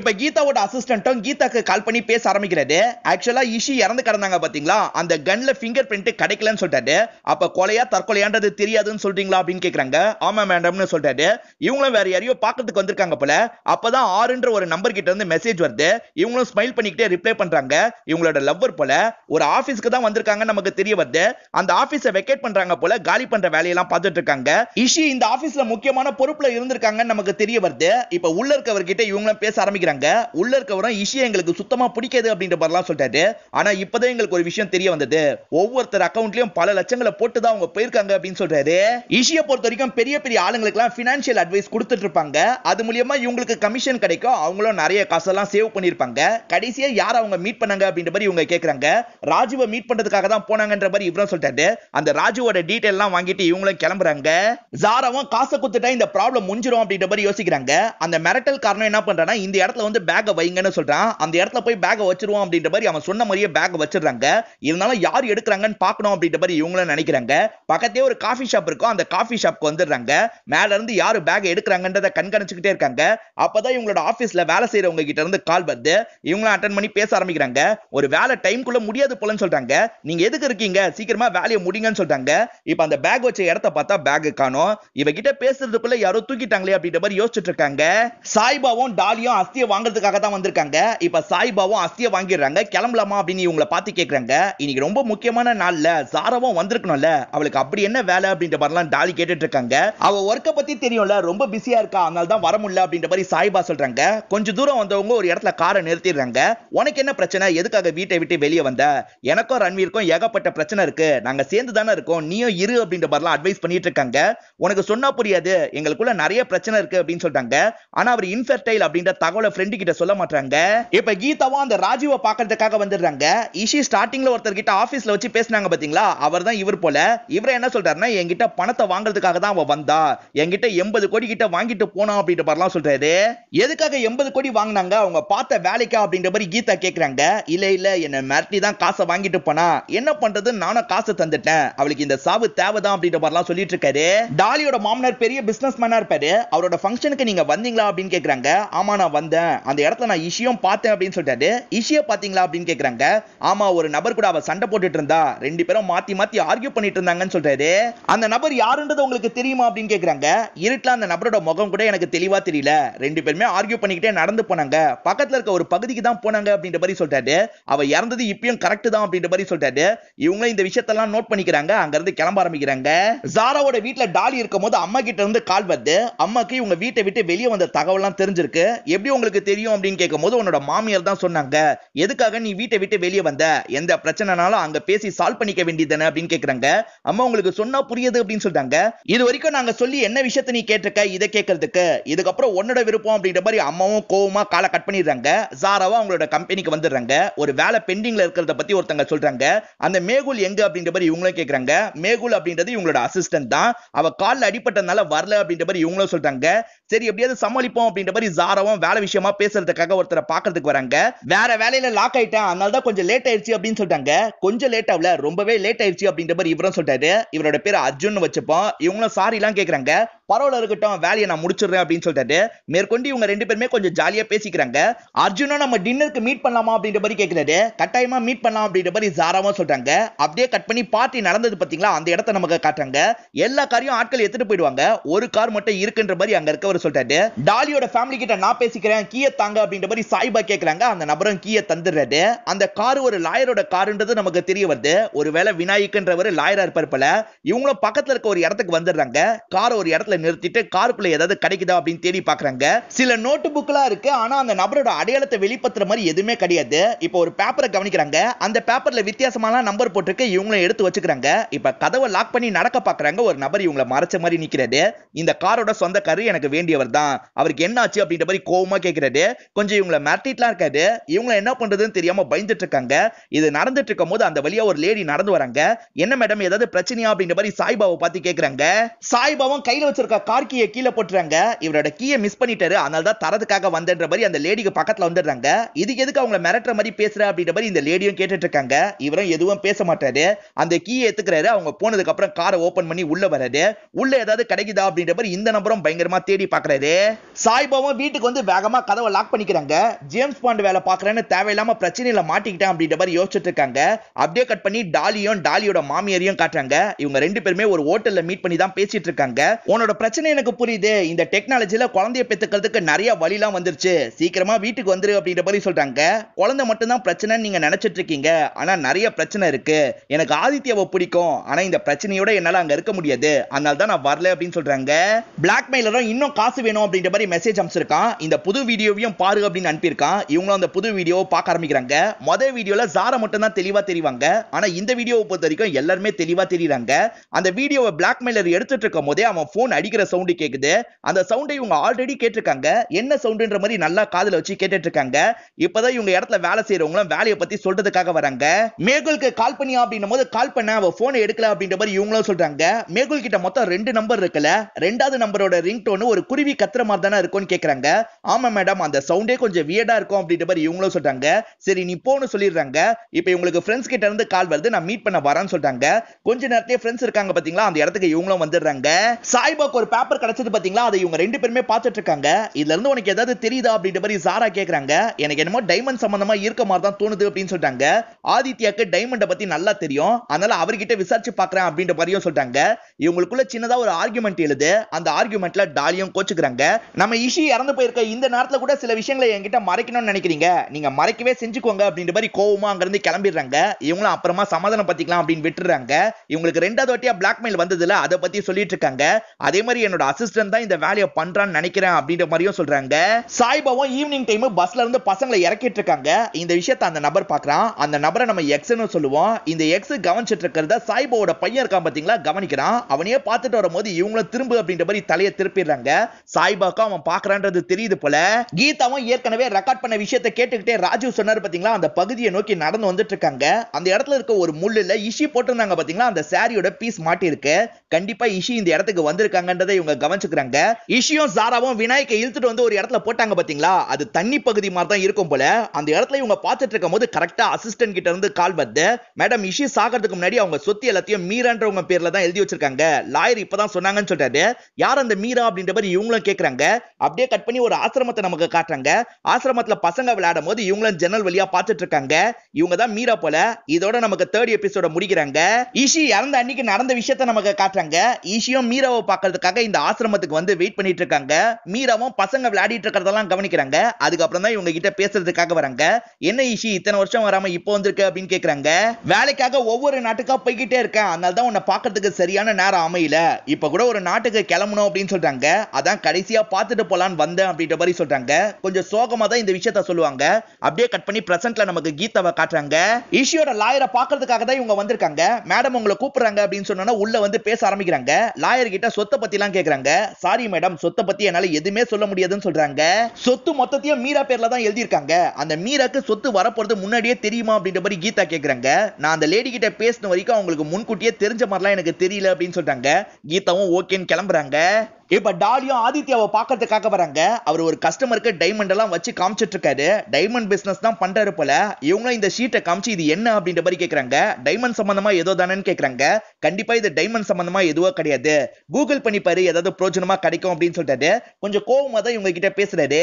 A: இப்ப கீதாவோட அசிஸ்டன்ட்டும் கீதா இஷாக்கு கால் பண்ணி பேச ஆரம்பிக்கிறது ஆக்சுவலா இஷி இறந்து கிடந்தாங்க பாத்தீங்களா அந்த கன்ல பிங்கர் பிரிண்ட் கிடைக்கலன்னு சொல்லிட்டாரு அப்ப கொலையா தற்கொலையான்றது தெரியாதுன்னு சொல்றீங்களா அப்படின்னு கேக்குறாங்க ஆமா மேடம்னு சொல்லிட்டாரு இவங்களும் வேற யாரையோ பாக்கிறதுக்கு வந்திருக்காங்க போல அப்பதான் ஆறுன்ற ஒரு நம்பர் கிட்ட இருந்து மெசேஜ் வருது இவங்களும் ஸ்மைல் பண்ணிக்கிட்டே ரிப்ளை பண்றாங்க இவங்களோட லவ்வர் போல ஒரு ஆபீஸ்க்கு தான் வந்திருக்காங்க நமக்கு தெரிய வருது அந்த ஆபீஸ வெக்கேட் பண்றாங்க போல காலி பண்ற வேலையெல்லாம் பார்த்துட்டு இருக்காங்க இஷி இந்த ஆபீஸ்ல முக்கியமான பொறுப்புல இருந்திருக்காங்கன்னு நமக்கு தெரிய வருது இப்ப உள்ள இருக்கவர்கிட்ட இவங்களும் பேச ஆரம்பிக்கிறாங்க உள்ள இருக்கவரும் இஷி எங்களுக்கு எனக்கு சுத்தமா பிடிக்காது அப்படின்ற மாதிரிலாம் சொல்லிட்டாரு ஆனா இப்போதான் எங்களுக்கு ஒரு விஷயம் தெரிய வந்தது ஒவ்வொருத்தர் அக்கௌண்ட்லயும் பல லட்சங்களை போட்டு தான் அவங்க போயிருக்காங்க அப்படின்னு சொல்றாரு ஈஷியை பொறுத்த வரைக்கும் பெரிய பெரிய ஆளுங்களுக்குலாம் ஃபினான்ஷியல் அட்வைஸ் கொடுத்துட்டு இருப்பாங்க அது மூலியமா இவங்களுக்கு கமிஷன் கிடைக்கும் அவங்களும் நிறைய காசெல்லாம் சேவ் பண்ணிருப்பாங்க கடைசியா யார் அவங்க மீட் பண்ணாங்க அப்படின்ற மாதிரி இவங்க கேக்குறாங்க ராஜுவை மீட் பண்றதுக்காக தான் போனாங்கன்ற மாதிரி இவரும் சொல்லிட்டாரு அந்த ராஜுவோட டீடைல் எல்லாம் வாங்கிட்டு இவங்களும் கிளம்புறாங்க ஜாராவும் காசை குத்துட்டா இந்த ப்ராப்ளம் முடிஞ்சிடும் அப்படின்ற மாதிரி யோசிக்கிறாங்க அந்த மிரட்டல் காரணம் என்ன பண்றான்னா இந்த இடத்துல வந்து பேக்கை வைங்கன்னு சொல்றான் அந்த இடத்துல போய் பேக்கை வச்சிருவோம் அப்படின்ற மாதிரி அவன் சொன்ன மாதிரியே பேக் வச்சிடுறாங்க இதனால யார் எடுக்கிறாங்கன்னு பார்க்கணும் அப்படின்ற மாதிரி இவங்கள நினைக்கிறாங்க பக்கத்தே ஒரு காஃபி ஷாப் இருக்கும் அந்த காஃபி ஷாப்க்கு வந்துடுறாங்க மேல இருந்து யாரு பேக் எடுக்கிறாங்கன்றத கண்காணிச்சுக்கிட்டே இருக்காங்க அப்பதான் இவங்களோட ஆபீஸ்ல வேலை செய்யறவங்க கிட்ட இருந்து கால் வந்து இவங்களும் அட்டன் பண்ணி பேச ஆரம்பிக்கிறாங்க ஒரு வேலை குள்ள முடியாது போலன்னு சொல்றாங்க நீங்க எதுக்கு இருக்கீங்க சீக்கிரமா வேலையை முடிங்கன்னு சொல்றாங்க இப்ப அந்த பேக் வச்ச இடத்த பார்த்தா பேக் காணும் கிட்ட பேசுறதுக்குள்ள யாரோ தூக்கிட்டாங்களே அப்படின்ற மாதிரி யோசிச்சுட்டு இருக்காங்க சாய்பாவும் டாலியும் அஸ்தியை வாங்குறதுக்காக தான் வந்திருக்காங்க இப்ப சாய்பாவும் அஸ்தியை வாங்கிடுறாங்க கிளம்பலாமா அப்படின்னு இவங்களை பார்த்து கேட்குறாங்க இன்னைக்கு ரொம்ப முக்கியமான நாள்ல சாரவும் வந்திருக்கணும்ல அவளுக்கு அப்படி என்ன வேலை அப்படின்ற மாதிரிலாம் டாலி கேட்டுட்டு இருக்காங்க அவ ஒர்க்கை பற்றி தெரியும்ல ரொம்ப பிஸியாக இருக்கா அதனால தான் வர முடியல அப்படின்ற மாதிரி சாய்பா சொல்கிறாங்க கொஞ்சம் தூரம் வந்தவங்க ஒரு இடத்துல காரை நிறுத்திடுறாங்க உனக்கு என்ன பிரச்சனை எதுக்காக வீட்டை விட்டு வெளியே வந்த எனக்கும் ரன்வீருக்கும் ஏகப்பட்ட பிரச்சனை இருக்கு நாங்கள் சேர்ந்து தானே இருக்கோம் நீயும் இரு அப்படின்ற மாதிரிலாம் அட்வைஸ் பண்ணிட்டு இருக்காங்க உனக்கு சொன்னால் புரியாது எங்களுக்குள்ள நிறைய பிரச்சனை இருக்கு அப்படின்னு சொல்கிறாங்க ஆனா அவர் இன்ஃபெர்டைல் அப்படின்ற தகவலை ஃப்ரெண்டு கிட்ட சொல்ல மாட்டாங்க இப்ப கீதாவும் அந்த ராஜீவை பாக்குறதுக்காக வந்துடுறாங்க இஷி ஸ்டார்டிங்ல ஒருத்தர் கிட்ட ஆபீஸ்ல வச்சு பேசினாங்க பாத்தீங்களா அவர் தான் இவர் போல இவர என்ன சொல்றாருன்னா என்கிட்ட பணத்தை வாங்குறதுக்காக தான் அவ வந்தா என்கிட்ட எண்பது கோடி கிட்ட வாங்கிட்டு போனா அப்படின்ற மாதிரிலாம் சொல்றாரு எதுக்காக எண்பது கோடி வாங்கினாங்க அவங்க பார்த்த வேலைக்கா அப்படின்ற மாதிரி கீதா கேக்குறாங்க இல்ல இல்ல என்ன மிரட்டி தான் காசை வாங்கிட்டு போனா என்ன பண்றது நானும் காசை தந்துட்டேன் அவளுக்கு இந்த சாவு தேவைதான் அப்படின்ற மாதிரிலாம் சொல்லிட்டு இருக்காரு டாலியோட மாமனார் பெரிய பிசினஸ் மேனா இருப்பாரு அவரோட ஃபங்க்ஷனுக்கு நீங்க வந்தீங்களா அப்படின்னு கேக்குறாங்க ஆமா நான் வந்தேன் அந்த இடத்துல நான் இஷியும் பார்த்தேன் அப்படின்னு சொல்லிட்டாரு அப்படின்னு ஆமா ஒரு நபர் கூட அவ சண்டை போட்டுட்டு இருந்தா ரெண்டு பேரும் மாத்தி மாத்தி ஆர்கியூ பண்ணிட்டு இருந்தாங்கன்னு சொல்றாரு அந்த நபர் யாருன்றது உங்களுக்கு தெரியுமா அப்படின்னு அந்த நபரோட முகம் கூட எனக்கு தெளிவா தெரியல ரெண்டு பேருமே ஆர்கியூ பண்ணிக்கிட்டே நடந்து போனாங்க பக்கத்துல இருக்க ஒரு பகுதிக்கு தான் போனாங்க அப்படின்ற மாதிரி சொல்றாரு அவ இறந்தது இப்பயும் கரெக்ட் தான் அப்படின்ற மாதிரி சொல்றாரு இவங்களும் இந்த விஷயத்தெல்லாம் நோட் பண்ணிக்கிறாங்க இருந்து கிளம்ப ஆரம்பிக்கிறாங்க ஜாராவோட வீட்டுல டாலி இருக்கும் போது அம்மா கிட்ட இருந்து கால் வருது அம்மாக்கு இவங்க வீட்டை விட்டு வெளியே வந்த எல்லாம் தெரிஞ்சிருக்கு எப்படி உங்களுக்கு தெரியும் அப்படின்னு கேட்கும் போது உன்னோட மாமியார் சோனியல் தான் சொன்னாங்க எதுக்காக நீ வீட்டை விட்டு வெளியே வந்த எந்த பிரச்சனைனாலும் அங்க பேசி சால்வ் பண்ணிக்க வேண்டியதானே அப்படின்னு கேக்குறாங்க அம்மா உங்களுக்கு சொன்னா புரியுது அப்படின்னு சொல்றாங்க இது வரைக்கும் நாங்க சொல்லி என்ன விஷயத்த நீ கேட்டிருக்க இதை கேட்கறதுக்கு இதுக்கப்புறம் உன்னோட விருப்பம் அப்படின்ற மாதிரி அம்மாவும் கோவமா காலை கட் பண்ணிடுறாங்க சாராவா அவங்களோட கம்பெனிக்கு வந்துடுறாங்க ஒரு வேலை பெண்டிங்ல இருக்கிறத பத்தி ஒருத்தங்க சொல்றாங்க அந்த மேகுல் எங்க அப்படின்ற மாதிரி இவங்களும் கேக்குறாங்க மேகுல் அப்படின்றது இவங்களோட அசிஸ்டன்ட் தான் அவ கால அடிப்பட்டதுனால வரல அப்படின்ற மாதிரி இவங்களும் சொல்றாங்க சரி எப்படியாவது சமாளிப்போம் அப்படின்ற மாதிரி சாராவும் வேலை விஷயமா பேசுறதுக்காக ஒருத்தரை பாக்குறதுக்கு வராங்க சொல்றாங்க வேற வேலையில லாக் ஆயிட்டேன் அதனால தான் கொஞ்சம் லேட் ஆயிடுச்சு அப்படின்னு சொல்லிட்டாங்க கொஞ்சம் லேட் ஆகல ரொம்பவே லேட் ஆயிடுச்சு அப்படின்ற மாதிரி இவரும் சொல்றாரு இவரோட பேர் அர்ஜுன் வச்சுப்போம் இவங்களும் சாரி எல்லாம் கேக்குறாங்க பரவாயில்ல இருக்கட்டும் வேலையை நான் முடிச்சிடுறேன் அப்படின்னு சொல்லிட்டு மேற்கொண்டு இவங்க ரெண்டு பேருமே கொஞ்சம் ஜாலியாக பேசிக்கிறாங்க அர்ஜுனும் நம்ம டின்னருக்கு மீட் பண்ணலாமா அப்படின்ற மாதிரி கேட்கிறாரு கட்டாயமா மீட் பண்ணலாம் அப்படின்ற மாதிரி ஜாராமா சொல்றாங்க அப்படியே கட் பண்ணி பார்ட்டி நடந்தது பார்த்தீங்களா அந்த இடத்த நமக்கு காட்டுறாங்க எல்லா காரையும் ஆட்கள் எடுத்துட்டு போயிடுவாங்க ஒரு கார் மட்டும் இருக்குன்ற மாதிரி அங்க இருக்கவர் சொல்றாரு டாலியோட ஃபேமிலி கிட்ட நான் பேசிக்கிறேன் கீய தாங்க அப்படின்ற மாதிரி சாய்பா கேட்கிறாங்க அந்த நபரும் கீய தந்துடுறாரு அந்த கார் ஒரு லாயரோட கார்ன்றது நமக்கு தெரிய வருது ஒருவேளை விநாயகன்றவர் லாயரா இருப்பார் போல இவங்களும் பக்கத்துல இருக்க ஒரு இடத்துக்கு வந்துடுறாங்க கார் ஒரு இடத்துல காரை நிறுத்திட்டு காருக்குள்ள ஏதாவது கிடைக்குதா அப்படின்னு தேடி பாக்குறாங்க சில நோட்டு புக்லாம் இருக்கு ஆனா அந்த நபரோட அடையாளத்தை வெளிப்படுத்துற மாதிரி எதுவுமே கிடையாது இப்ப ஒரு பேப்பரை கவனிக்கிறாங்க அந்த பேப்பர்ல வித்தியாசமான நம்பர் போட்டிருக்கு இவங்களும் எடுத்து வச்சுக்கிறாங்க இப்ப கதவை லாக் பண்ணி நடக்க பாக்குறாங்க ஒரு நபர் இவங்களை மறைச்ச மாதிரி நிக்கிறது இந்த காரோட சொந்த கரு எனக்கு வேண்டியவர் தான் அவருக்கு என்ன ஆச்சு அப்படின்ற மாதிரி கோவமா கேட்கிறாரு கொஞ்சம் இவங்களை மிரட்டிட்டுலாம் இருக்காது இவங்க என்ன பண்றதுன்னு தெரியாம பயந்துட்டு இருக்காங்க இது நடந்துட்டு இருக்கும் போது அந்த வழியா ஒரு லேடி நடந்து வராங்க என்ன மேடம் ஏதாவது பிரச்சனையா அப்படின்ற மாதிரி சாய்பாவை பார்த்து கேட்கறாங்க சாய்பாவும் கையில வச்சிருக்க இருக்க கார் கீயை கீழே போட்டுறாங்க இவரோட கீயை மிஸ் பண்ணிட்டாரு அதனால தான் தரதுக்காக வந்தன்ற மாதிரி அந்த லேடிக்கு பக்கத்துல வந்துடுறாங்க இது எதுக்கு அவங்களை மிரட்டுற மாதிரி பேசுற அப்படின்ற மாதிரி இந்த லேடியும் கேட்டுட்டு இருக்காங்க இவரும் எதுவும் பேச மாட்டாரு அந்த கீயை எடுத்துக்கிறாரு அவங்க போனதுக்கு அப்புறம் காரை ஓபன் பண்ணி உள்ள வராரு உள்ள ஏதாவது கிடைக்குதா அப்படின்ற மாதிரி இந்த நம்பரும் பயங்கரமா தேடி பாக்குறாரு சாய்பாவும் வீட்டுக்கு வந்து வேகமா கதவை லாக் பண்ணிக்கிறாங்க ஜேம்ஸ் பாண்ட் வேலை பாக்குறேன்னு தேவையில்லாம பிரச்சனையில மாட்டிக்கிட்டேன் அப்படின்ற மாதிரி யோசிச்சுட்டு இருக்காங்க அப்படியே கட் பண்ணி டாலியும் டாலியோட மாமியாரையும் காட்டுறாங்க இவங்க ரெண்டு பேருமே ஒரு ஹோட்டல்ல மீட் பண்ணி தான் பேசிட்டு இருக்காங்க உன்னோட பிரச்சனை எனக்கு புரியுது இந்த டெக்னாலஜியில் குழந்தைய பெற்றுக்கிறதுக்கு நிறைய வழிலாம் வந்துருச்சு சீக்கிரமா வீட்டுக்கு வந்துரு அப்படின்ற மாதிரி சொல்கிறாங்க குழந்தை மட்டும்தான் பிரச்சனைன்னு நீங்கள் நினைச்சிட்டு இருக்கீங்க ஆனால் நிறைய பிரச்சனை இருக்கு எனக்கு ஆதித்யாவை பிடிக்கும் ஆனால் இந்த பிரச்சனையோட என்னால் அங்கே இருக்க முடியாது அதனால தான் நான் வரல அப்படின்னு சொல்கிறாங்க மெயிலரும் இன்னும் காசு வேணும் அப்படின்ற மாதிரி மெசேஜ் அனுப்பிச்சிருக்கான் இந்த புது வீடியோவையும் பாரு அப்படின்னு அனுப்பியிருக்கான் இவங்களும் அந்த புது வீடியோவை பார்க்க ஆரம்பிக்கிறாங்க மொதல் வீடியோவில் சாரை மட்டும் தான் தெளிவாக தெரிவாங்க ஆனால் இந்த வீடியோவை பொறுத்த வரைக்கும் எல்லாருமே தெளிவாக தெரியுறாங்க அந்த வீடியோவை மெயிலர் எடுத்துட்டு இருக்கும் போதே அவன் ஃபோன் அடி அடிக்கிற சவுண்டு கேட்குது அந்த சவுண்டை இவங்க ஆல்ரெடி கேட்டிருக்காங்க என்ன சவுண்டுன்ற மாதிரி நல்லா காதல வச்சு கேட்டுட்டு இருக்காங்க இப்பதான் இவங்க இடத்துல வேலை செய்யறவங்களும் வேலையை பத்தி சொல்றதுக்காக வராங்க மேகுலுக்கு கால் பண்ணியா அப்படின்னும் போது கால் பண்ண அவ போனை எடுக்கல அப்படின்ற மாதிரி இவங்களும் சொல்றாங்க மேகுல் கிட்ட மொத்தம் ரெண்டு நம்பர் இருக்குல்ல ரெண்டாவது நம்பரோட ரிங் டோன் ஒரு குருவி கத்துற மாதிரி தானே இருக்கும்னு கேக்குறாங்க ஆமா மேடம் அந்த சவுண்டே கொஞ்சம் வியடா இருக்கும் அப்படின்ற மாதிரி இவங்களும் சொல்றாங்க சரி நீ போன்னு சொல்லிடுறாங்க இப்போ இவங்களுக்கு ஃப்ரெண்ட்ஸ் கிட்ட இருந்து கால் வருது நான் மீட் பண்ண வரேன்னு சொல்றாங்க கொஞ்ச நேரத்தையே ஃப்ரெண்ட்ஸ் இருக்காங்க பாத்தீங்களா அந்த இடத்துக்கு இவங்களும் வந்துடுறாங்க சாய்பா சாராக்கு ஒரு பேப்பர் கிடைச்சது பாத்தீங்களா அதை இவங்க ரெண்டு பேருமே பார்த்துட்டு இருக்காங்க இதுல இருந்து உனக்கு ஏதாவது தெரியுதா அப்படின்ற மாதிரி சாரா கேக்குறாங்க எனக்கு என்னமோ டைமண்ட் சம்பந்தமா இருக்க மாதிரி தான் தோணுது அப்படின்னு சொல்லிட்டாங்க ஆதித்யாக்கு டைமண்ட பத்தி நல்லா தெரியும் அதனால அவர்கிட்ட விசாரிச்சு பாக்குறேன் அப்படின்ற மாதிரியும் சொல்றாங்க இவங்களுக்குள்ள சின்னதா ஒரு ஆர்குமெண்ட் எழுது அந்த ஆர்குமெண்ட்ல டாலியும் கோச்சுக்கிறாங்க நம்ம இஷி இறந்து போயிருக்க இந்த நேரத்துல கூட சில விஷயங்களை என்கிட்ட மறைக்கணும்னு நினைக்கிறீங்க நீங்க மறைக்கவே செஞ்சுக்கோங்க அப்படின்ற மாதிரி கோவமா அங்கிருந்து கிளம்பிடுறாங்க இவங்களும் அப்புறமா சமாதானம் பத்திக்கலாம் அப்படின்னு விட்டுறாங்க இவங்களுக்கு ரெண்டாவது வாட்டியா பிளாக்மெயில் வந்ததுல அதை பத்தி சொல்லிட்டு இருக்காங்க அதே மாதிரி என்னோட அசிஸ்டன்ட் தான் இந்த வேலையை பண்றான்னு நினைக்கிறேன் அப்படின்ற மாதிரியும் சொல்றாங்க ஈவினிங் டைம் பஸ்ல இருந்து பசங்களை இறக்கிட்டு இருக்காங்க இந்த விஷயத்த அந்த நபர் பாக்குறான் அந்த நபரை நம்ம எக்ஸ்னு சொல்லுவோம் இந்த எக்ஸ் கவனிச்சிட்டு இருக்கிறத சாய்பாவோட பையன் இருக்கான் பாத்தீங்களா கவனிக்கிறான் அவனையே பார்த்துட்டு வரும்போது இவங்களும் அப்படின்ற மாதிரி தலையை திருப்பிடுறாங்க சாய்பாக்கும் அவன் பாக்குறான்றது தெரியுது போல கீதாவும் ஏற்கனவே ரெக்கார்ட் பண்ண விஷயத்தை கேட்டுக்கிட்டே ராஜீவ் சொன்னார் பாத்தீங்களா அந்த பகுதியை நோக்கி நடந்து வந்துட்டு இருக்காங்க அந்த இடத்துல இருக்க ஒரு முள்ளுல இஷி போட்டிருந்தாங்க பாத்தீங்களா அந்த சாரியோட பீஸ் இருக்கு கண்டிப்பா இஷி இந்த இடத்துக்கு வந்திருக்காங்க போட்டாங்கன்றதை இவங்க கவனிச்சுக்கிறாங்க இஷியும் சாராவும் விநாயகை இழுத்துட்டு வந்து ஒரு இடத்துல போட்டாங்க பாத்தீங்களா அது தண்ணி பகுதி மாதிரி தான் இருக்கும் போல அந்த இடத்துல இவங்க பார்த்துட்டு இருக்கும் போது கரெக்டா அசிஸ்டன்ட் கிட்ட இருந்து கால் வந்து மேடம் இஷி சாகிறதுக்கு முன்னாடி அவங்க சொத்து எல்லாத்தையும் மீரான்றவங்க பேர்ல தான் எழுதி வச்சிருக்காங்க லாயர் இப்பதான் சொன்னாங்கன்னு சொல்றாரு யார் அந்த மீரா அப்படின்ற மாதிரி இவங்களும் கேட்கறாங்க அப்படியே கட் பண்ணி ஒரு ஆசிரமத்தை நமக்கு காட்டுறாங்க ஆசிரமத்துல பசங்க விளையாடும் போது இவங்களும் ஜன்னல் வழியா பார்த்துட்டு இருக்காங்க இவங்க தான் மீரா போல இதோட நமக்கு தேர்ட் எபிசோட முடிக்கிறாங்க இஷி இறந்த அன்னைக்கு நடந்த விஷயத்த நமக்கு காட்டுறாங்க இஷியும் மீராவை பார்க்கறது பண்றதுக்காக இந்த ஆசிரமத்துக்கு வந்து வெயிட் பண்ணிட்டு இருக்காங்க மீராவும் பசங்க விளையாடிட்டு இருக்கிறதெல்லாம் கவனிக்கிறாங்க அதுக்கப்புறம் தான் இவங்க கிட்ட பேசுறதுக்காக வராங்க என்ன இஷி இத்தனை வருஷம் வராம இப்போ வந்திருக்கு அப்படின்னு கேக்குறாங்க வேலைக்காக ஒவ்வொரு நாட்டுக்கா போய்கிட்டே இருக்கேன் அதனால தான் உன்னை பாக்குறதுக்கு சரியான நேரம் அமையல இப்ப கூட ஒரு நாட்டுக்கு கிளம்பணும் அப்படின்னு சொல்றாங்க அதான் கடைசியா பார்த்துட்டு போலான்னு வந்தேன் அப்படின்ற மாதிரி சொல்றாங்க கொஞ்சம் சோகமா தான் இந்த விஷயத்த சொல்லுவாங்க அப்படியே கட் பண்ணி பிரசன்ட்ல நமக்கு கீதாவை காட்டுறாங்க இஷியோட லாயரை பாக்குறதுக்காக தான் இவங்க வந்திருக்காங்க மேடம் உங்களை கூப்பிடுறாங்க அப்படின்னு சொன்னா உள்ள வந்து பேச ஆரம்பிக்கிறாங்க லாயர் கிட்ட சொத்தை பத்திலாம் கேக்குறாங்க சாரி மேடம் சொத்தை பத்தி என்னால எதுவுமே சொல்ல முடியாதுன்னு சொல்றாங்க சொத்து மொத்தத்தையும் மீரா பேர்ல தான் எழுதியிருக்காங்க அந்த மீராக்கு சொத்து வரப்போறது முன்னாடியே தெரியுமா அப்படின்ற மாதிரி கீதா கேக்குறாங்க நான் அந்த லேடி கிட்ட பேசின வரைக்கும் அவங்களுக்கு முன்கூட்டியே தெரிஞ்ச மாதிரிலாம் எனக்கு தெரியல அப்படின்னு சொல்றாங்க கீதாவும் ஓகேன்னு கிளம்புறாங்க இப்ப டாலியும் ஆதித்யாவை பாக்குறதுக்காக வராங்க அவர் ஒரு கஸ்டமருக்கு டைமண்ட் எல்லாம் வச்சு காமிச்சிட்டு இருக்காரு டைமண்ட் பிசினஸ் தான் பண்றாரு போல இவங்களும் இந்த ஷீட்டை காமிச்சு இது என்ன அப்படின்ற மாதிரி கேக்குறாங்க டைமண்ட் சம்பந்தமா ஏதோ தானேன்னு கேக்குறாங்க கண்டிப்பா இது டைமண்ட் சம்பந்தமா எதுவோ கிடையாது கூகுள் பண்ணி பாரு ஏதாவது பிரோஜனமா கிடைக்கும் அப்படின்னு சொல்லிட்டாரு கொஞ்சம் கோவமா தான் இவங்க கிட்ட பேசுறாரு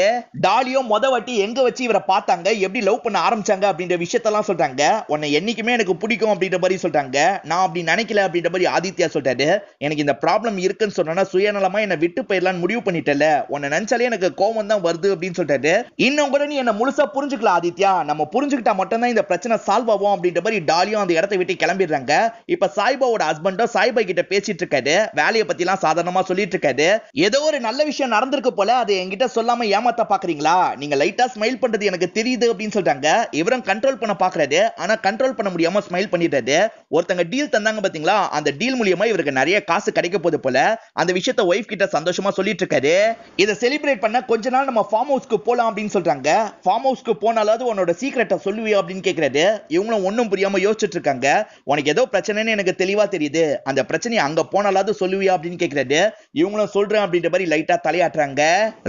A: டாலியும் மொத வாட்டி எங்க வச்சு இவரை பார்த்தாங்க எப்படி லவ் பண்ண ஆரம்பிச்சாங்க அப்படின்ற விஷயத்தெல்லாம் சொல்றாங்க உன்னை என்னைக்குமே எனக்கு பிடிக்கும் அப்படின்ற மாதிரி சொல்றாங்க நான் அப்படி நினைக்கல அப்படின்ற மாதிரி ஆதித்யா சொல்றாரு எனக்கு இந்த ப்ராப்ளம் இருக்குன்னு சொன்னா சுயநலமா என்ன என்ன விட்டு போயிடலாம் முடிவு பண்ணிட்டல உன்னை நினைச்சாலே எனக்கு கோபம் தான் வருது அப்படின்னு சொல்லிட்டாரு இன்னும் கூட நீ என்ன முழுசா புரிஞ்சுக்கலாம் ஆதித்யா நம்ம புரிஞ்சுக்கிட்டா மட்டும்தான் இந்த பிரச்சனை சால்வ் ஆகும் அப்படின்ற மாதிரி டாலியும் அந்த இடத்தை விட்டு கிளம்பிடுறாங்க இப்ப சாய்பாவோட ஹஸ்பண்டும் சாய்பா கிட்ட பேசிட்டு இருக்காரு வேலையை பத்தி எல்லாம் சாதாரணமா சொல்லிட்டு இருக்காரு ஏதோ ஒரு நல்ல விஷயம் நடந்திருக்கு போல அதை என்கிட்ட சொல்லாம ஏமாத்த பாக்குறீங்களா நீங்க லைட்டா ஸ்மைல் பண்றது எனக்கு தெரியுது அப்படின்னு சொல்றாங்க இவரும் கண்ட்ரோல் பண்ண பாக்குறாரு ஆனா கண்ட்ரோல் பண்ண முடியாம ஸ்மைல் பண்ணிட்டாரு ஒருத்தங்க டீல் தந்தாங்க பாத்தீங்களா அந்த டீல் மூலியமா இவருக்கு நிறைய காசு கிடைக்க போது போல அந்த விஷயத்த ஒய்ஃப் கிட்ட கிட்ட சந்தோஷமா சொல்லிட்டு இருக்காரு இதை செலிப்ரேட் பண்ண கொஞ்ச நாள் நம்ம ஃபார்ம் ஹவுஸ்க்கு போலாம் அப்படின்னு சொல்றாங்க ஃபார்ம் ஹவுஸ்க்கு போனாலாவது உன்னோட சீக்கிரட்டை சொல்லுவியா அப்படின்னு கேட்கறாரு இவங்களும் ஒன்றும் புரியாம யோசிச்சுட்டு இருக்காங்க உனக்கு ஏதோ பிரச்சனைன்னு எனக்கு தெளிவா தெரியுது அந்த பிரச்சனையை அங்க போனாலாவது சொல்லுவியா அப்படின்னு கேட்கறாரு இவங்களும் சொல்றேன் அப்படின்ற மாதிரி லைட்டா தலையாட்டுறாங்க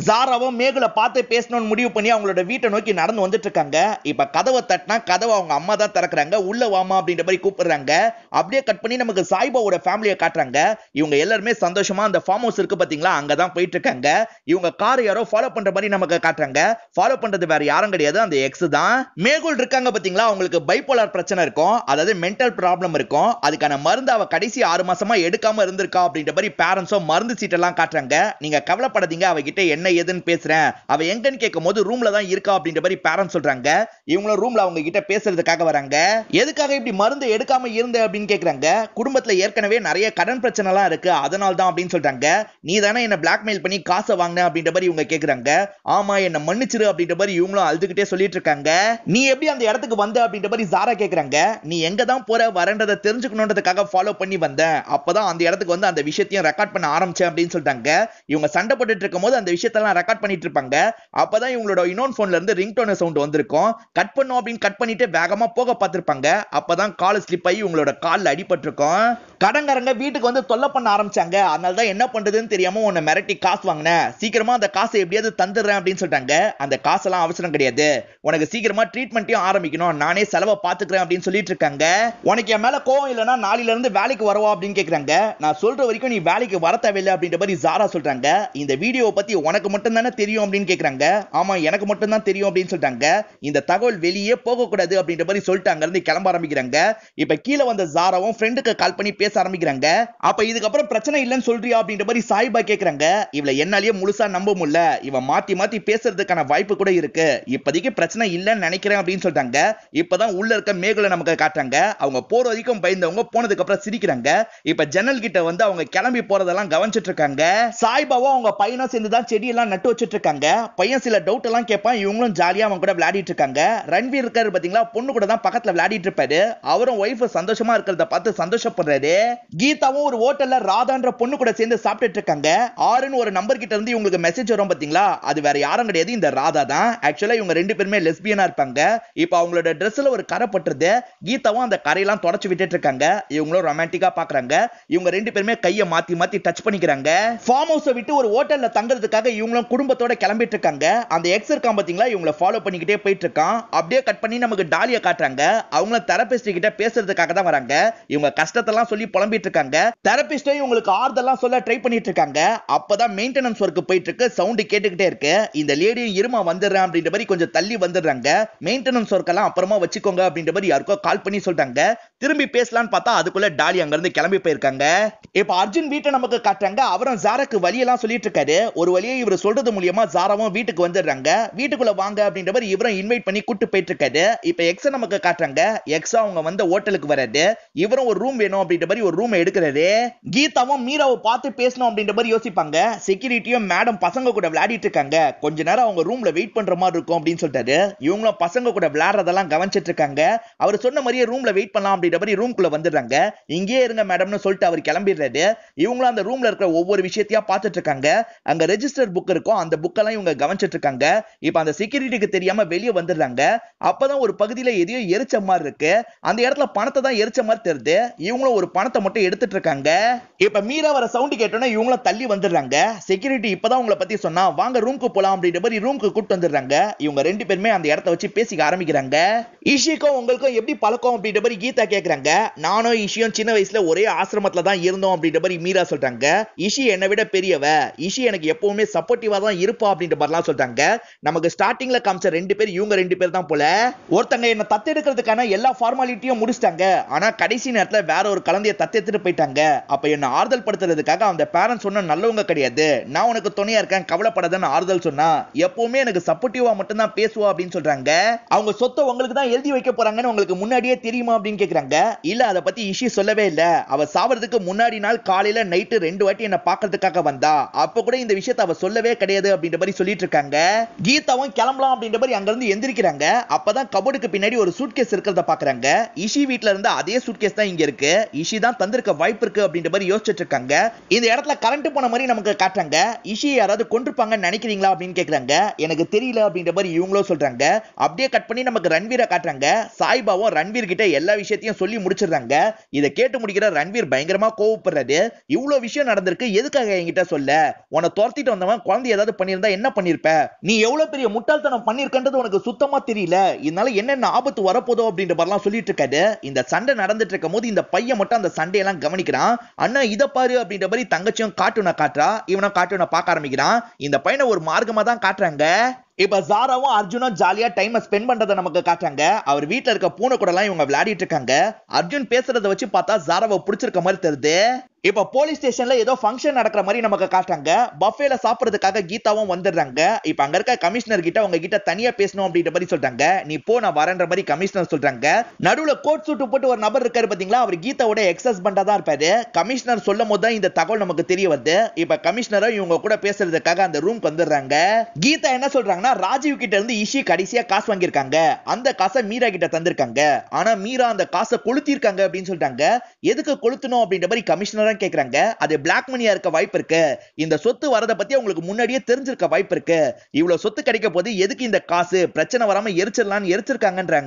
A: ஜாராவும் மேகுல பார்த்து பேசணும்னு முடிவு பண்ணி அவங்களோட வீட்டை நோக்கி நடந்து வந்துட்டு இருக்காங்க இப்ப கதவை தட்டினா கதவை அவங்க அம்மா தான் திறக்கிறாங்க உள்ள வாமா அப்படின்ற மாதிரி கூப்பிடுறாங்க அப்படியே கட் பண்ணி நமக்கு சாய்பாவோட ஃபேமிலியை காட்டுறாங்க இவங்க எல்லாருமே சந்தோஷமா அந்த ஃபார்ம் ஹவுஸ் இருக்கு பாத்தீங்களா அங்கதான் போயிட்டு இருக்காங்க இவங்க கார் யாரோ ஃபாலோ பண்ற மாதிரி நமக்கு காட்டுறாங்க ஃபாலோ பண்றது வேற யாரும் கிடையாது அந்த எக்ஸ் தான் மேகுல் இருக்காங்க பாத்தீங்களா அவங்களுக்கு பைபோலார் பிரச்சனை இருக்கும் அதாவது மென்டல் ப்ராப்ளம் இருக்கும் அதுக்கான மருந்து அவ கடைசி ஆறு மாசமா எடுக்காம இருந்திருக்கா அப்படின்ற மாதிரி பேரண்ட்ஸும் மருந்து சீட்டெல்லாம் காட்டுறாங்க நீங்க கவலைப்படாதீங்க கிட்ட என்ன ஏதுன்னு பேசுறேன் அவ எங்கன்னு கேட்கும் போது ரூம்ல தான் இருக்கா அப்படின்ற மாதிரி பேரண்ட்ஸ் சொல்றாங்க இவங்களும் ரூம்ல அவங்க கிட்ட பேசுறதுக்காக வராங்க எதுக்காக இப்படி மருந்து எடுக்காம இருந்த அப்படின்னு கேக்குறாங்க குடும்பத்துல ஏற்கனவே நிறைய கடன் பிரச்சனை எல்லாம் இருக்கு அதனால தான் அப்படின்னு சொல்றாங்க நீ நீ தானே என்ன பிளாக்மெயில் பண்ணி காசை வாங்கின அப்படின்ற மாதிரி இவங்க கேக்குறாங்க ஆமா என்ன மன்னிச்சிரு அப்படின்ற மாதிரி இவங்களும் அழுதுகிட்டே சொல்லிட்டு இருக்காங்க நீ எப்படி அந்த இடத்துக்கு வந்த அப்படின்ற மாதிரி ஜாரா கேக்குறாங்க நீ எங்க தான் போற வரன்றதை தெரிஞ்சுக்கணுன்றதுக்காக ஃபாலோ பண்ணி வந்தேன் அப்பதான் அந்த இடத்துக்கு வந்து அந்த விஷயத்தையும் ரெக்கார்ட் பண்ண ஆரம்பிச்சேன் அப்படின்னு சொல்லிட்டாங்க இவங்க சண்டை போட்டுட்டு இருக்கும் போது அந்த விஷயத்தெல்லாம் ரெக்கார்ட் பண்ணிட்டு இருப்பாங்க அப்பதான் இவங்களோட இன்னொன் போன்ல இருந்து ரிங்டோன சவுண்ட் வந்திருக்கும் கட் பண்ணும் அப்படின்னு கட் பண்ணிட்டு வேகமா போக பார்த்திருப்பாங்க அப்பதான் கால் ஸ்லிப் ஆகி உங்களோட காலில் அடிபட்டிருக்கும் கடங்காரங்க வீட்டுக்கு வந்து தொல்லை பண்ண ஆரம்பிச்சாங்க அதனால தான் என்ன பண்றதுன்னு தெரியும் தெரியாம உன்னை மிரட்டி காசு வாங்கினேன் சீக்கிரமா அந்த காசை எப்படியாவது தந்துடுறேன் அப்படின்னு சொல்லிட்டாங்க அந்த காசெல்லாம் அவசரம் கிடையாது உனக்கு சீக்கிரமா ட்ரீட்மெண்ட்டையும் ஆரம்பிக்கணும் நானே செலவை பாத்துக்கிறேன் அப்படின்னு சொல்லிட்டு இருக்காங்க உனக்கு என் மேல கோவம் இல்லைன்னா நாளில இருந்து வேலைக்கு வரவா அப்படின்னு கேக்குறாங்க நான் சொல்ற வரைக்கும் நீ வேலைக்கு வர தேவையில்லை அப்படின்ற மாதிரி ஜாரா சொல்றாங்க இந்த வீடியோவை பத்தி உனக்கு மட்டும் தானே தெரியும் அப்படின்னு கேக்குறாங்க ஆமா எனக்கு மட்டும் தான் தெரியும் அப்படின்னு சொல்லிட்டாங்க இந்த தகவல் வெளியே போகக்கூடாது அப்படின்ற மாதிரி சொல்லிட்டாங்க இருந்து கிளம்ப ஆரம்பிக்கிறாங்க இப்ப கீழே வந்த ஜாராவும் ஃப்ரெண்டுக்கு கால் பண்ணி பேச ஆரம்பிக்கிறாங்க அப்ப இதுக்கப்புறம் பிரச்சனை இல்லைன்னு சொல்றியா அப்படின்ற மாதிரி சாய் அன்பா கேக்குறாங்க இவளை என்னாலேயே முழுசா நம்ப முடியல இவன் மாத்தி மாத்தி பேசுறதுக்கான வாய்ப்பு கூட இருக்கு இப்போதைக்கு பிரச்சனை இல்லைன்னு நினைக்கிறேன் அப்படின்னு சொல்றாங்க இப்பதான் உள்ள இருக்க மேகலை நமக்கு காட்டுறாங்க அவங்க போற வரைக்கும் பயந்தவங்க போனதுக்கு அப்புறம் சிரிக்கிறாங்க இப்ப ஜன்னல் கிட்ட வந்து அவங்க கிளம்பி போறதெல்லாம் கவனிச்சிட்டு இருக்காங்க சாய்பாவும் அவங்க பையனும் சேர்ந்து தான் செடியெல்லாம் நட்டு வச்சிட்டு இருக்காங்க பையன் சில டவுட் எல்லாம் கேட்பான் இவங்களும் ஜாலியா அவங்க கூட விளையாடிட்டு இருக்காங்க ரன்வீர் இருக்காரு பாத்தீங்களா பொண்ணு கூட தான் பக்கத்துல விளையாடிட்டு இருப்பாரு அவரும் ஒய்ஃப் சந்தோஷமா இருக்கிறத பார்த்து சந்தோஷப்படுறாரு கீதாவும் ஒரு ஹோட்டல்ல ராதான்ற பொண்ணு கூட சேர்ந்து சாப்பிட்டுட்டு இருக்காங்க இருக்காங்க ஆறுன்னு ஒரு நம்பர் கிட்ட இருந்து இவங்களுக்கு மெசேஜ் வரும் பாத்தீங்களா அது வேற யாரும் கிடையாது இந்த ராதா தான் ஆக்சுவலா இவங்க ரெண்டு பேருமே லெஸ்பியனா இருப்பாங்க இப்ப அவங்களோட ட்ரெஸ்ல ஒரு கரை பட்டுறது கீதாவும் அந்த கரையெல்லாம் தொடச்சு விட்டுட்டு இருக்காங்க இவங்களும் ரொமான்டிக்கா பாக்குறாங்க இவங்க ரெண்டு பேருமே கையை மாத்தி மாத்தி டச் பண்ணிக்கிறாங்க ஃபார்ம் ஹவுஸை விட்டு ஒரு ஹோட்டல்ல தங்குறதுக்காக இவங்களும் குடும்பத்தோட கிளம்பிட்டு இருக்காங்க அந்த எக்ஸ் இருக்கான் பாத்தீங்களா இவங்கள ஃபாலோ பண்ணிக்கிட்டே போயிட்டு இருக்கான் அப்படியே கட் பண்ணி நமக்கு டாலியா காட்டுறாங்க அவங்கள தெரபிஸ்ட் கிட்ட பேசுறதுக்காக தான் வராங்க இவங்க கஷ்டத்தெல்லாம் சொல்லி புலம்பிட்டு இருக்காங்க தெரபிஸ்டே இவங்களுக்கு ஆறுதல் சொல்ல ட்ரை பண்ணிட்டு இருக்காங்க இருக்காங்க அப்பதான் மெயின்டெனன்ஸ் ஒர்க்கு போயிட்டு இருக்கு சவுண்டு கேட்டுக்கிட்டே இருக்கு இந்த லேடியும் இருமா வந்துடுறேன் அப்படின்ற மாதிரி கொஞ்சம் தள்ளி வந்துடுறாங்க மெயின்டெனன்ஸ் எல்லாம் அப்புறமா வச்சுக்கோங்க அப்படின்ற மாதிரி யாருக்கோ கால் பண்ணி சொல்றாங்க திரும்பி பேசலாம்னு பார்த்தா அதுக்குள்ள டாலி அங்கிருந்து கிளம்பி போயிருக்காங்க இப்ப அர்ஜுன் வீட்டை நமக்கு காட்டுறாங்க அவரும் ஜாராக்கு வழியெல்லாம் சொல்லிட்டு இருக்காரு ஒரு வழியை இவர் சொல்றது மூலியமா ஜாராவும் வீட்டுக்கு வந்துடுறாங்க வீட்டுக்குள்ள வாங்க அப்படின்ற மாதிரி இவரும் இன்வைட் பண்ணி கூட்டு போயிட்டு இருக்காரு இப்ப எக்ஸ நமக்கு காட்டுறாங்க எக்ஸா அவங்க வந்த ஹோட்டலுக்கு வராது இவரும் ஒரு ரூம் வேணும் அப்படின்ற மாதிரி ஒரு ரூம் எடுக்கிறாரு கீதாவும் மீராவும் பார்த்து பேசணும் அப்படின்ற மாதிரி யோசிப்பாங்க செக்யூரிட்டியும் மேடம் பசங்க கூட விளையாடிட்டு இருக்காங்க கொஞ்ச நேரம் அவங்க ரூம்ல வெயிட் பண்ற மாதிரி இருக்கும் அப்படின்னு சொல்லிட்டாரு இவங்களும் பசங்க கூட விளையாடுறதெல்லாம் கவனிச்சிட்டு இருக்காங்க அவர் சொன்ன மாதிரியே ரூம்ல வெயிட் பண்ணலாம் அப்படின்ற மாதிரி ரூம்குள்ள வந்துடுறாங்க இங்கேயே இருங்க மேடம்னு சொல்லிட்டு அவர் கிளம்பிடுறாரு இவங்களும் அந்த ரூம்ல இருக்கிற ஒவ்வொரு விஷயத்தையா பார்த்துட்டு இருக்காங்க அங்க ரெஜிஸ்டர் புக் இருக்கும் அந்த புக்கெல்லாம் இவங்க கவனிச்சிட்டு இருக்காங்க இப்ப அந்த செக்யூரிட்டிக்கு தெரியாம வெளியே வந்துடுறாங்க அப்பதான் ஒரு பகுதியில எதையோ எரிச்ச மாதிரி இருக்கு அந்த இடத்துல பணத்தை தான் எரிச்ச மாதிரி தெரியுது இவங்களும் ஒரு பணத்தை மட்டும் எடுத்துட்டு இருக்காங்க இப்ப மீரா வர சவுண்ட் கேட்டோன்னா இவங்களும் தள்ளி வந்துடுறாங்க செக்யூரிட்டி இப்போதான் உங்களை பத்தி சொன்னா வாங்க ரூம்க்கு போலாம் அப்படின்ற மாதிரி ரூம்க்கு கூப்பிட்டு வந்துடுறாங்க இவங்க ரெண்டு பேருமே அந்த இடத்த வச்சு பேசிக்க ஆரம்பிக்கிறாங்க இஷிக்கும் உங்களுக்கும் எப்படி பழக்கம் அப்படின்ற மாதிரி கீதா கேக்குறாங்க நானும் இஷியும் சின்ன வயசுல ஒரே ஆசிரமத்துல தான் இருந்தோம் அப்படின்ற மாதிரி மீரா சொல்றாங்க இஷி என்னை விட பெரியவ இஷி எனக்கு எப்பவுமே சப்போர்ட்டிவா தான் இருப்பா அப்படின்ற மாதிரிலாம் சொல்றாங்க நமக்கு ஸ்டார்டிங்ல காமிச்ச ரெண்டு பேர் இவங்க ரெண்டு பேர் தான் போல ஒருத்தங்க என்ன தத்தெடுக்கிறதுக்கான எல்லா ஃபார்மாலிட்டியும் முடிச்சிட்டாங்க ஆனா கடைசி நேரத்துல வேற ஒரு குழந்தைய தத்தெடுத்துட்டு போயிட்டாங்க அப்ப என்ன ஆறுதல் படுத்துறதுக்காக அந்த பேரண்ட்ஸ் சொன்ன நல்லவங்க கிடையாது நான் உனக்கு துணையா இருக்கேன் கவலைப்படாதன்னு ஆறுதல் சொன்னா எப்பவுமே எனக்கு சப்போர்ட்டிவா மட்டும் தான் பேசுவா அப்படின்னு சொல்றாங்க அவங்க சொத்தை உங்களுக்கு தான் எழுதி வைக்க போறாங்கன்னு உங்களுக்கு முன்னாடியே தெரியுமா அப்படின்னு கேக்குறாங்க இல்ல அதை பத்தி இஷ்யூ சொல்லவே இல்ல அவ சாவதுக்கு முன்னாடி நாள் காலையில நைட்டு ரெண்டு வாட்டி என்ன பாக்குறதுக்காக வந்தா அப்ப கூட இந்த விஷயத்த அவ சொல்லவே கிடையாது அப்படின்ற மாதிரி சொல்லிட்டு இருக்காங்க கீதாவும் கிளம்பலாம் அப்படின்ற மாதிரி அங்க இருந்து எந்திரிக்கிறாங்க அப்பதான் கபோர்டுக்கு பின்னாடி ஒரு சூட்கேஸ் இருக்கிறத பாக்குறாங்க இஷி வீட்ல இருந்து அதே சூட்கேஸ் தான் இங்க இருக்கு இஷி தான் தந்திருக்க வாய்ப்பு இருக்கு அப்படின்ற மாதிரி யோசிச்சுட்டு இருக்காங்க இந்த இடத்துல கரண்ட் பட்டு போன மாதிரி நமக்கு காட்டுறாங்க இஷியை யாராவது கொண்டிருப்பாங்கன்னு நினைக்கிறீங்களா அப்படின்னு கேட்குறாங்க எனக்கு தெரியல அப்படின்ற மாதிரி இவங்களும் சொல்கிறாங்க அப்படியே கட் பண்ணி நமக்கு ரன்வீரை காட்டுறாங்க சாய்பாவும் ரன்வீர் கிட்ட எல்லா விஷயத்தையும் சொல்லி முடிச்சிடுறாங்க இதை கேட்டு முடிக்கிற ரன்வீர் பயங்கரமாக கோவப்படுறது இவ்வளோ விஷயம் நடந்திருக்கு எதுக்காக என்கிட்ட சொல்ல உன்னை துரத்திட்டு வந்தவன் குழந்தை ஏதாவது பண்ணியிருந்தா என்ன பண்ணிருப்ப நீ எவ்வளோ பெரிய முட்டாள்தனம் பண்ணியிருக்கன்றது உனக்கு சுத்தமாக தெரியல இதனால என்னென்ன ஆபத்து வரப்போதோ அப்படின்ற மாதிரிலாம் சொல்லிட்டு இருக்காரு இந்த சண்டை நடந்துட்டு இருக்கும் போது இந்த பையன் மட்டும் அந்த சண்டையெல்லாம் கவனிக்கிறான் அண்ணா இதை பாரு அப்படின்ற மாதிரி தங்கச்சியும் காட்டு கார்ட்டூனை காட்டுறா இவனும் கார்ட்டூனை பார்க்க ஆரம்பிக்கிறான் இந்த பையனை ஒரு மார்க்கமாக தான் காட்டுறாங்க இப்ப சாராவும் அர்ஜுனும் ஜாலியா டைம் ஸ்பெண்ட் பண்றதை நமக்கு காட்டாங்க அவர் வீட்டுல இருக்க பூனை கூட எல்லாம் இவங்க விளையாடிட்டு இருக்காங்க அர்ஜுன் பேசுறத வச்சு பார்த்தா சாராவை புடிச்சிருக்க மாதிரி தெரியுது இப்ப போலீஸ் ஸ்டேஷன்ல ஏதோ ஃபங்க்ஷன் நடக்கிற மாதிரி நமக்கு காட்டாங்க பஃபேல சாப்பிடுறதுக்காக கீதாவும் வந்துடுறாங்க இப்ப அங்க இருக்க கமிஷனர் கிட்ட அவங்க கிட்ட தனியா பேசணும் அப்படின்ற மாதிரி சொல்றாங்க நீ போ நான் வரேன்ற மாதிரி கமிஷனர் சொல்றாங்க நடுவுல கோட் சூட்டு போட்டு ஒரு நபர் இருக்காரு பாத்தீங்களா அவர் கீதாவோட எக்ஸஸ் பண்றதா இருப்பாரு கமிஷனர் சொல்லும் போதுதான் இந்த தகவல் நமக்கு தெரிய வருது இப்ப கமிஷனரும் இவங்க கூட பேசுறதுக்காக அந்த ரூம்க்கு வந்துடுறாங்க கீதா என்ன சொல்றாங்க பண்ணிருக்காங்கன்னா ராஜீவ் கிட்ட இருந்து இஷி கடைசியா காசு வாங்கியிருக்காங்க அந்த காசை மீரா கிட்ட தந்திருக்காங்க ஆனா மீரா அந்த காசை கொளுத்திருக்காங்க அப்படின்னு சொல்லிட்டாங்க எதுக்கு கொளுத்தணும் அப்படின்ற மாதிரி கமிஷனரா கேக்குறாங்க அது பிளாக் மணியா இருக்க வாய்ப்பு இருக்கு இந்த சொத்து வரதை பத்தி அவங்களுக்கு முன்னாடியே தெரிஞ்சிருக்க வாய்ப்பு இருக்கு இவ்வளவு சொத்து கிடைக்க போது எதுக்கு இந்த காசு பிரச்சனை வராம எரிச்சிடலாம்னு எரிச்சிருக்காங்கன்றாங்க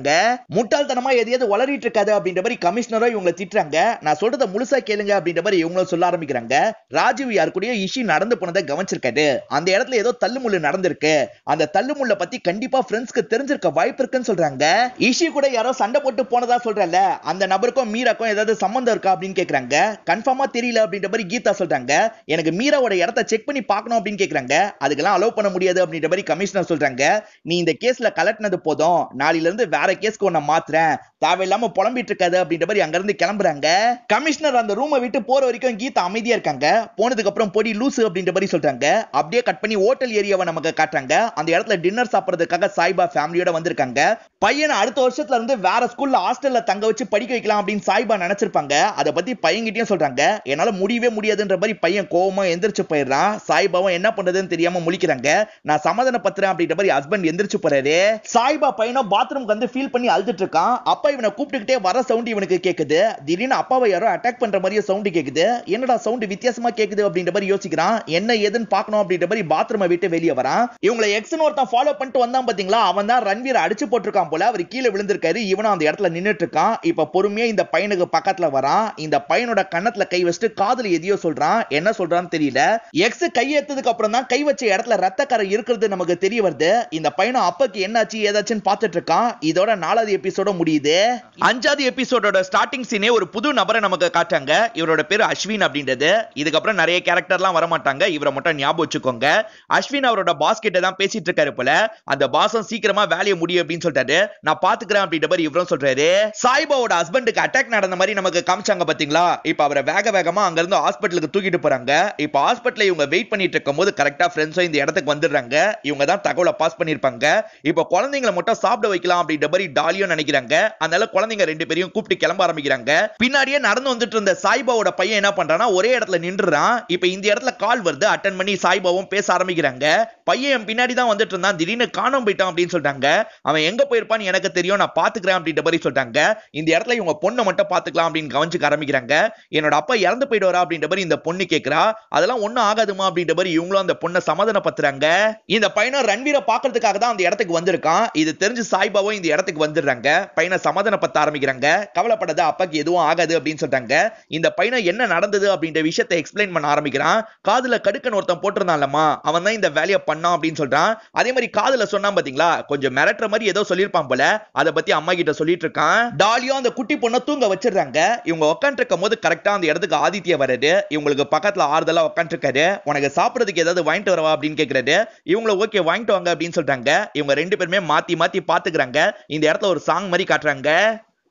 A: முட்டாள்தனமா எதையாவது வளரிட்டு இருக்காது அப்படின்ற மாதிரி கமிஷனரா இவங்களை திட்டுறாங்க நான் சொல்றத முழுசா கேளுங்க அப்படின்ற மாதிரி இவங்களும் சொல்ல ஆரம்பிக்கிறாங்க ராஜீவ் யார் கூடயோ இஷி நடந்து போனதை கவனிச்சிருக்காரு அந்த இடத்துல ஏதோ தள்ளுமுள்ளு நடந்திருக்கு அந்த தள்ளுமுள்ள பத்தி கண்டிப்பா ஃப்ரெண்ட்ஸ்க்கு தெரிஞ்சிருக்க வாய்ப்பு இருக்குன்னு சொல்றாங்க இஷி கூட யாரோ சண்டை போட்டு போனதா சொல்றல அந்த நபருக்கும் மீராக்கும் ஏதாவது இருக்கா அப்படின்னு கேக்குறாங்க கன்ஃபார்மா தெரியல அப்படின்ற மாதிரி கீதா சொல்றாங்க எனக்கு மீராவோட இடத்த செக் பண்ணி பார்க்கணும் அப்படின்னு கேக்குறாங்க அதுக்கெல்லாம் அலோவ் பண்ண முடியாது அப்படின்ற மாதிரி கமிஷனர் சொல்றாங்க நீ இந்த கேஸ்ல கலட்டினது போதும் நாளையில இருந்து வேற கேஸ்க்கு உன்னை மாத்துறேன் தேவையில்லாம புலம்பிட்டு இருக்காது அப்படின்ற மாதிரி அங்க இருந்து கிளம்புறாங்க கமிஷனர் அந்த ரூமை விட்டு போற வரைக்கும் கீதா அமைதியா இருக்காங்க போனதுக்கு அப்புறம் பொடி லூசு அப்படின்ற மாதிரி சொல்றாங்க அப்படியே கட் பண்ணி ஹோட்டல் ஏரியாவை நமக்கு காட்டுறாங்க அந்த இடத்துல டின்னர் சாப்பிட்றதுக்காக சாய்பா ஃபேமிலியோட வந்திருக்காங்க பையனை அடுத்த வருஷத்துல இருந்து வேற ஸ்கூல்ல ஹாஸ்டல்ல தங்க வச்சு படிக்க வைக்கலாம் அப்படின்னு சாய்பா நினைச்சிருப்பாங்க அதை பத்தி பையன்கிட்டயும் சொல்றாங்க என்னால முடியவே முடியாதுன்ற மாதிரி பையன் கோவமா எந்திரிச்சு போயிடுறான் சாய்பாவும் என்ன பண்றதுன்னு தெரியாம முழிக்கிறாங்க நான் சமாதான பத்திரம் அப்படின்ற மாதிரி ஹஸ்பண்ட் எந்திரிச்சு போறாரு சாய்பா பையனும் பாத்ரூம்க்கு வந்து ஃபீல் பண்ணி அழுதுட்டு இருக்கான் அப்பா இவனை கூப்பிட்டுக்கிட்டே வர சவுண்ட் இவனுக்கு கேக்குது திடீர்னு அப்பாவை யாரோ அட்டாக் பண்ற மாதிரியே சவுண்ட் கேக்குது என்னடா சவுண்ட் வித்தியாசமா கேக்குது அப்படின்ற மாதிரி யோசிக்கிறான் என்ன ஏதுன்னு பாக்கணும் அப்படின்ற மாதிரி பாத்ரூமை விட்டு வெளியே வரான் இவங்களை எக்ஸ்னோ ஒருத்தன் ஃபாலோ பண்ணிட்டு வந்தான் பார்த்தீங்களா அவன் தான் ரன்வீர் அடிச்சு போட்டிருக்கான் போல அவர் கீழே விழுந்திருக்காரு இவனும் அந்த இடத்துல நின்றுட்டு இருக்கான் இப்போ பொறுமையாக இந்த பையனுக்கு பக்கத்துல வரான் இந்த பையனோட கண்ணத்துல கை வச்சுட்டு காதல் எதையோ சொல்றான் என்ன சொல்கிறான்னு தெரியல எக்ஸ் கை எடுத்ததுக்கு அப்புறம் தான் கை வச்ச இடத்துல ரத்தக்கரை இருக்கிறது நமக்கு தெரிய வருது இந்த பையனும் அப்பக்கு என்னாச்சு ஏதாச்சும் பார்த்துட்டு இருக்கான் இதோட நாலாவது எபிசோட முடியுது அஞ்சாவது எபிசோடோட ஸ்டார்டிங் சீனே ஒரு புது நபரை நமக்கு காட்டாங்க இவரோட பேர் அஸ்வின் அப்படின்றது இதுக்கப்புறம் நிறைய கேரக்டர்லாம் வரமாட்டாங்க இவரை மட்டும் ஞாபகம் வச்சுக்கோங்க அஸ்வின் அவரோட பாஸ்கெட்டை தான் பேசிட்டு இருக்காரு போல அந்த பாசம் சீக்கிரமா வேலையை முடியும் அப்படின்னு சொல்லிட்டாரு நான் பாத்துக்கிறேன் அப்படின்ற மாதிரி இவரும் சொல்றாரு சாய்பாவோட ஹஸ்பண்டுக்கு அட்டாக் நடந்த மாதிரி நமக்கு காமிச்சாங்க பாத்தீங்களா இப்ப அவரை வேக வேகமா அங்க இருந்து ஹாஸ்பிட்டலுக்கு தூக்கிட்டு போறாங்க இப்ப ஹாஸ்பிட்டல இவங்க வெயிட் பண்ணிட்டு இருக்கும் போது கரெக்டா ஃப்ரெண்ட்ஸும் இந்த இடத்துக்கு வந்துடுறாங்க இவங்க தான் தகவலை பாஸ் பண்ணிருப்பாங்க இப்ப குழந்தைங்களை மட்டும் சாப்பிட வைக்கலாம் அப்படின்ற மாதிரி டாலியும் நினைக்கிறாங்க அதனால குழந்தைங்க ரெண்டு பேரையும் கூப்பிட்டு கிளம்ப ஆரம்பிக்கிறாங்க பின்னாடியே நடந்து வந்துட்டு இருந்த சாய்பாவோட பையன் என்ன பண்றானா ஒரே இடத்துல நின்றுறான் இப்ப இந்த இடத்துல கால் வருது அட்டன் பண்ணி சாய்பாவும் பேச ஆரம்பிக்கிறாங்க பையன் பின்னாடி தான் வந்து பார்த்துட்டு இருந்தான் திடீர்னு காணாம போயிட்டான் அப்படின்னு சொல்லிட்டாங்க அவன் எங்க போயிருப்பான்னு எனக்கு தெரியும் நான் பாத்துக்கிறேன் அப்படின்ற மாதிரி சொல்லிட்டாங்க இந்த இடத்துல இவங்க பொண்ணை மட்டும் பாத்துக்கலாம் அப்படின்னு கவனிச்சு ஆரம்பிக்கிறாங்க என்னோட அப்பா இறந்து போயிடுவாரா அப்படின்ற மாதிரி இந்த பொண்ணு கேட்கிறா அதெல்லாம் ஒண்ணும் ஆகாதுமா அப்படின்ற மாதிரி இவங்களும் அந்த பொண்ணை சமாதானப்படுத்துறாங்க இந்த பையனும் ரன்வீரை பாக்குறதுக்காக தான் அந்த இடத்துக்கு வந்திருக்கான் இது தெரிஞ்சு சாய்பாவும் இந்த இடத்துக்கு வந்துடுறாங்க பையனை சமாதானப்படுத்த ஆரம்பிக்கிறாங்க கவலைப்படாத அப்பாக்கு எதுவும் ஆகாது அப்படின்னு சொல்றாங்க இந்த பையனை என்ன நடந்தது அப்படின்ற விஷயத்தை எக்ஸ்பிளைன் பண்ண ஆரம்பிக்கிறான் காதுல கடுக்கன் ஒருத்தன் போட்டிருந்தான்லமா அவன் தான் இந்த வேலையை பண்ணான் அப்படின்னு சொல்றான் அதே மாதிரி காதுல சொன்னா பாத்தீங்களா கொஞ்சம் மிரட்டுற மாதிரி ஏதோ சொல்லிருப்பான் போல அத பத்தி அம்மா கிட்ட சொல்லிட்டு இருக்கான் டாலியும் அந்த குட்டி பொண்ணை தூங்க வச்சிருக்காங்க இவங்க உட்காந்து இருக்கும் போது கரெக்டா அந்த இடத்துக்கு ஆதித்ய வர்றாரு இவங்களுக்கு பக்கத்துல ஆறுதலா உட்காந்துருக்காரு உனக்கு சாப்பிடறதுக்கு ஏதாவது வாங்கிட்டு வரவா அப்படின்னு கேக்குறாரு இவங்கள ஓகே வாங்கிட்டு வாங்க அப்படின்னு சொல்றாங்க இவங்க ரெண்டு பேருமே மாத்தி மாத்தி பாத்துக்கிறாங்க இந்த இடத்துல ஒரு சாங் மாதிரி காட்டுறாங்க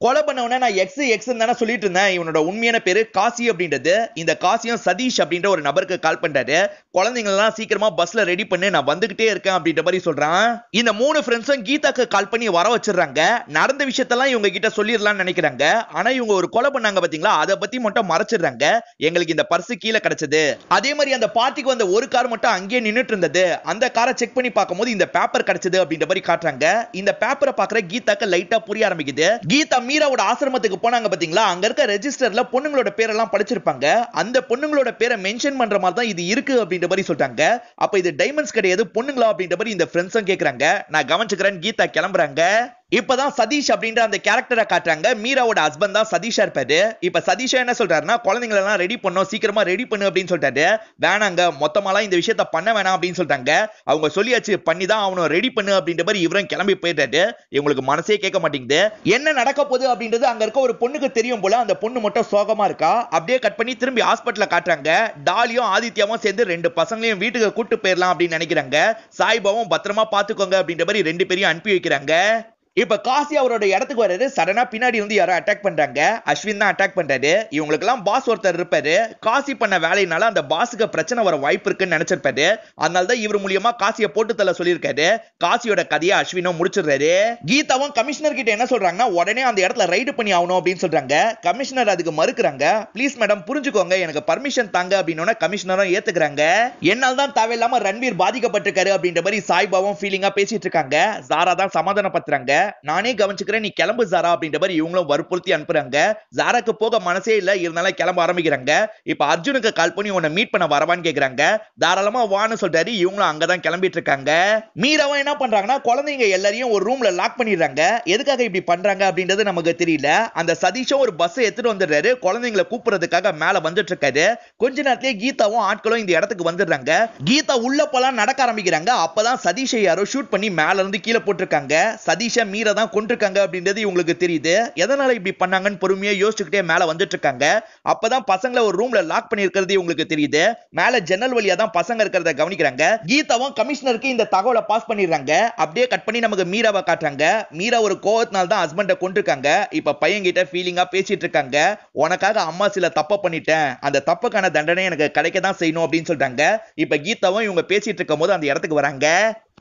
A: கொலை உடனே நான் எக்ஸ் எக்ஸ் தானே சொல்லிட்டு இருந்தேன் இவனோட உண்மையான பேரு காசி அப்படின்றது இந்த காசியும் சதீஷ் அப்படின்ற ஒரு நபருக்கு கால் பண்றாரு குழந்தைங்களெல்லாம் சீக்கிரமா பஸ்ல ரெடி பண்ணி நான் வந்துகிட்டே இருக்கேன் அப்படின்ற மாதிரி சொல்றான் இந்த மூணு ஃப்ரெண்ட்ஸும் கீதாக்கு கால் பண்ணி வர வச்சிடறாங்க நடந்த விஷயத்தெல்லாம் இவங்க கிட்ட சொல்லிடலாம்னு நினைக்கிறாங்க ஆனா இவங்க ஒரு கொலை பண்ணாங்க பாத்தீங்களா அதை பத்தி மட்டும் மறைச்சிடுறாங்க எங்களுக்கு இந்த பர்ஸ் கீழே கிடைச்சது அதே மாதிரி அந்த பார்ட்டிக்கு வந்த ஒரு கார் மட்டும் அங்கேயே நின்றுட்டு இருந்தது அந்த காரை செக் பண்ணி பார்க்கும்போது இந்த பேப்பர் கிடைச்சது அப்படின்ற மாதிரி காட்டுறாங்க இந்த பேப்பரை பாக்குற கீதாக்கு லைட்டா புரிய ஆரம்பிக்குது கீதா மீராவோட ஆசிரமத்துக்கு போனாங்க பாத்தீங்களா அங்க இருக்க ரெஜிஸ்டர்ல பொண்ணுங்களோட பேரெல்லாம் படிச்சிருப்பாங்க அந்த பொண்ணுங்களோட பேரை மென்ஷன் பண்ற மாதிரி தான் இது இருக்கு அப்படின்ற மாதிரி சொல்றாங்க அப்ப இது டைமண்ட்ஸ் கிடையாது பொண்ணுங்களா அப்படின்ற மாதிரி இந்த ஃப்ரெண்ட்ஸும் கேக்குறாங்க நான் கவனிச்சுக்கிறேன் கீதா கிளம்புறாங்க இப்பதான் சதீஷ் அப்படின்ற அந்த கேரக்டரை காட்டுறாங்க மீராவோட ஹஸ்பண்ட் தான் சதீஷா இருப்பாரு இப்ப சதீஷா என்ன சொல்றாருன்னா குழந்தைங்களை எல்லாம் ரெடி பண்ணும் சீக்கிரமா ரெடி பண்ணு அப்படின்னு சொல்றாரு வேணாங்க மொத்தமாலாம் இந்த விஷயத்த பண்ண வேணாம் அப்படின்னு சொல்றாங்க அவங்க சொல்லியாச்சு பண்ணி தான் அவனை ரெடி பண்ணு அப்படின்ற மாதிரி இவரும் கிளம்பி போயிட்டாரு இவங்களுக்கு மனசே கேட்க மாட்டேங்குது என்ன நடக்க போகுது அப்படின்றது அங்க இருக்க ஒரு பொண்ணுக்கு தெரியும் போல அந்த பொண்ணு மட்டும் சோகமா இருக்கா அப்படியே கட் பண்ணி திரும்பி ஹாஸ்பிட்டல காட்டுறாங்க டாலியும் ஆதித்யாவும் சேர்ந்து ரெண்டு பசங்களையும் வீட்டுக்கு கூட்டு போயிடலாம் அப்படின்னு நினைக்கிறாங்க சாய்பாவும் பத்திரமா பாத்துக்கோங்க அப்படின்ற மாதிரி ரெண்டு பேரையும் அனுப்பி வைக்கிறாங்க இப்ப காசி அவரோட இடத்துக்கு வர்றது சடனா பின்னாடி வந்து யாரோ அட்டாக் பண்றாங்க அஸ்வின் தான் அட்டாக் பண்றாரு இவங்களுக்கு எல்லாம் பாஸ் ஒருத்தர் இருப்பாரு காசி பண்ண வேலையினால அந்த பாஸுக்கு பிரச்சனை வர வாய்ப்பு இருக்குன்னு நினைச்சிருப்பாரு அதனால தான் இவர் மூலியமா காசியை போட்டு தள்ள சொல்லியிருக்காரு காசியோட கதையை அஸ்வினும் முடிச்சிடுறாரு கீதாவும் கமிஷனர் கிட்ட என்ன சொல்றாங்கன்னா உடனே அந்த இடத்துல ரைடு பண்ணி ஆகணும் அப்படின்னு சொல்றாங்க கமிஷனர் அதுக்கு மறுக்கிறாங்க ப்ளீஸ் மேடம் புரிஞ்சுக்கோங்க எனக்கு பர்மிஷன் தாங்க அப்படின்னு கமிஷனரும் ஏத்துக்கிறாங்க என்னால் தான் தேவையில்லாம ரன்வீர் பாதிக்கப்பட்டிருக்காரு அப்படின்ற மாதிரி சாய்பாவும் ஃபீலிங்கா பேசிட்டு இருக்காங்க சாரா தான் சமாதானப்படுத்துறாங்க நானே கவனிச்சுக்கிறேன் நீ கிளம்பு ஜாரா அப்படின்ற மாதிரி இவங்களும் வற்புறுத்தி அனுப்புறாங்க ஜாராக்கு போக மனசே இல்ல இருந்தாலும் கிளம்ப ஆரம்பிக்கிறாங்க இப்ப அர்ஜுனுக்கு கால் பண்ணி உன்னை மீட் பண்ண வரவான்னு கேக்குறாங்க தாராளமா வான்னு சொல்றாரு இவங்களும் அங்கதான் கிளம்பிட்டு இருக்காங்க மீராவும் என்ன பண்றாங்கன்னா குழந்தைங்க எல்லாரையும் ஒரு ரூம்ல லாக் பண்ணிடுறாங்க எதுக்காக இப்படி பண்றாங்க அப்படின்றது நமக்கு தெரியல அந்த சதீஷும் ஒரு பஸ் எடுத்துட்டு வந்துடுறாரு குழந்தைங்களை கூப்பிடுறதுக்காக மேல வந்துட்டு இருக்காரு கொஞ்ச நேரத்திலே கீதாவும் ஆட்களும் இந்த இடத்துக்கு வந்துடுறாங்க கீதா உள்ள போலாம் நடக்க ஆரம்பிக்கிறாங்க அப்பதான் சதீஷை யாரோ ஷூட் பண்ணி மேல இருந்து கீழே போட்டிருக்காங்க சதீஷ மீற தான் கொண்டிருக்காங்க அப்படின்றது இவங்களுக்கு தெரியுது எதனால இப்படி பண்ணாங்கன்னு பொறுமையா யோசிச்சுக்கிட்டே மேல வந்துட்டு இருக்காங்க அப்பதான் பசங்களை ஒரு ரூம்ல லாக் பண்ணிருக்கிறது இவங்களுக்கு தெரியுது மேல ஜன்னல் வழியா தான் பசங்க இருக்கிறத கவனிக்கிறாங்க கீதாவும் கமிஷனருக்கு இந்த தகவலை பாஸ் பண்ணிடுறாங்க அப்படியே கட் பண்ணி நமக்கு மீராவை காட்டுறாங்க மீரா ஒரு கோவத்தினால தான் ஹஸ்பண்டை கொண்டிருக்காங்க இப்ப பையன் கிட்ட ஃபீலிங்கா பேசிட்டு இருக்காங்க உனக்காக அம்மா சில தப்ப பண்ணிட்டேன் அந்த தப்புக்கான தண்டனை எனக்கு கிடைக்க தான் செய்யணும் அப்படின்னு சொல்றாங்க இப்ப கீதாவும் இவங்க பேசிட்டு இருக்கும் போது அந்த இடத்துக்கு வராங்க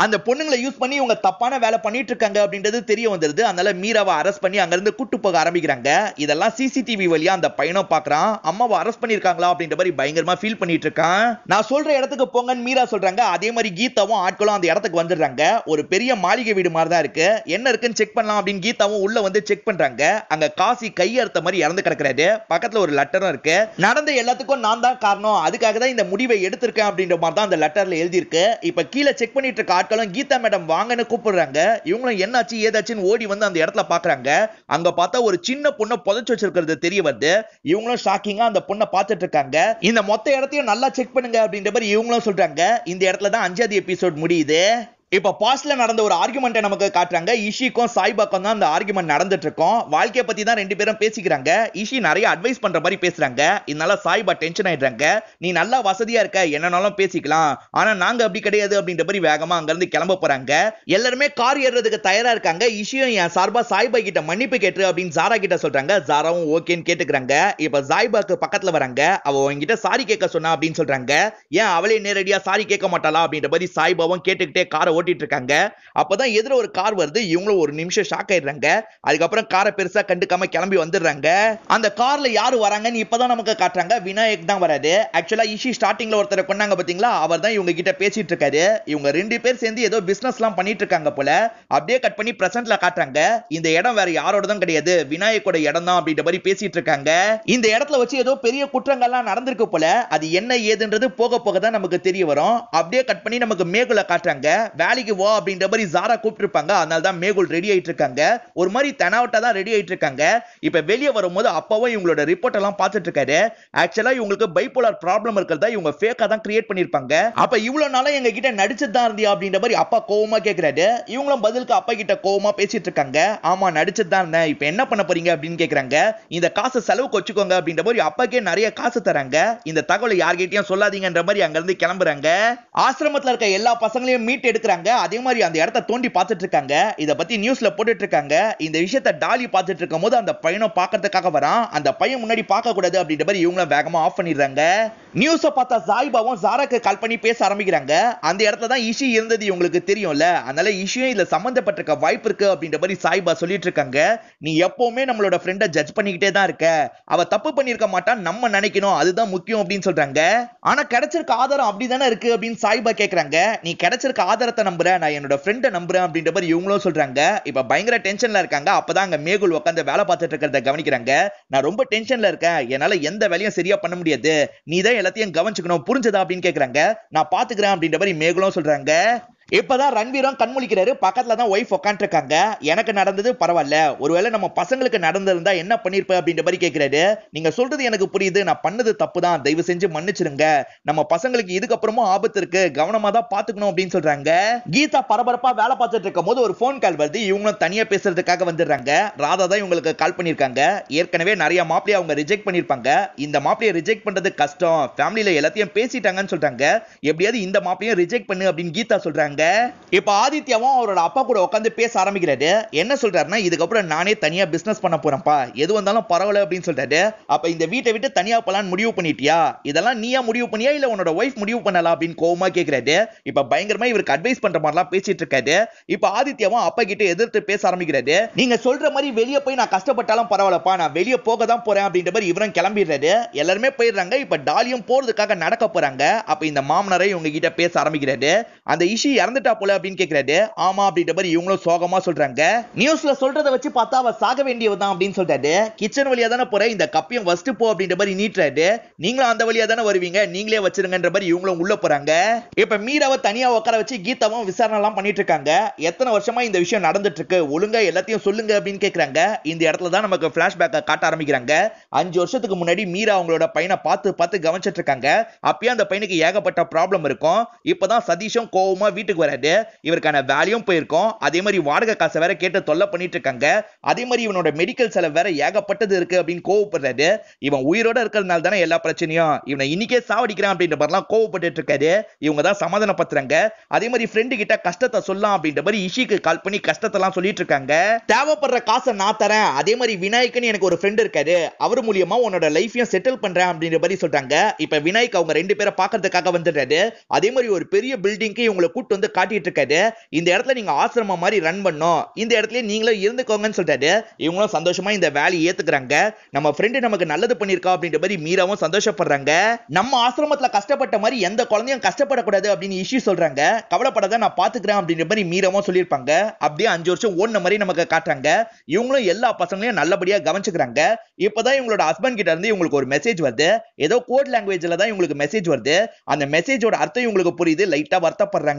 A: அந்த பொண்ணுங்களை யூஸ் பண்ணி இவங்க தப்பான வேலை பண்ணிட்டு இருக்காங்க அப்படின்றது தெரிய வந்துருது அதனால மீராவை அரெஸ்ட் பண்ணி அங்கிருந்து கூட்டு போக ஆரம்பிக்கிறாங்க இதெல்லாம் சிசிடிவி வழியா அந்த பையனை பாக்குறான் அம்மாவை அரெஸ்ட் பண்ணிருக்காங்களா அப்படின்ற மாதிரி பயங்கரமா ஃபீல் பண்ணிட்டு இருக்கான் நான் சொல்ற இடத்துக்கு போங்கன்னு மீரா சொல்றாங்க அதே மாதிரி கீதாவும் ஆட்களும் அந்த இடத்துக்கு வந்துடுறாங்க ஒரு பெரிய மாளிகை வீடு மாதிரி தான் இருக்கு என்ன இருக்குன்னு செக் பண்ணலாம் அப்படின்னு கீதாவும் உள்ள வந்து செக் பண்றாங்க அங்க காசி கையறுத்த மாதிரி இறந்து கிடக்கிறாரு பக்கத்துல ஒரு லெட்டரும் இருக்கு நடந்த எல்லாத்துக்கும் நான் தான் காரணம் அதுக்காக தான் இந்த முடிவை எடுத்திருக்கேன் அப்படின்ற மாதிரி தான் அந்த லெட்டர்ல எழுதியிருக்கு இப்ப கீழே செக் பண்ணிட்டு இருக்க மக்களும் கீதா மேடம் வாங்கன்னு கூப்பிடுறாங்க இவங்களும் என்னாச்சு ஏதாச்சுன்னு ஓடி வந்து அந்த இடத்துல பாக்குறாங்க அங்க பார்த்தா ஒரு சின்ன பொண்ணை புதைச்சு வச்சிருக்கிறது தெரிய வருது இவங்களும் ஷாக்கிங்கா அந்த பொண்ணை பார்த்துட்டு இருக்காங்க இந்த மொத்த இடத்தையும் நல்லா செக் பண்ணுங்க அப்படின்ற மாதிரி இவங்களும் சொல்றாங்க இந்த இடத்துல தான் அஞ்சாவது எபிசோட் முடியுது இப்ப பாஸ்ட்ல நடந்த ஒரு ஆர்குமெண்ட்டை நமக்கு காட்டுறாங்க இஷிக்கும் சாய்பாக்கும் தான் அந்த ஆர்குமெண்ட் நடந்துட்டு இருக்கோம் வாழ்க்கையை பத்தி தான் ரெண்டு பேரும் பேசிக்கிறாங்க இஷி நிறைய அட்வைஸ் பண்ற மாதிரி பேசுறாங்க இதனால சாய்பா டென்ஷன் ஆயிடுறாங்க நீ நல்லா வசதியா இருக்க என்னனாலும் பேசிக்கலாம் ஆனா நாங்க அப்படி கிடையாது அப்படின்ற மாதிரி வேகமா அங்க இருந்து கிளம்ப போறாங்க எல்லாருமே கார் ஏறுறதுக்கு தயாரா இருக்காங்க இஷியும் என் சார்பா சாய்பா கிட்ட மன்னிப்பு கேட்டு அப்படின்னு ஜாரா கிட்ட சொல்றாங்க ஜாராவும் ஓகேன்னு கேட்டுக்கிறாங்க இப்ப சாய்பாக்கு பக்கத்துல வராங்க அவ உங்ககிட்ட சாரி கேட்க சொன்னா அப்படின்னு சொல்றாங்க ஏன் அவளே நேரடியா சாரி கேட்க மாட்டாளா அப்படின்ற மாதிரி சாய்பாவும் கேட்டுக்கிட்டே காரை ஓட்டிட்டு இருக்காங்க அப்பதான் எதிர ஒரு கார் வருது இவங்களும் ஒரு நிமிஷம் ஷாக் ஆயிடுறாங்க அதுக்கப்புறம் காரை பெருசா கண்டுக்காம கிளம்பி வந்துடுறாங்க அந்த கார்ல யாரு வராங்கன்னு இப்பதான் நமக்கு காட்டுறாங்க விநாயக் தான் வராது ஆக்சுவலா இஷி ஸ்டார்டிங்ல ஒருத்தர் கொண்டாங்க பாத்தீங்களா அவர் தான் இவங்க கிட்ட பேசிட்டு இருக்காரு இவங்க ரெண்டு பேர் சேர்ந்து ஏதோ பிசினஸ் எல்லாம் பண்ணிட்டு இருக்காங்க போல அப்படியே கட் பண்ணி பிரசன்ட்ல காட்டுறாங்க இந்த இடம் வேற யாரோட தான் கிடையாது விநாயகோட இடம் தான் அப்படின்ற மாதிரி பேசிட்டு இருக்காங்க இந்த இடத்துல வச்சு ஏதோ பெரிய குற்றங்கள் எல்லாம் நடந்திருக்கு போல அது என்ன ஏதுன்றது போக போக தான் நமக்கு தெரிய வரும் அப்படியே கட் பண்ணி நமக்கு மேகுல காட்டுறாங்க வேலைக்கு வா அப்படின்ற மாதிரி ஜாரா கூப்பிட்டுருப்பாங்க அதனால தான் மேகுல் ரெடி ஆயிட்டு இருக்காங்க ஒரு மாதிரி தெனாவட்டா தான் ரெடி ஆயிட்டு இருக்காங்க இப்போ வெளியே வரும்போது அப்பாவும் இவங்களோட ரிப்போர்ட் எல்லாம் பார்த்துட்டு இருக்காரு ஆக்சுவலா இவங்களுக்கு பைபோலார் ப்ராப்ளம் இருக்கிறதா இவங்க ஃபேக்கா தான் கிரியேட் பண்ணிருப்பாங்க அப்ப இவ்வளவு நாளா எங்க கிட்ட நடிச்சு தான் இருந்தியா அப்படின்ற மாதிரி அப்பா கோவமா கேட்கிறாரு இவங்களும் பதிலுக்கு அப்பா கிட்ட கோவமா பேசிட்டு இருக்காங்க ஆமா நடிச்சு தான் இருந்தேன் இப்போ என்ன பண்ண போறீங்க அப்படின்னு கேட்கிறாங்க இந்த காசு செலவுக்கு வச்சுக்கோங்க அப்படின்ற மாதிரி அப்பாக்கே நிறைய காசு தராங்க இந்த தகவலை யார்கிட்டயும் சொல்லாதீங்கன்ற மாதிரி அங்க இருந்து கிளம்புறாங்க ஆசிரமத்துல இருக்க எல்லா பசங்களையும் மீட் எடுக்கிறாங்க இருக்காங்க அதே மாதிரி அந்த இடத்த தோண்டி பார்த்துட்டு இருக்காங்க இதை பத்தி நியூஸ்ல போட்டுட்டு இருக்காங்க இந்த விஷயத்த டாலி பார்த்துட்டு இருக்கும் போது அந்த பையனை பார்க்கறதுக்காக வரான் அந்த பையன் முன்னாடி பார்க்க கூடாது அப்படின்ற மாதிரி இவங்களும் வேகமா ஆஃப் பண்ணிடுறாங்க நியூஸை பார்த்தா சாய்பாவும் சாராக்கு கால் பண்ணி பேச ஆரம்பிக்கிறாங்க அந்த இடத்துல தான் இஷ்யூ இருந்தது இவங்களுக்கு தெரியும்ல அதனால இஷ்யூ இதுல சம்பந்தப்பட்டிருக்க வாய்ப்பு இருக்கு அப்படின்ற மாதிரி சாய்பா சொல்லிட்டு இருக்காங்க நீ எப்பவுமே நம்மளோட ஃப்ரெண்டை ஜட்ஜ் பண்ணிக்கிட்டே தான் இருக்க அவ தப்பு பண்ணிருக்க மாட்டான் நம்ம நினைக்கணும் அதுதான் முக்கியம் அப்படின்னு சொல்றாங்க ஆனா கிடைச்சிருக்க ஆதாரம் அப்படிதானே இருக்கு அப்படின்னு சாய்பா கேக்குறாங்க நீ கிடைச்சிருக்க ஆதாரத்தை நம்புறேன் நான் என்னோட ஃப்ரெண்டை நம்புறேன் அப்படின்ற மாதிரி இவங்களும் சொல்றாங்க இப்ப பயங்கர டென்ஷன்ல இருக்காங்க அப்பதான் அங்க மேகுல் உட்காந்து வேலை பார்த்துட்டு இருக்கிறத கவனிக்கிறாங்க நான் ரொம்ப டென்ஷன்ல இருக்கேன் என்னால எந்த வேலையும் சரியா பண்ண முடியாது நீ தான் எல்லாத்தையும் கவனிச்சுக்கணும் புரிஞ்சதா அப்படின்னு கேக்குறாங்க நான் பாத்துக்கிறேன் அப்படின்ற மாதிரி மேகுலும் சொல்றாங்க இப்பதான் ரன்வீரம் கண்முழிக்கிறாரு பக்கத்துல தான் ஒய்ஃப் உட்காந்துருக்காங்க எனக்கு நடந்தது பரவாயில்ல ஒருவேளை நம்ம பசங்களுக்கு நடந்திருந்தா என்ன பண்ணிருப்ப அப்படின்ற மாதிரி கேட்கிறாரு நீங்க சொல்றது எனக்கு புரியுது நான் பண்ணது தப்பு தான் தயவு செஞ்சு மன்னிச்சிருங்க நம்ம பசங்களுக்கு இதுக்கப்புறமும் ஆபத்து இருக்கு கவனமா தான் பாத்துக்கணும் அப்படின்னு சொல்றாங்க கீதா பரபரப்பா வேலை பார்த்துட்டு இருக்கும் போது ஒரு போன் கால் வருது இவங்களும் தனியா பேசுறதுக்காக வந்துடுறாங்க ராதா தான் இவங்களுக்கு கால் பண்ணிருக்காங்க ஏற்கனவே நிறைய மாப்பிளைய அவங்க ரிஜெக்ட் பண்ணிருப்பாங்க இந்த மாப்பிளைய ரிஜெக்ட் பண்றது கஷ்டம் ஃபேமிலியில எல்லாத்தையும் பேசிட்டாங்கன்னு சொல்றாங்க எப்படியாவது இந்த மாப்பிளையும் ரிஜெக்ட் பண்ணு அப்படின்னு கீதா சொல்றாங்க சொல்றாங்க இப்ப ஆதித்யாவும் அவரோட அப்பா கூட உட்காந்து பேச ஆரம்பிக்கிறாரு என்ன சொல்றாருன்னா இதுக்கப்புறம் நானே தனியா பிசினஸ் பண்ண போறேன்ப்பா எது வந்தாலும் பரவாயில்ல அப்படின்னு சொல்றாரு அப்ப இந்த வீட்டை விட்டு தனியா போலான்னு முடிவு பண்ணிட்டியா இதெல்லாம் நீயா முடிவு பண்ணியா இல்ல உன்னோட ஒய்ஃப் முடிவு பண்ணலாம் அப்படின்னு கோவமா கேட்கிறாரு இப்ப பயங்கரமா இவருக்கு அட்வைஸ் பண்ற மாதிரி எல்லாம் பேசிட்டு இருக்காரு இப்ப ஆதித்யாவும் அப்பா கிட்ட எதிர்த்து பேச ஆரம்பிக்கிறாரு நீங்க சொல்ற மாதிரி வெளியே போய் நான் கஷ்டப்பட்டாலும் பரவாயில்லப்பா நான் வெளியே போக தான் போறேன் அப்படின்ற மாதிரி இவரும் கிளம்பிடுறாரு எல்லாருமே போயிடுறாங்க இப்ப டாலியும் போறதுக்காக நடக்க போறாங்க அப்ப இந்த மாமனரை உங்ககிட்ட பேச ஆரம்பிக்கிறாரு அந்த இஷு இறந்துட்டா போல அப்படின்னு கேட்கிறாரு ஆமா அப்படின்ற மாதிரி இவங்களும் சோகமா சொல்றாங்க நியூஸ்ல சொல்றதை வச்சு பார்த்தா அவ சாக வேண்டியவதான் அப்படின்னு சொல்றாரு கிச்சன் வழியா தானே போற இந்த கப்பியம் வஸ்ட் போ அப்படின்ற மாதிரி நீட்டுறாரு நீங்களும் அந்த வழியா தானே வருவீங்க நீங்களே வச்சிருங்கன்ற மாதிரி இவங்களும் உள்ள போறாங்க இப்ப மீராவை தனியா உட்கார வச்சு கீதாவும் விசாரணை எல்லாம் பண்ணிட்டு இருக்காங்க எத்தனை வருஷமா இந்த விஷயம் நடந்துட்டு இருக்கு ஒழுங்கா எல்லாத்தையும் சொல்லுங்க அப்படின்னு கேட்கிறாங்க இந்த இடத்துல தான் நமக்கு பிளாஷ்பேக் காட்ட ஆரம்பிக்கிறாங்க அஞ்சு வருஷத்துக்கு முன்னாடி மீரா அவங்களோட பையனை பார்த்து பார்த்து கவனிச்சிட்டு இருக்காங்க அப்பயே அந்த பையனுக்கு ஏகப்பட்ட ப்ராப்ளம் இருக்கும் இப்பதான் சதீஷும் கோவமா வீட்டுக்கு வீட்டுக்கு வராது இவருக்கான வேலையும் போயிருக்கோம் அதே மாதிரி வாடகை காசை வேற கேட்டு தொல்லை பண்ணிட்டு இருக்காங்க அதே மாதிரி இவனோட மெடிக்கல் செலவு வேற ஏகப்பட்டது இருக்கு அப்படின்னு கோவப்படுறாரு இவன் உயிரோட இருக்கிறதுனால தானே எல்லா பிரச்சனையும் இவனை இன்னைக்கே சாவடிக்கிறான் அப்படின்ற மாதிரிலாம் கோவப்பட்டு இருக்காரு இவங்க தான் சமாதான பத்துறாங்க அதே மாதிரி ஃப்ரெண்டு கிட்ட கஷ்டத்தை சொல்லலாம் அப்படின்ற மாதிரி இஷிக்கு கால் பண்ணி கஷ்டத்தை எல்லாம் சொல்லிட்டு இருக்காங்க தேவைப்படுற காசை நான் தரேன் அதே மாதிரி விநாயக்னு எனக்கு ஒரு ஃப்ரெண்ட் இருக்காரு அவர் மூலியமா உன்னோட லைஃபையும் செட்டில் பண்றேன் அப்படின்ற மாதிரி சொல்றாங்க இப்ப விநாயக் அவங்க ரெண்டு பேரை பாக்குறதுக்காக வந்துடுறாரு அதே மாதிரி ஒரு பெரிய பில்டிங்க்கு இவங்களை கூட்டு வந்து வந்து காட்டிட்டு இருக்காரு இந்த இடத்துல நீங்க ஆசிரமம் மாதிரி ரன் பண்ணும் இந்த இடத்துல நீங்களும் இருந்துக்கோங்கன்னு சொல்றாரு இவங்களும் சந்தோஷமா இந்த வேலையை ஏத்துக்கிறாங்க நம்ம ஃப்ரெண்டு நமக்கு நல்லது பண்ணிருக்கா அப்படின்ற மாதிரி மீராவும் சந்தோஷப்படுறாங்க நம்ம ஆசிரமத்துல கஷ்டப்பட்ட மாதிரி எந்த குழந்தையும் கஷ்டப்படக்கூடாது அப்படின்னு இஷ்யூ சொல்றாங்க கவலைப்படாத நான் பாத்துக்கிறேன் அப்படின்ற மாதிரி மீராவும் சொல்லியிருப்பாங்க அப்படியே அஞ்சு வருஷம் ஓடின மாதிரி நமக்கு காட்டுறாங்க இவங்களும் எல்லா பசங்களையும் நல்லபடியா கவனிச்சுக்கிறாங்க இப்பதான் இவங்களோட ஹஸ்பண்ட் கிட்ட இருந்து இவங்களுக்கு ஒரு மெசேஜ் வருது ஏதோ கோட் லாங்குவேஜ்ல தான் இவங்களுக்கு மெசேஜ் வருது அந்த மெசேஜோட அர்த்தம் இவங்களுக்கு புரியுது லைட்டா வருத்தப்படுறாங்க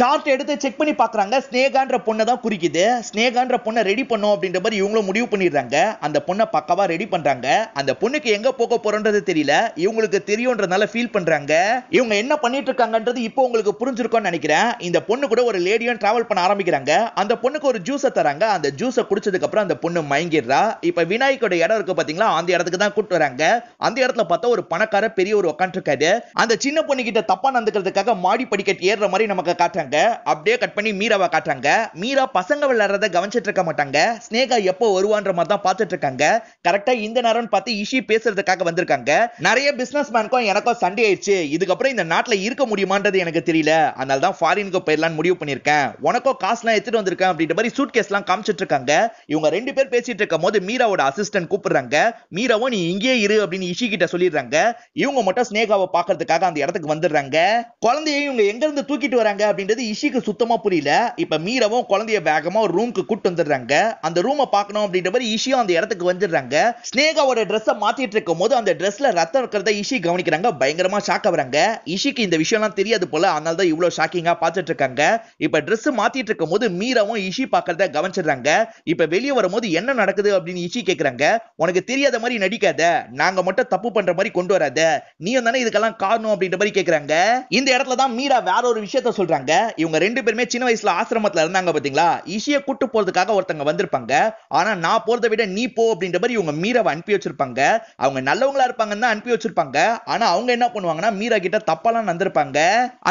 A: சார்ட் எடுத்து செக் பண்ணி பார்க்குறாங்க ஸ்னேகான்ற பொண்ணை தான் குறிக்குது ஸ்னேகான்ற பொண்ணை ரெடி பண்ணும் அப்படின்ற மாதிரி இவங்களும் முடிவு பண்ணிடுறாங்க அந்த பொண்ணை பக்கவாக ரெடி பண்ணுறாங்க அந்த பொண்ணுக்கு எங்கே போக போகிறோன்றது தெரியல இவங்களுக்கு தெரியுன்றதுனால ஃபீல் பண்ணுறாங்க இவங்க என்ன பண்ணிட்டு இருக்காங்கன்றது இப்போ உங்களுக்கு புரிஞ்சிருக்கோம்னு நினைக்கிறேன் இந்த பொண்ணு கூட ஒரு லேடியும் டிராவல் பண்ண ஆரம்பிக்கிறாங்க அந்த பொண்ணுக்கு ஒரு ஜூஸை தராங்க அந்த ஜூஸை குடிச்சதுக்கப்புறம் அந்த பொண்ணு மயங்கிடுறா இப்போ விநாயகோட இடம் இருக்கு பார்த்தீங்களா அந்த இடத்துக்கு தான் கூட்டு வராங்க அந்த இடத்துல பார்த்தா ஒரு பணக்கார பெரிய ஒரு உட்காந்துருக்காரு அந்த சின்ன பொண்ணு கிட்ட தப்பா நடந்துக்கிறதுக்காக மாடி படிக்கட்டு ஏறுற மாதிரி நமக்கு காட்டுறாங்க அப்படியே கட் பண்ணி மீராவை காட்டுறாங்க மீரா பசங்க விளையாடுறத கவனிச்சிட்டு இருக்க மாட்டாங்க ஸ்னேகா எப்போ வருவான்ற மாதிரி தான் பார்த்துட்டு இருக்காங்க கரெக்டா இந்த நேரம் பார்த்து இஷி பேசுறதுக்காக வந்திருக்காங்க நிறைய பிசினஸ் மேனுக்கும் எனக்கும் சண்டை ஆயிடுச்சு இதுக்கப்புறம் இந்த நாட்டுல இருக்க முடியுமான்றது எனக்கு தெரியல அதனால தான் ஃபாரினுக்கு போயிடலாம்னு முடிவு பண்ணிருக்கேன் உனக்கும் காசுலாம் எடுத்துட்டு வந்திருக்கேன் அப்படின்ற மாதிரி சூட் கேஸ்லாம் காமிச்சிட்டு இருக்காங்க இவங்க ரெண்டு பேர் பேசிட்டு இருக்கும் போது மீராவோட அசிஸ்டன்ட் கூப்பிடுறாங்க மீராவும் நீ இங்கேயே இரு அப்படின்னு இஷி கிட்ட சொல்லிடுறாங்க இவங்க மட்டும் ஸ்னேகாவை பாக்குறதுக்காக அந்த இடத்துக்கு வந்துடுறாங்க குழந்தையை இவங்க எங்க இருந்து தூக்கிட்டு வராங்க அப்படின்னு அப்படின்றது இஷிக்கு சுத்தமா புரியல இப்ப மீரவும் குழந்தைய வேகமா ஒரு ரூம்க்கு கூட்டு வந்துடுறாங்க அந்த ரூமை பார்க்கணும் அப்படின்ற மாதிரி இஷியும் அந்த இடத்துக்கு வந்துடுறாங்க ஸ்னேகாவோட ட்ரெஸ் மாத்திட்டு இருக்கும் போது அந்த ட்ரெஸ்ல ரத்தம் இருக்கிறத இஷி கவனிக்கிறாங்க பயங்கரமா ஷாக் ஆகுறாங்க இஷிக்கு இந்த விஷயம்லாம் தெரியாது போல அதனால தான் இவ்வளவு ஷாக்கிங்கா பார்த்துட்டு இருக்காங்க இப்ப ட்ரெஸ் மாத்திட்டு இருக்கும் போது மீரவும் இஷி பார்க்கறத கவனிச்சிடுறாங்க இப்ப வெளியே வரும்போது என்ன நடக்குது அப்படின்னு இஷி கேக்குறாங்க உனக்கு தெரியாத மாதிரி நடிக்காத நாங்க மட்டும் தப்பு பண்ற மாதிரி கொண்டு வராத நீ தானே இதுக்கெல்லாம் காரணம் அப்படின்ற மாதிரி கேட்கறாங்க இந்த இடத்துல தான் மீரா வேற ஒரு விஷயத்த சொல்றாங்க வந்திருக்காங்க இவங்க ரெண்டு பேருமே சின்ன வயசுல ஆசிரமத்துல இருந்தாங்க பாத்தீங்களா இசைய கூட்டு போறதுக்காக ஒருத்தங்க வந்திருப்பாங்க ஆனா நான் போறதை விட நீ போ அப்படின்ற மாதிரி இவங்க மீராவை அனுப்பி வச்சிருப்பாங்க அவங்க நல்லவங்களா இருப்பாங்கன்னு தான் அனுப்பி வச்சிருப்பாங்க ஆனா அவங்க என்ன பண்ணுவாங்கன்னா மீரா கிட்ட தப்பாலாம் நடந்திருப்பாங்க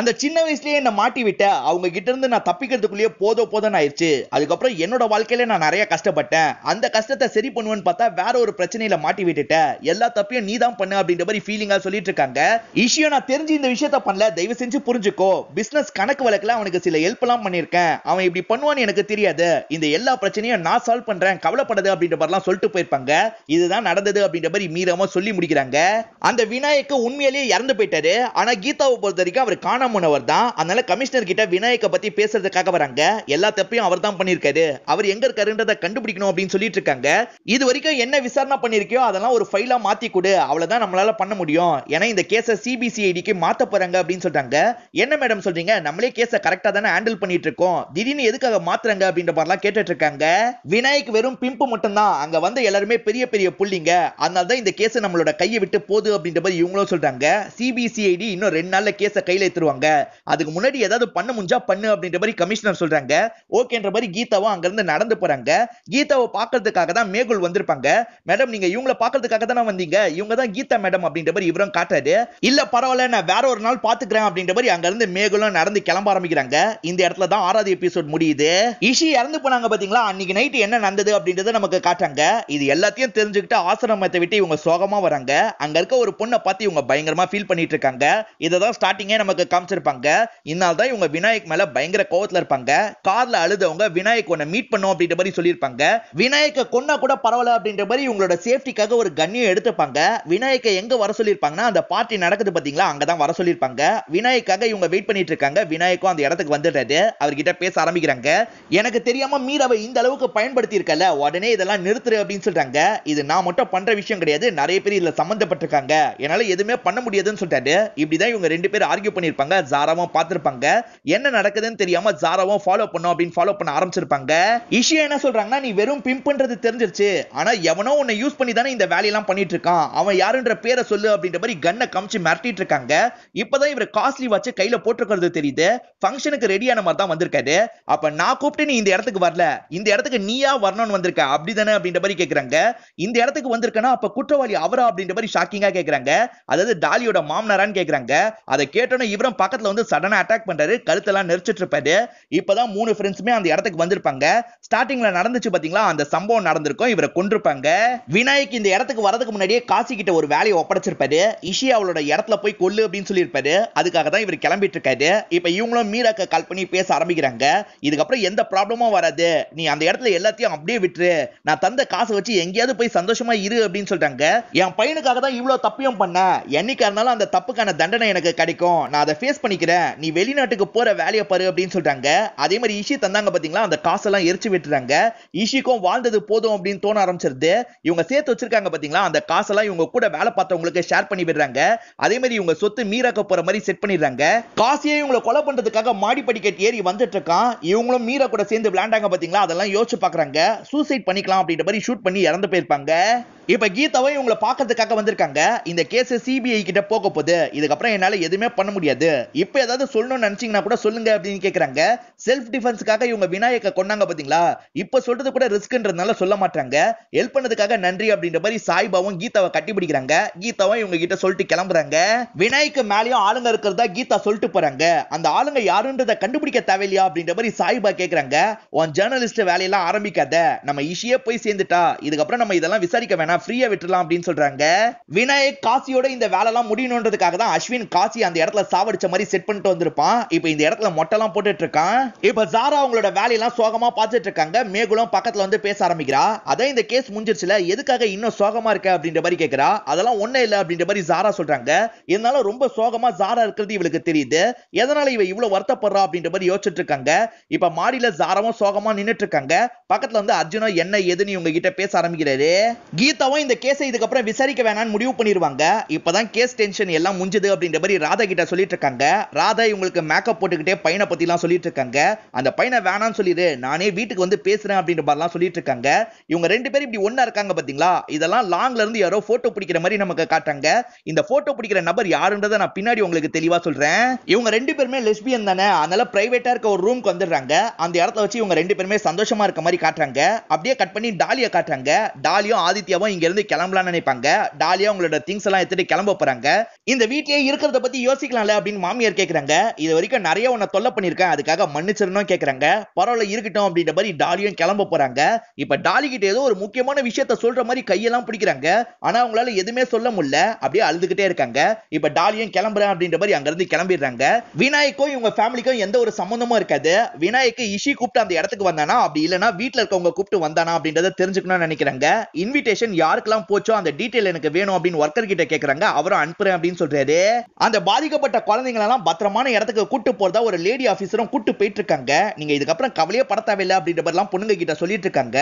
A: அந்த சின்ன வயசுலயே என்ன மாட்டி விட்ட அவங்க கிட்ட இருந்து நான் தப்பிக்கிறதுக்குள்ளேயே போதோ போதும் ஆயிடுச்சு அதுக்கப்புறம் என்னோட வாழ்க்கையில நான் நிறைய கஷ்டப்பட்டேன் அந்த கஷ்டத்தை சரி பண்ணுவேன்னு பார்த்தா வேற ஒரு பிரச்சனையில மாட்டி விட்டுட்டேன் எல்லா தப்பையும் நீ தான் பண்ண அப்படின்ற மாதிரி ஃபீலிங்கா சொல்லிட்டு இருக்காங்க இஷியோ நான் தெரிஞ்சு இந்த விஷயத்த பண்ணல தயவு செஞ்சு புரிஞ்சுக்கோ பிசினஸ் கணக்கு வழக்கு வழக்கில் அவனுக்கு சில ஹெல்ப் எல்லாம் பண்ணிருக்கேன் அவன் இப்படி பண்ணுவான்னு எனக்கு தெரியாது இந்த எல்லா பிரச்சனையும் நான் சால்வ் பண்றேன் கவலைப்படுது அப்படின்ற மாதிரிலாம் சொல்லிட்டு போயிருப்பாங்க இதுதான் நடந்தது அப்படின்ற மாதிரி மீறமா சொல்லி முடிக்கிறாங்க அந்த விநாயக்கு உண்மையிலேயே இறந்து போயிட்டாரு ஆனா கீதாவை பொறுத்த வரைக்கும் அவர் காணாமனவர் தான் அதனால கமிஷனர் கிட்ட விநாயக பத்தி பேசுறதுக்காக வராங்க எல்லா தப்பையும் அவர் தான் பண்ணிருக்காரு அவர் எங்க இருக்காருன்றதை கண்டுபிடிக்கணும் அப்படின்னு சொல்லிட்டு இருக்காங்க இது வரைக்கும் என்ன விசாரணை பண்ணிருக்கியோ அதெல்லாம் ஒரு ஃபைலா மாத்தி கொடு அவ்வளவுதான் நம்மளால பண்ண முடியும் ஏன்னா இந்த கேஸ சிபிசிஐடிக்கு மாத்த போறாங்க அப்படின்னு சொல்றாங்க என்ன மேடம் சொல்றீங்க நம்மளே கேஸ கரெக்டா தானே ஹேண்டில் பண்ணிட்டு இருக்கோம் திடீர்னு எதுக்காக மாத்துறாங்க அப்படின்ற மாதிரிலாம் கேட்டுட்டு இருக்காங்க விநாயக் வெறும் பிம்பு மட்டும் தான் அங்க வந்த எல்லாருமே பெரிய பெரிய புள்ளிங்க அதனால தான் இந்த கேஸ் நம்மளோட கையை விட்டு போது அப்படின்ற மாதிரி இவங்களும் சொல்றாங்க சிபிசிஐடி இன்னும் ரெண்டு நாள்ல கேஸ கையில எடுத்துருவாங்க அதுக்கு முன்னாடி ஏதாவது பண்ண முடிஞ்சா பண்ணு அப்படின்ற மாதிரி கமிஷனர் சொல்றாங்க ஓகேன்ற மாதிரி கீதாவும் அங்க இருந்து நடந்து போறாங்க கீதாவை பாக்குறதுக்காக தான் மேகுல் வந்திருப்பாங்க மேடம் நீங்க இவங்களை பாக்குறதுக்காக தானே வந்தீங்க இவங்க தான் கீதா மேடம் அப்படின்ற மாதிரி இவரும் காட்டாரு இல்ல பரவாயில்ல நான் வேற ஒரு நாள் பாத்துக்கிறேன் அப்படின்ற மாதிரி அங்க இருந்து மேகுலும் நடந்து கிளம்ப கிளம்ப ஆரம்பிக்கிறாங்க இந்த இடத்துல தான் ஆறாவது எபிசோட் முடியுது இஷி இறந்து போனாங்க பாத்தீங்களா அன்னைக்கு நைட் என்ன நடந்தது அப்படின்றத நமக்கு காட்டாங்க இது எல்லாத்தையும் தெரிஞ்சுக்கிட்டு ஆசிரமத்தை விட்டு இவங்க சோகமா வராங்க அங்க இருக்க ஒரு பொண்ணை பார்த்து இவங்க பயங்கரமா ஃபீல் பண்ணிட்டு இருக்காங்க இதை ஸ்டார்டிங்கே நமக்கு காமிச்சிருப்பாங்க இதனால தான் இவங்க விநாயக் மேல பயங்கர கோவத்துல இருப்பாங்க கார்ல அழுதவங்க விநாயக் உன்னை மீட் பண்ணும் அப்படின்ற மாதிரி சொல்லியிருப்பாங்க விநாயக கொன்னா கூட பரவாயில்ல அப்படின்ற மாதிரி இவங்களோட சேஃப்டிக்காக ஒரு கண்ணியை எடுத்துப்பாங்க விநாயக்கை எங்க வர சொல்லியிருப்பாங்கன்னா அந்த பார்ட்டி நடக்குது பாத்தீங்களா அங்கதான் வர சொல்லியிருப்பாங்க விநாயக்காக இவங்க வெயிட் பண்ணிட்டு இருக்காங்க விநாயக் விநாயகம் அந்த இடத்துக்கு வந்துடுறது அவர்கிட்ட பேச ஆரம்பிக்கிறாங்க எனக்கு தெரியாம மீராவை இந்த அளவுக்கு பயன்படுத்தி இருக்கல உடனே இதெல்லாம் நிறுத்துரு அப்படின்னு சொல்றாங்க இது நான் மட்டும் பண்ற விஷயம் கிடையாது நிறைய பேர் இதுல சம்மந்தப்பட்டிருக்காங்க என்னால எதுவுமே பண்ண முடியாதுன்னு சொல்றாரு இப்படிதான் இவங்க ரெண்டு பேரும் ஆர்கியூ பண்ணிருப்பாங்க ஜாராவும் பார்த்திருப்பாங்க என்ன நடக்குதுன்னு தெரியாம ஜாராவும் ஃபாலோ பண்ணும் அப்படின்னு ஃபாலோ பண்ண ஆரம்பிச்சிருப்பாங்க இஷ்யா என்ன சொல்றாங்கன்னா நீ வெறும் பிம்புன்றது தெரிஞ்சிருச்சு ஆனா எவனோ உன்னை யூஸ் பண்ணி தானே இந்த வேலையெல்லாம் பண்ணிட்டு இருக்கான் அவன் யாருன்ற பேரை சொல்லு அப்படின்ற மாதிரி கண்ணை கமிச்சு மிரட்டிட்டு இருக்காங்க இப்பதான் இவர் காஸ்ட்லி வச்சு கையில போட்டிருக்கிறது தெரியுது ஃபங்க்ஷனுக்கு ரெடியான மாதிரி தான் வந்திருக்காது அப்ப நான் கூப்பிட்டு நீ இந்த இடத்துக்கு வரல இந்த இடத்துக்கு நீயா வரணும்னு வந்திருக்க அப்படி தானே அப்படின்ற மாதிரி கேக்குறாங்க இந்த இடத்துக்கு வந்திருக்கனா அப்ப குற்றவாளி அவரா அப்படின்ற மாதிரி ஷாக்கிங்கா கேக்குறாங்க அதாவது டாலியோட மாமனாரான்னு கேக்குறாங்க அதை கேட்டோன்னே இவரும் பக்கத்துல வந்து சடனா அட்டாக் பண்றாரு கழுத்தெல்லாம் நெரிச்சிட்டு இருப்பாரு இப்பதான் மூணு ஃப்ரெண்ட்ஸுமே அந்த இடத்துக்கு வந்திருப்பாங்க ஸ்டார்டிங்ல நடந்துச்சு பாத்தீங்களா அந்த சம்பவம் நடந்திருக்கும் இவரை கொண்டிருப்பாங்க விநாயக் இந்த இடத்துக்கு வரதுக்கு முன்னாடியே காசி கிட்ட ஒரு வேலையை ஒப்படைச்சிருப்பாரு இஷி அவளோட இடத்துல போய் கொல்லு அப்படின்னு சொல்லியிருப்பாரு அதுக்காக தான் இவர் கிளம்பிட்டு இருக்காரு இப்ப இவங்க அவங்களும் மீரா கால் பண்ணி பேச ஆரம்பிக்கிறாங்க இதுக்கப்புறம் எந்த ப்ராப்ளமும் வராது நீ அந்த இடத்துல எல்லாத்தையும் அப்படியே விட்டுரு நான் தந்த காசை வச்சு எங்கேயாவது போய் சந்தோஷமா இரு அப்படின்னு சொல்றாங்க என் பையனுக்காக தான் இவ்வளவு தப்பியும் பண்ண என்னைக்கா இருந்தாலும் அந்த தப்புக்கான தண்டனை எனக்கு கிடைக்கும் நான் அதை ஃபேஸ் பண்ணிக்கிறேன் நீ வெளிநாட்டுக்கு போற வேலையை பாரு அப்படின்னு சொல்றாங்க அதே மாதிரி இஷி தந்தாங்க பாத்தீங்களா அந்த காசெல்லாம் எரிச்சு விட்டுறாங்க இஷிக்கும் வாழ்ந்தது போதும் அப்படின்னு தோண ஆரம்பிச்சிருது இவங்க சேர்த்து வச்சிருக்காங்க பாத்தீங்களா அந்த காசெல்லாம் இவங்க கூட வேலை பார்த்தவங்களுக்கு ஷேர் பண்ணி விடுறாங்க அதே மாதிரி இவங்க சொத்து மீறாக்க போற மாதிரி செட் பண்ணிடுறாங்க காசியே இவங்களை கொலை பண்ற விளையாடுறதுக்காக மாடி படிக்கட்டு ஏறி வந்துட்டு இருக்கான் இவங்களும் மீரா கூட சேர்ந்து விளையாண்டாங்க பாத்தீங்களா அதெல்லாம் யோசிச்சு பாக்குறாங்க சூசைட் பண்ணிக்கலாம் அப்படின்ற மாதிரி ஷூட் பண்ணி இறந்து போயிருப்பாங்க இப்ப கீதாவை இவங்களை பாக்குறதுக்காக வந்திருக்காங்க இந்த கேஸ் சிபிஐ கிட்ட போக போகுது இதுக்கப்புறம் என்னால எதுவுமே பண்ண முடியாது இப்ப ஏதாவது சொல்லணும்னு நினைச்சீங்கன்னா கூட சொல்லுங்க அப்படின்னு கேக்குறாங்க செல்ஃப் டிஃபென்ஸ்க்காக இவங்க விநாயகர் கொண்டாங்க பாத்தீங்களா இப்ப சொல்றது கூட ரிஸ்க்ன்றதுனால சொல்ல மாட்டாங்க ஹெல்ப் பண்ணதுக்காக நன்றி அப்படின்ற மாதிரி சாய்பாவும் கீதாவை கட்டி பிடிக்கிறாங்க கீதாவும் இவங்க கிட்ட சொல்லிட்டு கிளம்புறாங்க விநாயகர் மேலயும் ஆளுங்க இருக்கிறதா கீதா சொல்லிட்டு போறாங்க அந்த ஆளுங்க யாருன்றதை கண்டுபிடிக்க தேவையில்லையா அப்படின்ற மாதிரி சாயிபா கேட்குறாங்க உன் ஜேர்னலிஸ்ட் வேலையெல்லாம் ஆரம்பிக்காத நம்ம ஈஸியே போய் சேர்ந்துட்டா இதுக்கப்புறம் நம்ம இதெல்லாம் விசாரிக்க வேணாம் ஃப்ரீயா விட்டுலாம் அப்படின்னு சொல்றாங்க விநாயக் காசியோட இந்த வேலைலாம் முடியணுன்றதுக்காக தான் அஸ்வின் காசி அந்த இடத்துல சாவடிச்ச மாதிரி செட் பண்ணிட்டு வந்திருப்பான் இப்போ இந்த இடத்துல மொட்டைலாம் போட்டுட்டு இருக்கான் இப்போ ஜாரா அவங்களோட வேலையெல்லாம் சோகமா பார்த்துட்டு இருக்காங்க மேகுலம் பக்கத்துல வந்து பேச ஆரம்பிக்கிறா அதான் இந்த கேஸ் முடிஞ்சிருச்சுல எதுக்காக இன்னும் சோகமா இருக்க அப்படின்ற மாதிரி கேட்கிறா அதெல்லாம் ஒண்ணே இல்ல அப்படின்ற மாதிரி சாரா சொல்றாங்க இருந்தாலும் ரொம்ப சோகமா ஜாரா இருக்கிறது இவளுக்கு தெரியுது எதனால இவ இவ்வளவு வருத்தப்படுறா அப்படின்ற மாதிரி யோசிச்சுட்டு இருக்காங்க இப்ப மாடியில சாரமும் சோகமா நின்றுட்டு இருக்காங்க பக்கத்துல வந்து அர்ஜுனோ என்ன எதுன்னு இவங்க கிட்ட பேச ஆரம்பிக்கிறாரு கீதாவும் இந்த கேஸை இதுக்கப்புறம் விசாரிக்க வேணாம்னு முடிவு பண்ணிருவாங்க இப்பதான் கேஸ் டென்ஷன் எல்லாம் முடிஞ்சது அப்படின்ற மாதிரி ராதா கிட்ட சொல்லிட்டு இருக்காங்க ராதா இவங்களுக்கு மேக்கப் போட்டுக்கிட்டே பையனை பத்தி எல்லாம் சொல்லிட்டு இருக்காங்க அந்த பையனை வேணாம்னு சொல்லிடு நானே வீட்டுக்கு வந்து பேசுறேன் அப்படின்ற மாதிரிலாம் சொல்லிட்டு இருக்காங்க இவங்க ரெண்டு பேரும் இப்படி ஒன்னா இருக்காங்க பாத்தீங்களா இதெல்லாம் லாங்ல இருந்து யாரோ போட்டோ பிடிக்கிற மாதிரி நமக்கு காட்டாங்க இந்த போட்டோ பிடிக்கிற நபர் யாருன்றதை நான் பின்னாடி உங்களுக்கு தெளிவா சொல்றேன் இவங்க ரெண்டு பேருமே லெஸ்பியன் எஸ்பிஎன் தானே அதனால பிரைவேட்டா இருக்க ஒரு ரூம்க்கு வந்துடுறாங்க அந்த இடத்த வச்சு இவங்க ரெண்டு பேருமே சந்தோஷமா இருக்க மாதிரி காட்டுறாங்க அப்படியே கட் பண்ணி டாலியை காட்டுறாங்க டாலியும் ஆதித்யாவும் இங்க இருந்து கிளம்பலாம்னு நினைப்பாங்க டாலியா உங்களோட திங்ஸ் எல்லாம் எடுத்துட்டு கிளம்ப போறாங்க இந்த வீட்லயே இருக்கிறத பத்தி யோசிக்கலாம்ல அப்படின்னு மாமியார் கேக்குறாங்க இது வரைக்கும் நிறைய உன்னை தொல்லை பண்ணிருக்கேன் அதுக்காக மன்னிச்சிருந்தோம் கேக்குறாங்க பரவாயில்ல இருக்கட்டும் அப்படின்ற மாதிரி டாலியும் கிளம்ப போறாங்க இப்ப டாலி கிட்ட ஏதோ ஒரு முக்கியமான விஷயத்த சொல்ற மாதிரி கையெல்லாம் பிடிக்கிறாங்க ஆனா அவங்களால எதுவுமே சொல்ல முடியல அப்படியே அழுதுகிட்டே இருக்காங்க இப்ப டாலியும் கிளம்புறேன் அப்படின்ற மாதிரி அங்க இருந்து கிளம்பிடுறாங்க விநாயக்கோ இவங்களுக்கும் இவங்க ஃபேமிலிக்கும் எந்த ஒரு சம்மந்தமும் இருக்காது விநாயக்கு இஷி கூப்பிட்டு அந்த இடத்துக்கு வந்தானா அப்படி இல்லைனா வீட்டில் இருக்கவங்க கூப்பிட்டு வந்தானா அப்படின்றத தெரிஞ்சுக்கணும்னு நினைக்கிறாங்க இன்விடேஷன் யாருக்கெல்லாம் போச்சோ அந்த டீட்டெயில் எனக்கு வேணும் அப்படின்னு ஒர்க்கர் கிட்ட கேட்கறாங்க அவரும் அனுப்புறேன் அப்படின்னு சொல்றாரு அந்த பாதிக்கப்பட்ட குழந்தைங்களெல்லாம் பத்திரமான இடத்துக்கு கூட்டு போறதா ஒரு லேடி ஆஃபீஸரும் கூப்பிட்டு போயிட்டு இருக்காங்க நீங்க இதுக்கப்புறம் கவலையே பட தேவையில்லை அப்படின்ற எல்லாம் பொண்ணுங்க கிட்ட சொல்லிட்டு இருக்காங்க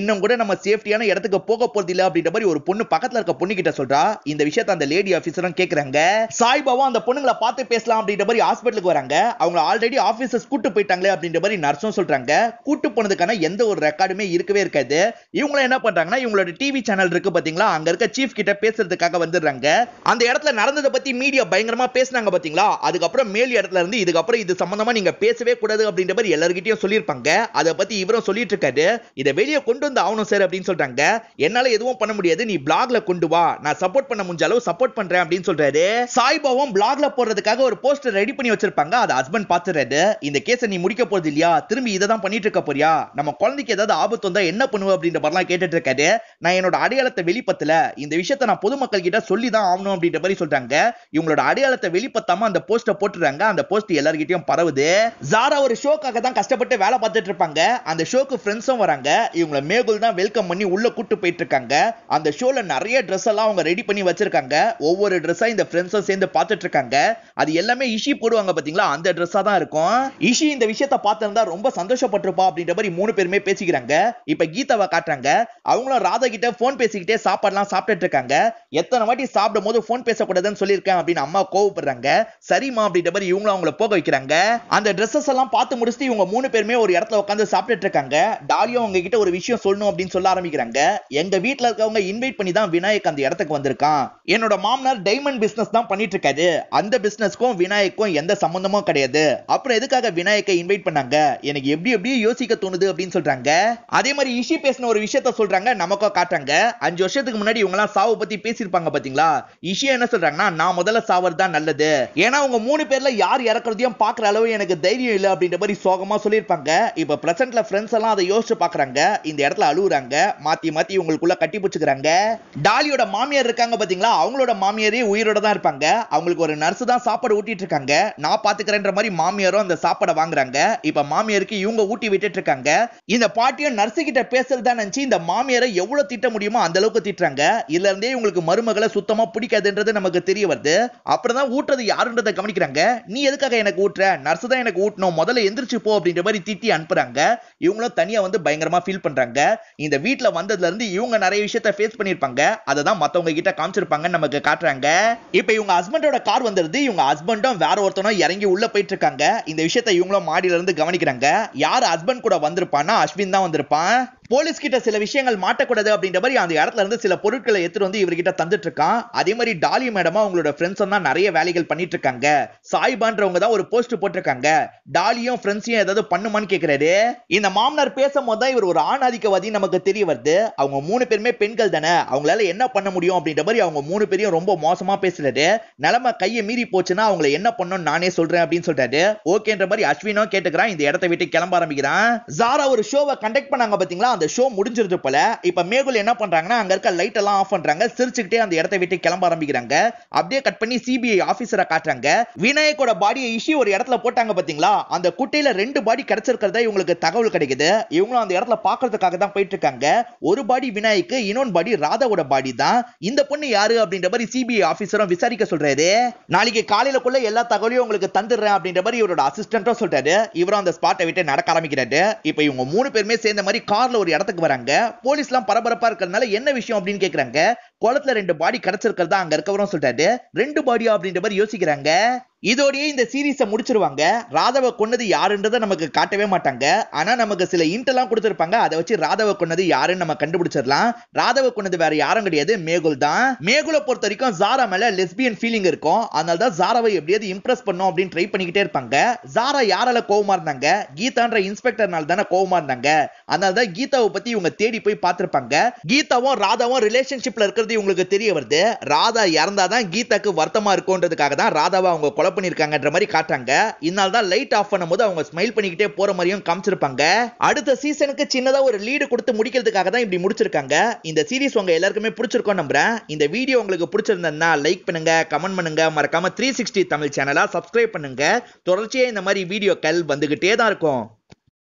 A: இன்னும் கூட நம்ம சேஃப்டியான இடத்துக்கு போக போறது இல்லை அப்படின்ற மாதிரி ஒரு பொண்ணு பக்கத்துல இருக்க பொண்ணு கிட்ட சொல்றா இந்த விஷயத்த அந்த லேடி ஆஃபீஸரும் கேக்குறாங்க சாய்பாவும் அந்த பொண்ணுங்களை பார்த்து பேசலாம் அப்படின்ற மாதிரி ஹாஸ்பிட்டலுக்கு வராங்க அவங்க ஆல்ரெடி ஆபீசர்ஸ் கூட்டு போயிட்டாங்களே அப்படின்ற மாதிரி நர்ஸும் சொல்றாங்க கூட்டு போனதுக்கான எந்த ஒரு ரெக்கார்டுமே இருக்கவே இருக்காது இவங்கள என்ன பண்றாங்கன்னா இவங்களோட டிவி சேனல் இருக்கு பாத்தீங்களா அங்க இருக்க சீஃப் கிட்ட பேசுறதுக்காக வந்துடுறாங்க அந்த இடத்துல நடந்ததை பத்தி மீடியா பயங்கரமா பேசினாங்க பாத்தீங்களா அதுக்கப்புறம் மேல் இடத்துல இருந்து இதுக்கப்புறம் இது சம்பந்தமா நீங்க பேசவே கூடாது அப்படின்ற மாதிரி எல்லாருக்கிட்டையும் சொல்லியிருப்பாங்க அதை பத்தி இவரும் சொல்லிட்டு இருக்காரு இதை வெளியே கொண்டு வந்து ஆகணும் சார் அப்படின்னு சொல்றாங்க என்னால எதுவும் பண்ண முடியாது நீ பிளாக்ல கொண்டு வா நான் சப்போர்ட் பண்ண முடிஞ்ச அளவு சப்போர்ட் பண்றேன் அப்படின்னு சொல்றாரு சாய்பாவும் பிளாக்ல போடுறதுக்காக ஒரு போஸ்டர் ரெடி பண்ணி வச்சிருப்பாங்க அதை ஹஸ்பண்ட் பார்த்துறது இந்த கேஸை நீ முடிக்க போறது இல்லையா திரும்பி இதை தான் பண்ணிட்டு இருக்க போறியா நம்ம குழந்தைக்கு ஏதாவது ஆபத்து வந்தா என்ன பண்ணுவ அப்படின்ற மாதிரிலாம் கேட்டுட்டு இருக்காரு நான் என்னோட அடையாளத்தை வெளிப்பத்தல இந்த விஷயத்த நான் பொதுமக்கள் கிட்ட சொல்லி தான் ஆகணும் அப்படின்ற மாதிரி சொல்றாங்க இவங்களோட அடையாளத்தை வெளிப்படுத்தாம அந்த போஸ்ட போட்டுறாங்க அந்த போஸ்ட் எல்லார்கிட்டயும் பரவுது ஜாரா ஒரு ஷோக்காக தான் கஷ்டப்பட்டு வேலை பார்த்துட்டு இருப்பாங்க அந்த ஷோக்கு ஃப்ரெண்ட்ஸும் வராங்க இவங்கள மேகுல் தான் வெல்கம் பண்ணி உள்ள கூட்டு போயிட்டு இருக்காங்க அந்த ஷோல நிறைய ட்ரெஸ் எல்லாம் அவங்க ரெடி பண்ணி வச்சிருக்காங்க ஒவ்வொரு ட்ரெஸ்ஸா இந்த ஃப்ரெண்ட்ஸும் சேர்ந்து பார்த்துட்டு இருக்காங்க அது எல்லாமே இஷி போடுவாங்க பாத்தீங்களா அந்த ட்ரெஸ்ஸா தான் இருக்கும் இஷி இந்த விஷயத்த பார்த்திருந்தா ரொம்ப சந்தோஷப்பட்டிருப்பா அப்படின்ற மாதிரி மூணு பேருமே பேசிக்கிறாங்க இப்ப கீதாவை காட்டுறாங்க அவங்களும் ராதா கிட்ட போன் பேசிக்கிட்டே சாப்பாடுலாம் சாப்பிட்டுட்டு இருக்காங்க எத்தனை வாட்டி சாப்பிடும் போது போன் பேசக்கூடாதுன்னு சொல்லியிருக்கேன் அப்படின்னு அம்மா கோவப்படுறாங்க சரிம்மா அப்படின்ற மாதிரி இவங்களும் அவங்கள போக வைக்கிறாங்க அந்த ட்ரெஸ்ஸஸ் எல்லாம் பார்த்து முடிச்சுட்டு இவங்க மூணு பேருமே ஒரு இடத்துல உட்காந்து சாப்பிட்டுட்டு இருக்காங்க டாலியோ அவங்க கிட்ட ஒரு விஷயம் சொல்லணும் அப்படின்னு சொல்ல ஆரம்பிக்கிறாங்க எங்க வீட்டுல இருக்கவங்க இன்வைட் பண்ணி தான் விநாயக் அந்த இடத்துக்கு வந்திருக்கான் என்னோட மாமனார் டைமண்ட் பிசினஸ் தான் பண்ணிட்டு இருக்காரு அந்த பிசினஸ்க்கும் விநாயக்கும் எந்த சம்பந்தமும் கிடையாது அப்புறம் எதுக்காக விநாயகர் இன்வைட் பண்ணாங்க எனக்கு எப்படி எப்படியோ யோசிக்க தோணுது அப்படின்னு சொல்றாங்க அதே மாதிரி இஷி பேசின ஒரு விஷயத்த சொல்றாங்க நமக்கோ காட்டுறாங்க அஞ்சு வருஷத்துக்கு முன்னாடி இவங்க எல்லாம் சாவை பத்தி பேசியிருப்பாங்க பாத்தீங்களா இஷி என்ன சொல்றாங்கன்னா நான் முதல்ல சாவது தான் நல்லது ஏன்னா உங்க மூணு பேர்ல யார் இறக்குறதையும் பாக்குற அளவு எனக்கு தைரியம் இல்லை அப்படின்ற மாதிரி சோகமா சொல்லியிருப்பாங்க இப்ப பிரசன்ட்ல ஃப்ரெண்ட்ஸ் எல்லாம் அதை யோசிச்சு பாக்குறாங்க இந்த இடத்துல அழுகுறாங்க மாத்தி மாத்தி உங்களுக்குள்ள கட்டி பிடிச்சுக்கிறாங்க டாலியோட மாமியார் இருக்காங்க பாத்தீங்களா அவங்களோட மாமியாரே உயிரோட தான் இருப்பாங்க அவங்களுக்கு ஒரு நர்ஸ் தான் சாப்பாடு ஊட்டிட்டு இருக்காங்க நான் பாத்து பாத்துக்கிறேன்ற மாதிரி மாமியாரும் அந்த சாப்பாடை வாங்குறாங்க இப்ப மாமியாருக்கு இவங்க ஊட்டி விட்டுட்டு இருக்காங்க இந்த பாட்டியும் நர்ஸு கிட்ட இந்த மாமியாரை எவ்வளவு திட்ட முடியுமோ அந்த அளவுக்கு திட்டுறாங்க இதுல இருந்தே மருமகளை சுத்தமா பிடிக்காதுன்றது நமக்கு தெரிய வருது அப்புறம் தான் ஊட்டுறது கவனிக்கிறாங்க நீ எதுக்காக எனக்கு ஊட்டுற நர்ஸ் தான் எனக்கு ஊட்டணும் முதல்ல எந்திரிச்சு போ அப்படின்ற மாதிரி திட்டி அனுப்புறாங்க இவங்களும் தனியா வந்து பயங்கரமா ஃபீல் பண்றாங்க இந்த வீட்டுல வந்ததுல இருந்து இவங்க நிறைய விஷயத்த ஃபேஸ் பண்ணிருப்பாங்க அதை தான் மத்தவங்க கிட்ட காமிச்சிருப்பாங்கன்னு நமக்கு காட்டுறாங்க இப்ப இவங்க ஹஸ்பண்டோட கார் வந்துருது இவங்க ஹஸ்பண்டும் வேற ஒருத்தனும் இறங்கி உள்ள போயிட்டு இருக்காங்க இந்த விஷயத்த இவங்களும் மாடியில இருந்து கவனிக்கிறாங்க யார் ஹஸ்பண்ட் கூட வந்திருப்பான்னா அஸ்வின் தான் வந்திருப்பான் போலீஸ் கிட்ட சில விஷயங்கள் மாட்டக்கூடாது அப்படின்ற மாதிரி அந்த இடத்துல இருந்து சில பொருட்களை எடுத்துட்டு வந்து இவர்கிட்ட தந்துட்டு இருக்கான் அதே மாதிரி டாலி மேடமா அவங்களோட ஃப்ரெண்ட்ஸ் தான் நிறைய வேலைகள் பண்ணிட்டு இருக்காங்க சாய்பான்றவங்க தான் ஒரு போஸ்ட் போட்டிருக்காங்க டாலியும் ஃப்ரெண்ட்ஸையும் ஏதாவது பண்ணுமான்னு கேட்கறாரு இந்த மாமனார் பேசும் போது இவர் ஒரு ஆணாதிக்கவாதி நமக்கு தெரிய வருது அவங்க மூணு பேருமே பெண்கள் தானே அவங்களால என்ன பண்ண முடியும் அப்படின்ற மாதிரி அவங்க மூணு பேரையும் ரொம்ப மோசமா பேசுறாரு நிலைமை கையை மீறி போச்சுன்னா அவங்கள என்ன பண்ணணும் நானே சொல்றேன் அப்படின்னு சொல்றாரு ஓகேன்ற மாதிரி அஸ்வினும் கேட்டுக்கிறான் இந்த இடத்த விட்டு கிளம்ப ஆரம்பிக்கிறான் ஜாரா ஒரு ஷோவை கண்டக்ட் பண்ணாங்க பாத்தீங்களா அந்த அந்த ஷோ முடிஞ்சிருது போல இப்ப மேகுல் என்ன பண்றாங்கன்னா அங்க இருக்க லைட் எல்லாம் ஆஃப் பண்றாங்க சிரிச்சுக்கிட்டே அந்த விட்டு கிளம்ப ஆரம்பிக்கிறாங்க அப்படியே கட் பண்ணி சிபிஐ ஆபீசரை காட்டுறாங்க விநாயகோட பாடியை ஒரு இடத்துல போட்டாங்க பாத்தீங்களா அந்த குட்டையில ரெண்டு பாடி கிடைச்சிருக்கிறதா இவங்களுக்கு தகவல் கிடைக்குது இவங்களும் அந்த இடத்துல பாக்குறதுக்காக தான் போயிட்டு இருக்காங்க ஒரு பாடி விநாயக்கு பாடி ராதாவோட பாடி தான் இந்த பொண்ணு யாரு அப்படின்ற மாதிரி சிபிஐ ஆபீசரும் விசாரிக்க சொல்றாரு நாளைக்கு குள்ள எல்லா தகவலையும் உங்களுக்கு தந்துடுறேன் அப்படின்ற மாதிரி இவரோட அசிஸ்டன்ட்டும் சொல்றாரு இவரும் அந்த ஸ்பாட்டை விட்டு நடக்க ஆரம்பிக்கிறாரு இவங்க மூணு பேருமே சேர்ந்த மாதிரி கார்ல ஒரு இடத்துக்கு வராங்க போலீஸ்லாம் பரபரப்பா இருக்கிறதுனால என்ன விஷயம் அப்படின்னு கேட்குறாங்க குளத்துல ரெண்டு பாடி கிடைச்சிருக்கிறதா அங்க இருக்கவரும் சொல்லிட்டாரு ரெண்டு பாடியா அப்படின்ற மாதிரி யோசிக்கிறாங்க இதோடயே இந்த சீரீஸை முடிச்சிருவாங்க ராதவ கொன்னது யாருன்றதை நமக்கு காட்டவே மாட்டாங்க ஆனா நமக்கு சில எல்லாம் கொடுத்துருப்பாங்க அதை வச்சு ராதவ கொன்னது யாருன்னு நம்ம கண்டுபிடிச்சிடலாம் ராதவ கொன்னது வேற யாரும் கிடையாது மேகுல் தான் மேகுல பொறுத்த வரைக்கும் ஜாரா மேல லெஸ்பியன் ஃபீலிங் இருக்கும் அதனால தான் ஜாராவை எப்படியாவது இம்ப்ரெஸ் பண்ணும் அப்படின்னு ட்ரை பண்ணிக்கிட்டே இருப்பாங்க ஜாரா யாரால கோவமா இருந்தாங்க கீதான்ற இன்ஸ்பெக்டர்னால தானே கோவமா இருந்தாங்க அதனால தான் கீதாவை பத்தி இவங்க தேடி போய் பார்த்திருப்பாங்க கீதாவும் ராதாவும் ரிலேஷன்ஷிப்ல இருக்கிறது பத்தி உங்களுக்கு தெரிய வருது ராதா இறந்தா தான் கீதாக்கு வருத்தமா இருக்கும்ன்றதுக்காக தான் ராதாவை அவங்க கொலை பண்ணிருக்காங்கன்ற மாதிரி காட்டாங்க இதனால தான் லைட் ஆஃப் பண்ணும்போது அவங்க ஸ்மைல் பண்ணிக்கிட்டே போற மாதிரியும் காமிச்சிருப்பாங்க அடுத்த சீசனுக்கு சின்னதா ஒரு லீடு கொடுத்து முடிக்கிறதுக்காக தான் இப்படி முடிச்சிருக்காங்க இந்த சீரிஸ் உங்க எல்லாருக்குமே பிடிச்சிருக்கோம் நம்புறேன் இந்த வீடியோ உங்களுக்கு பிடிச்சிருந்தா லைக் பண்ணுங்க கமெண்ட் பண்ணுங்க மறக்காம த்ரீ சிக்ஸ்டி தமிழ் சேனலா சப்ஸ்கிரைப் பண்ணுங்க தொடர்ச்சியே இந்த மாதிரி வீடியோக்கள் வந்துகிட்டே தான் இருக்கும்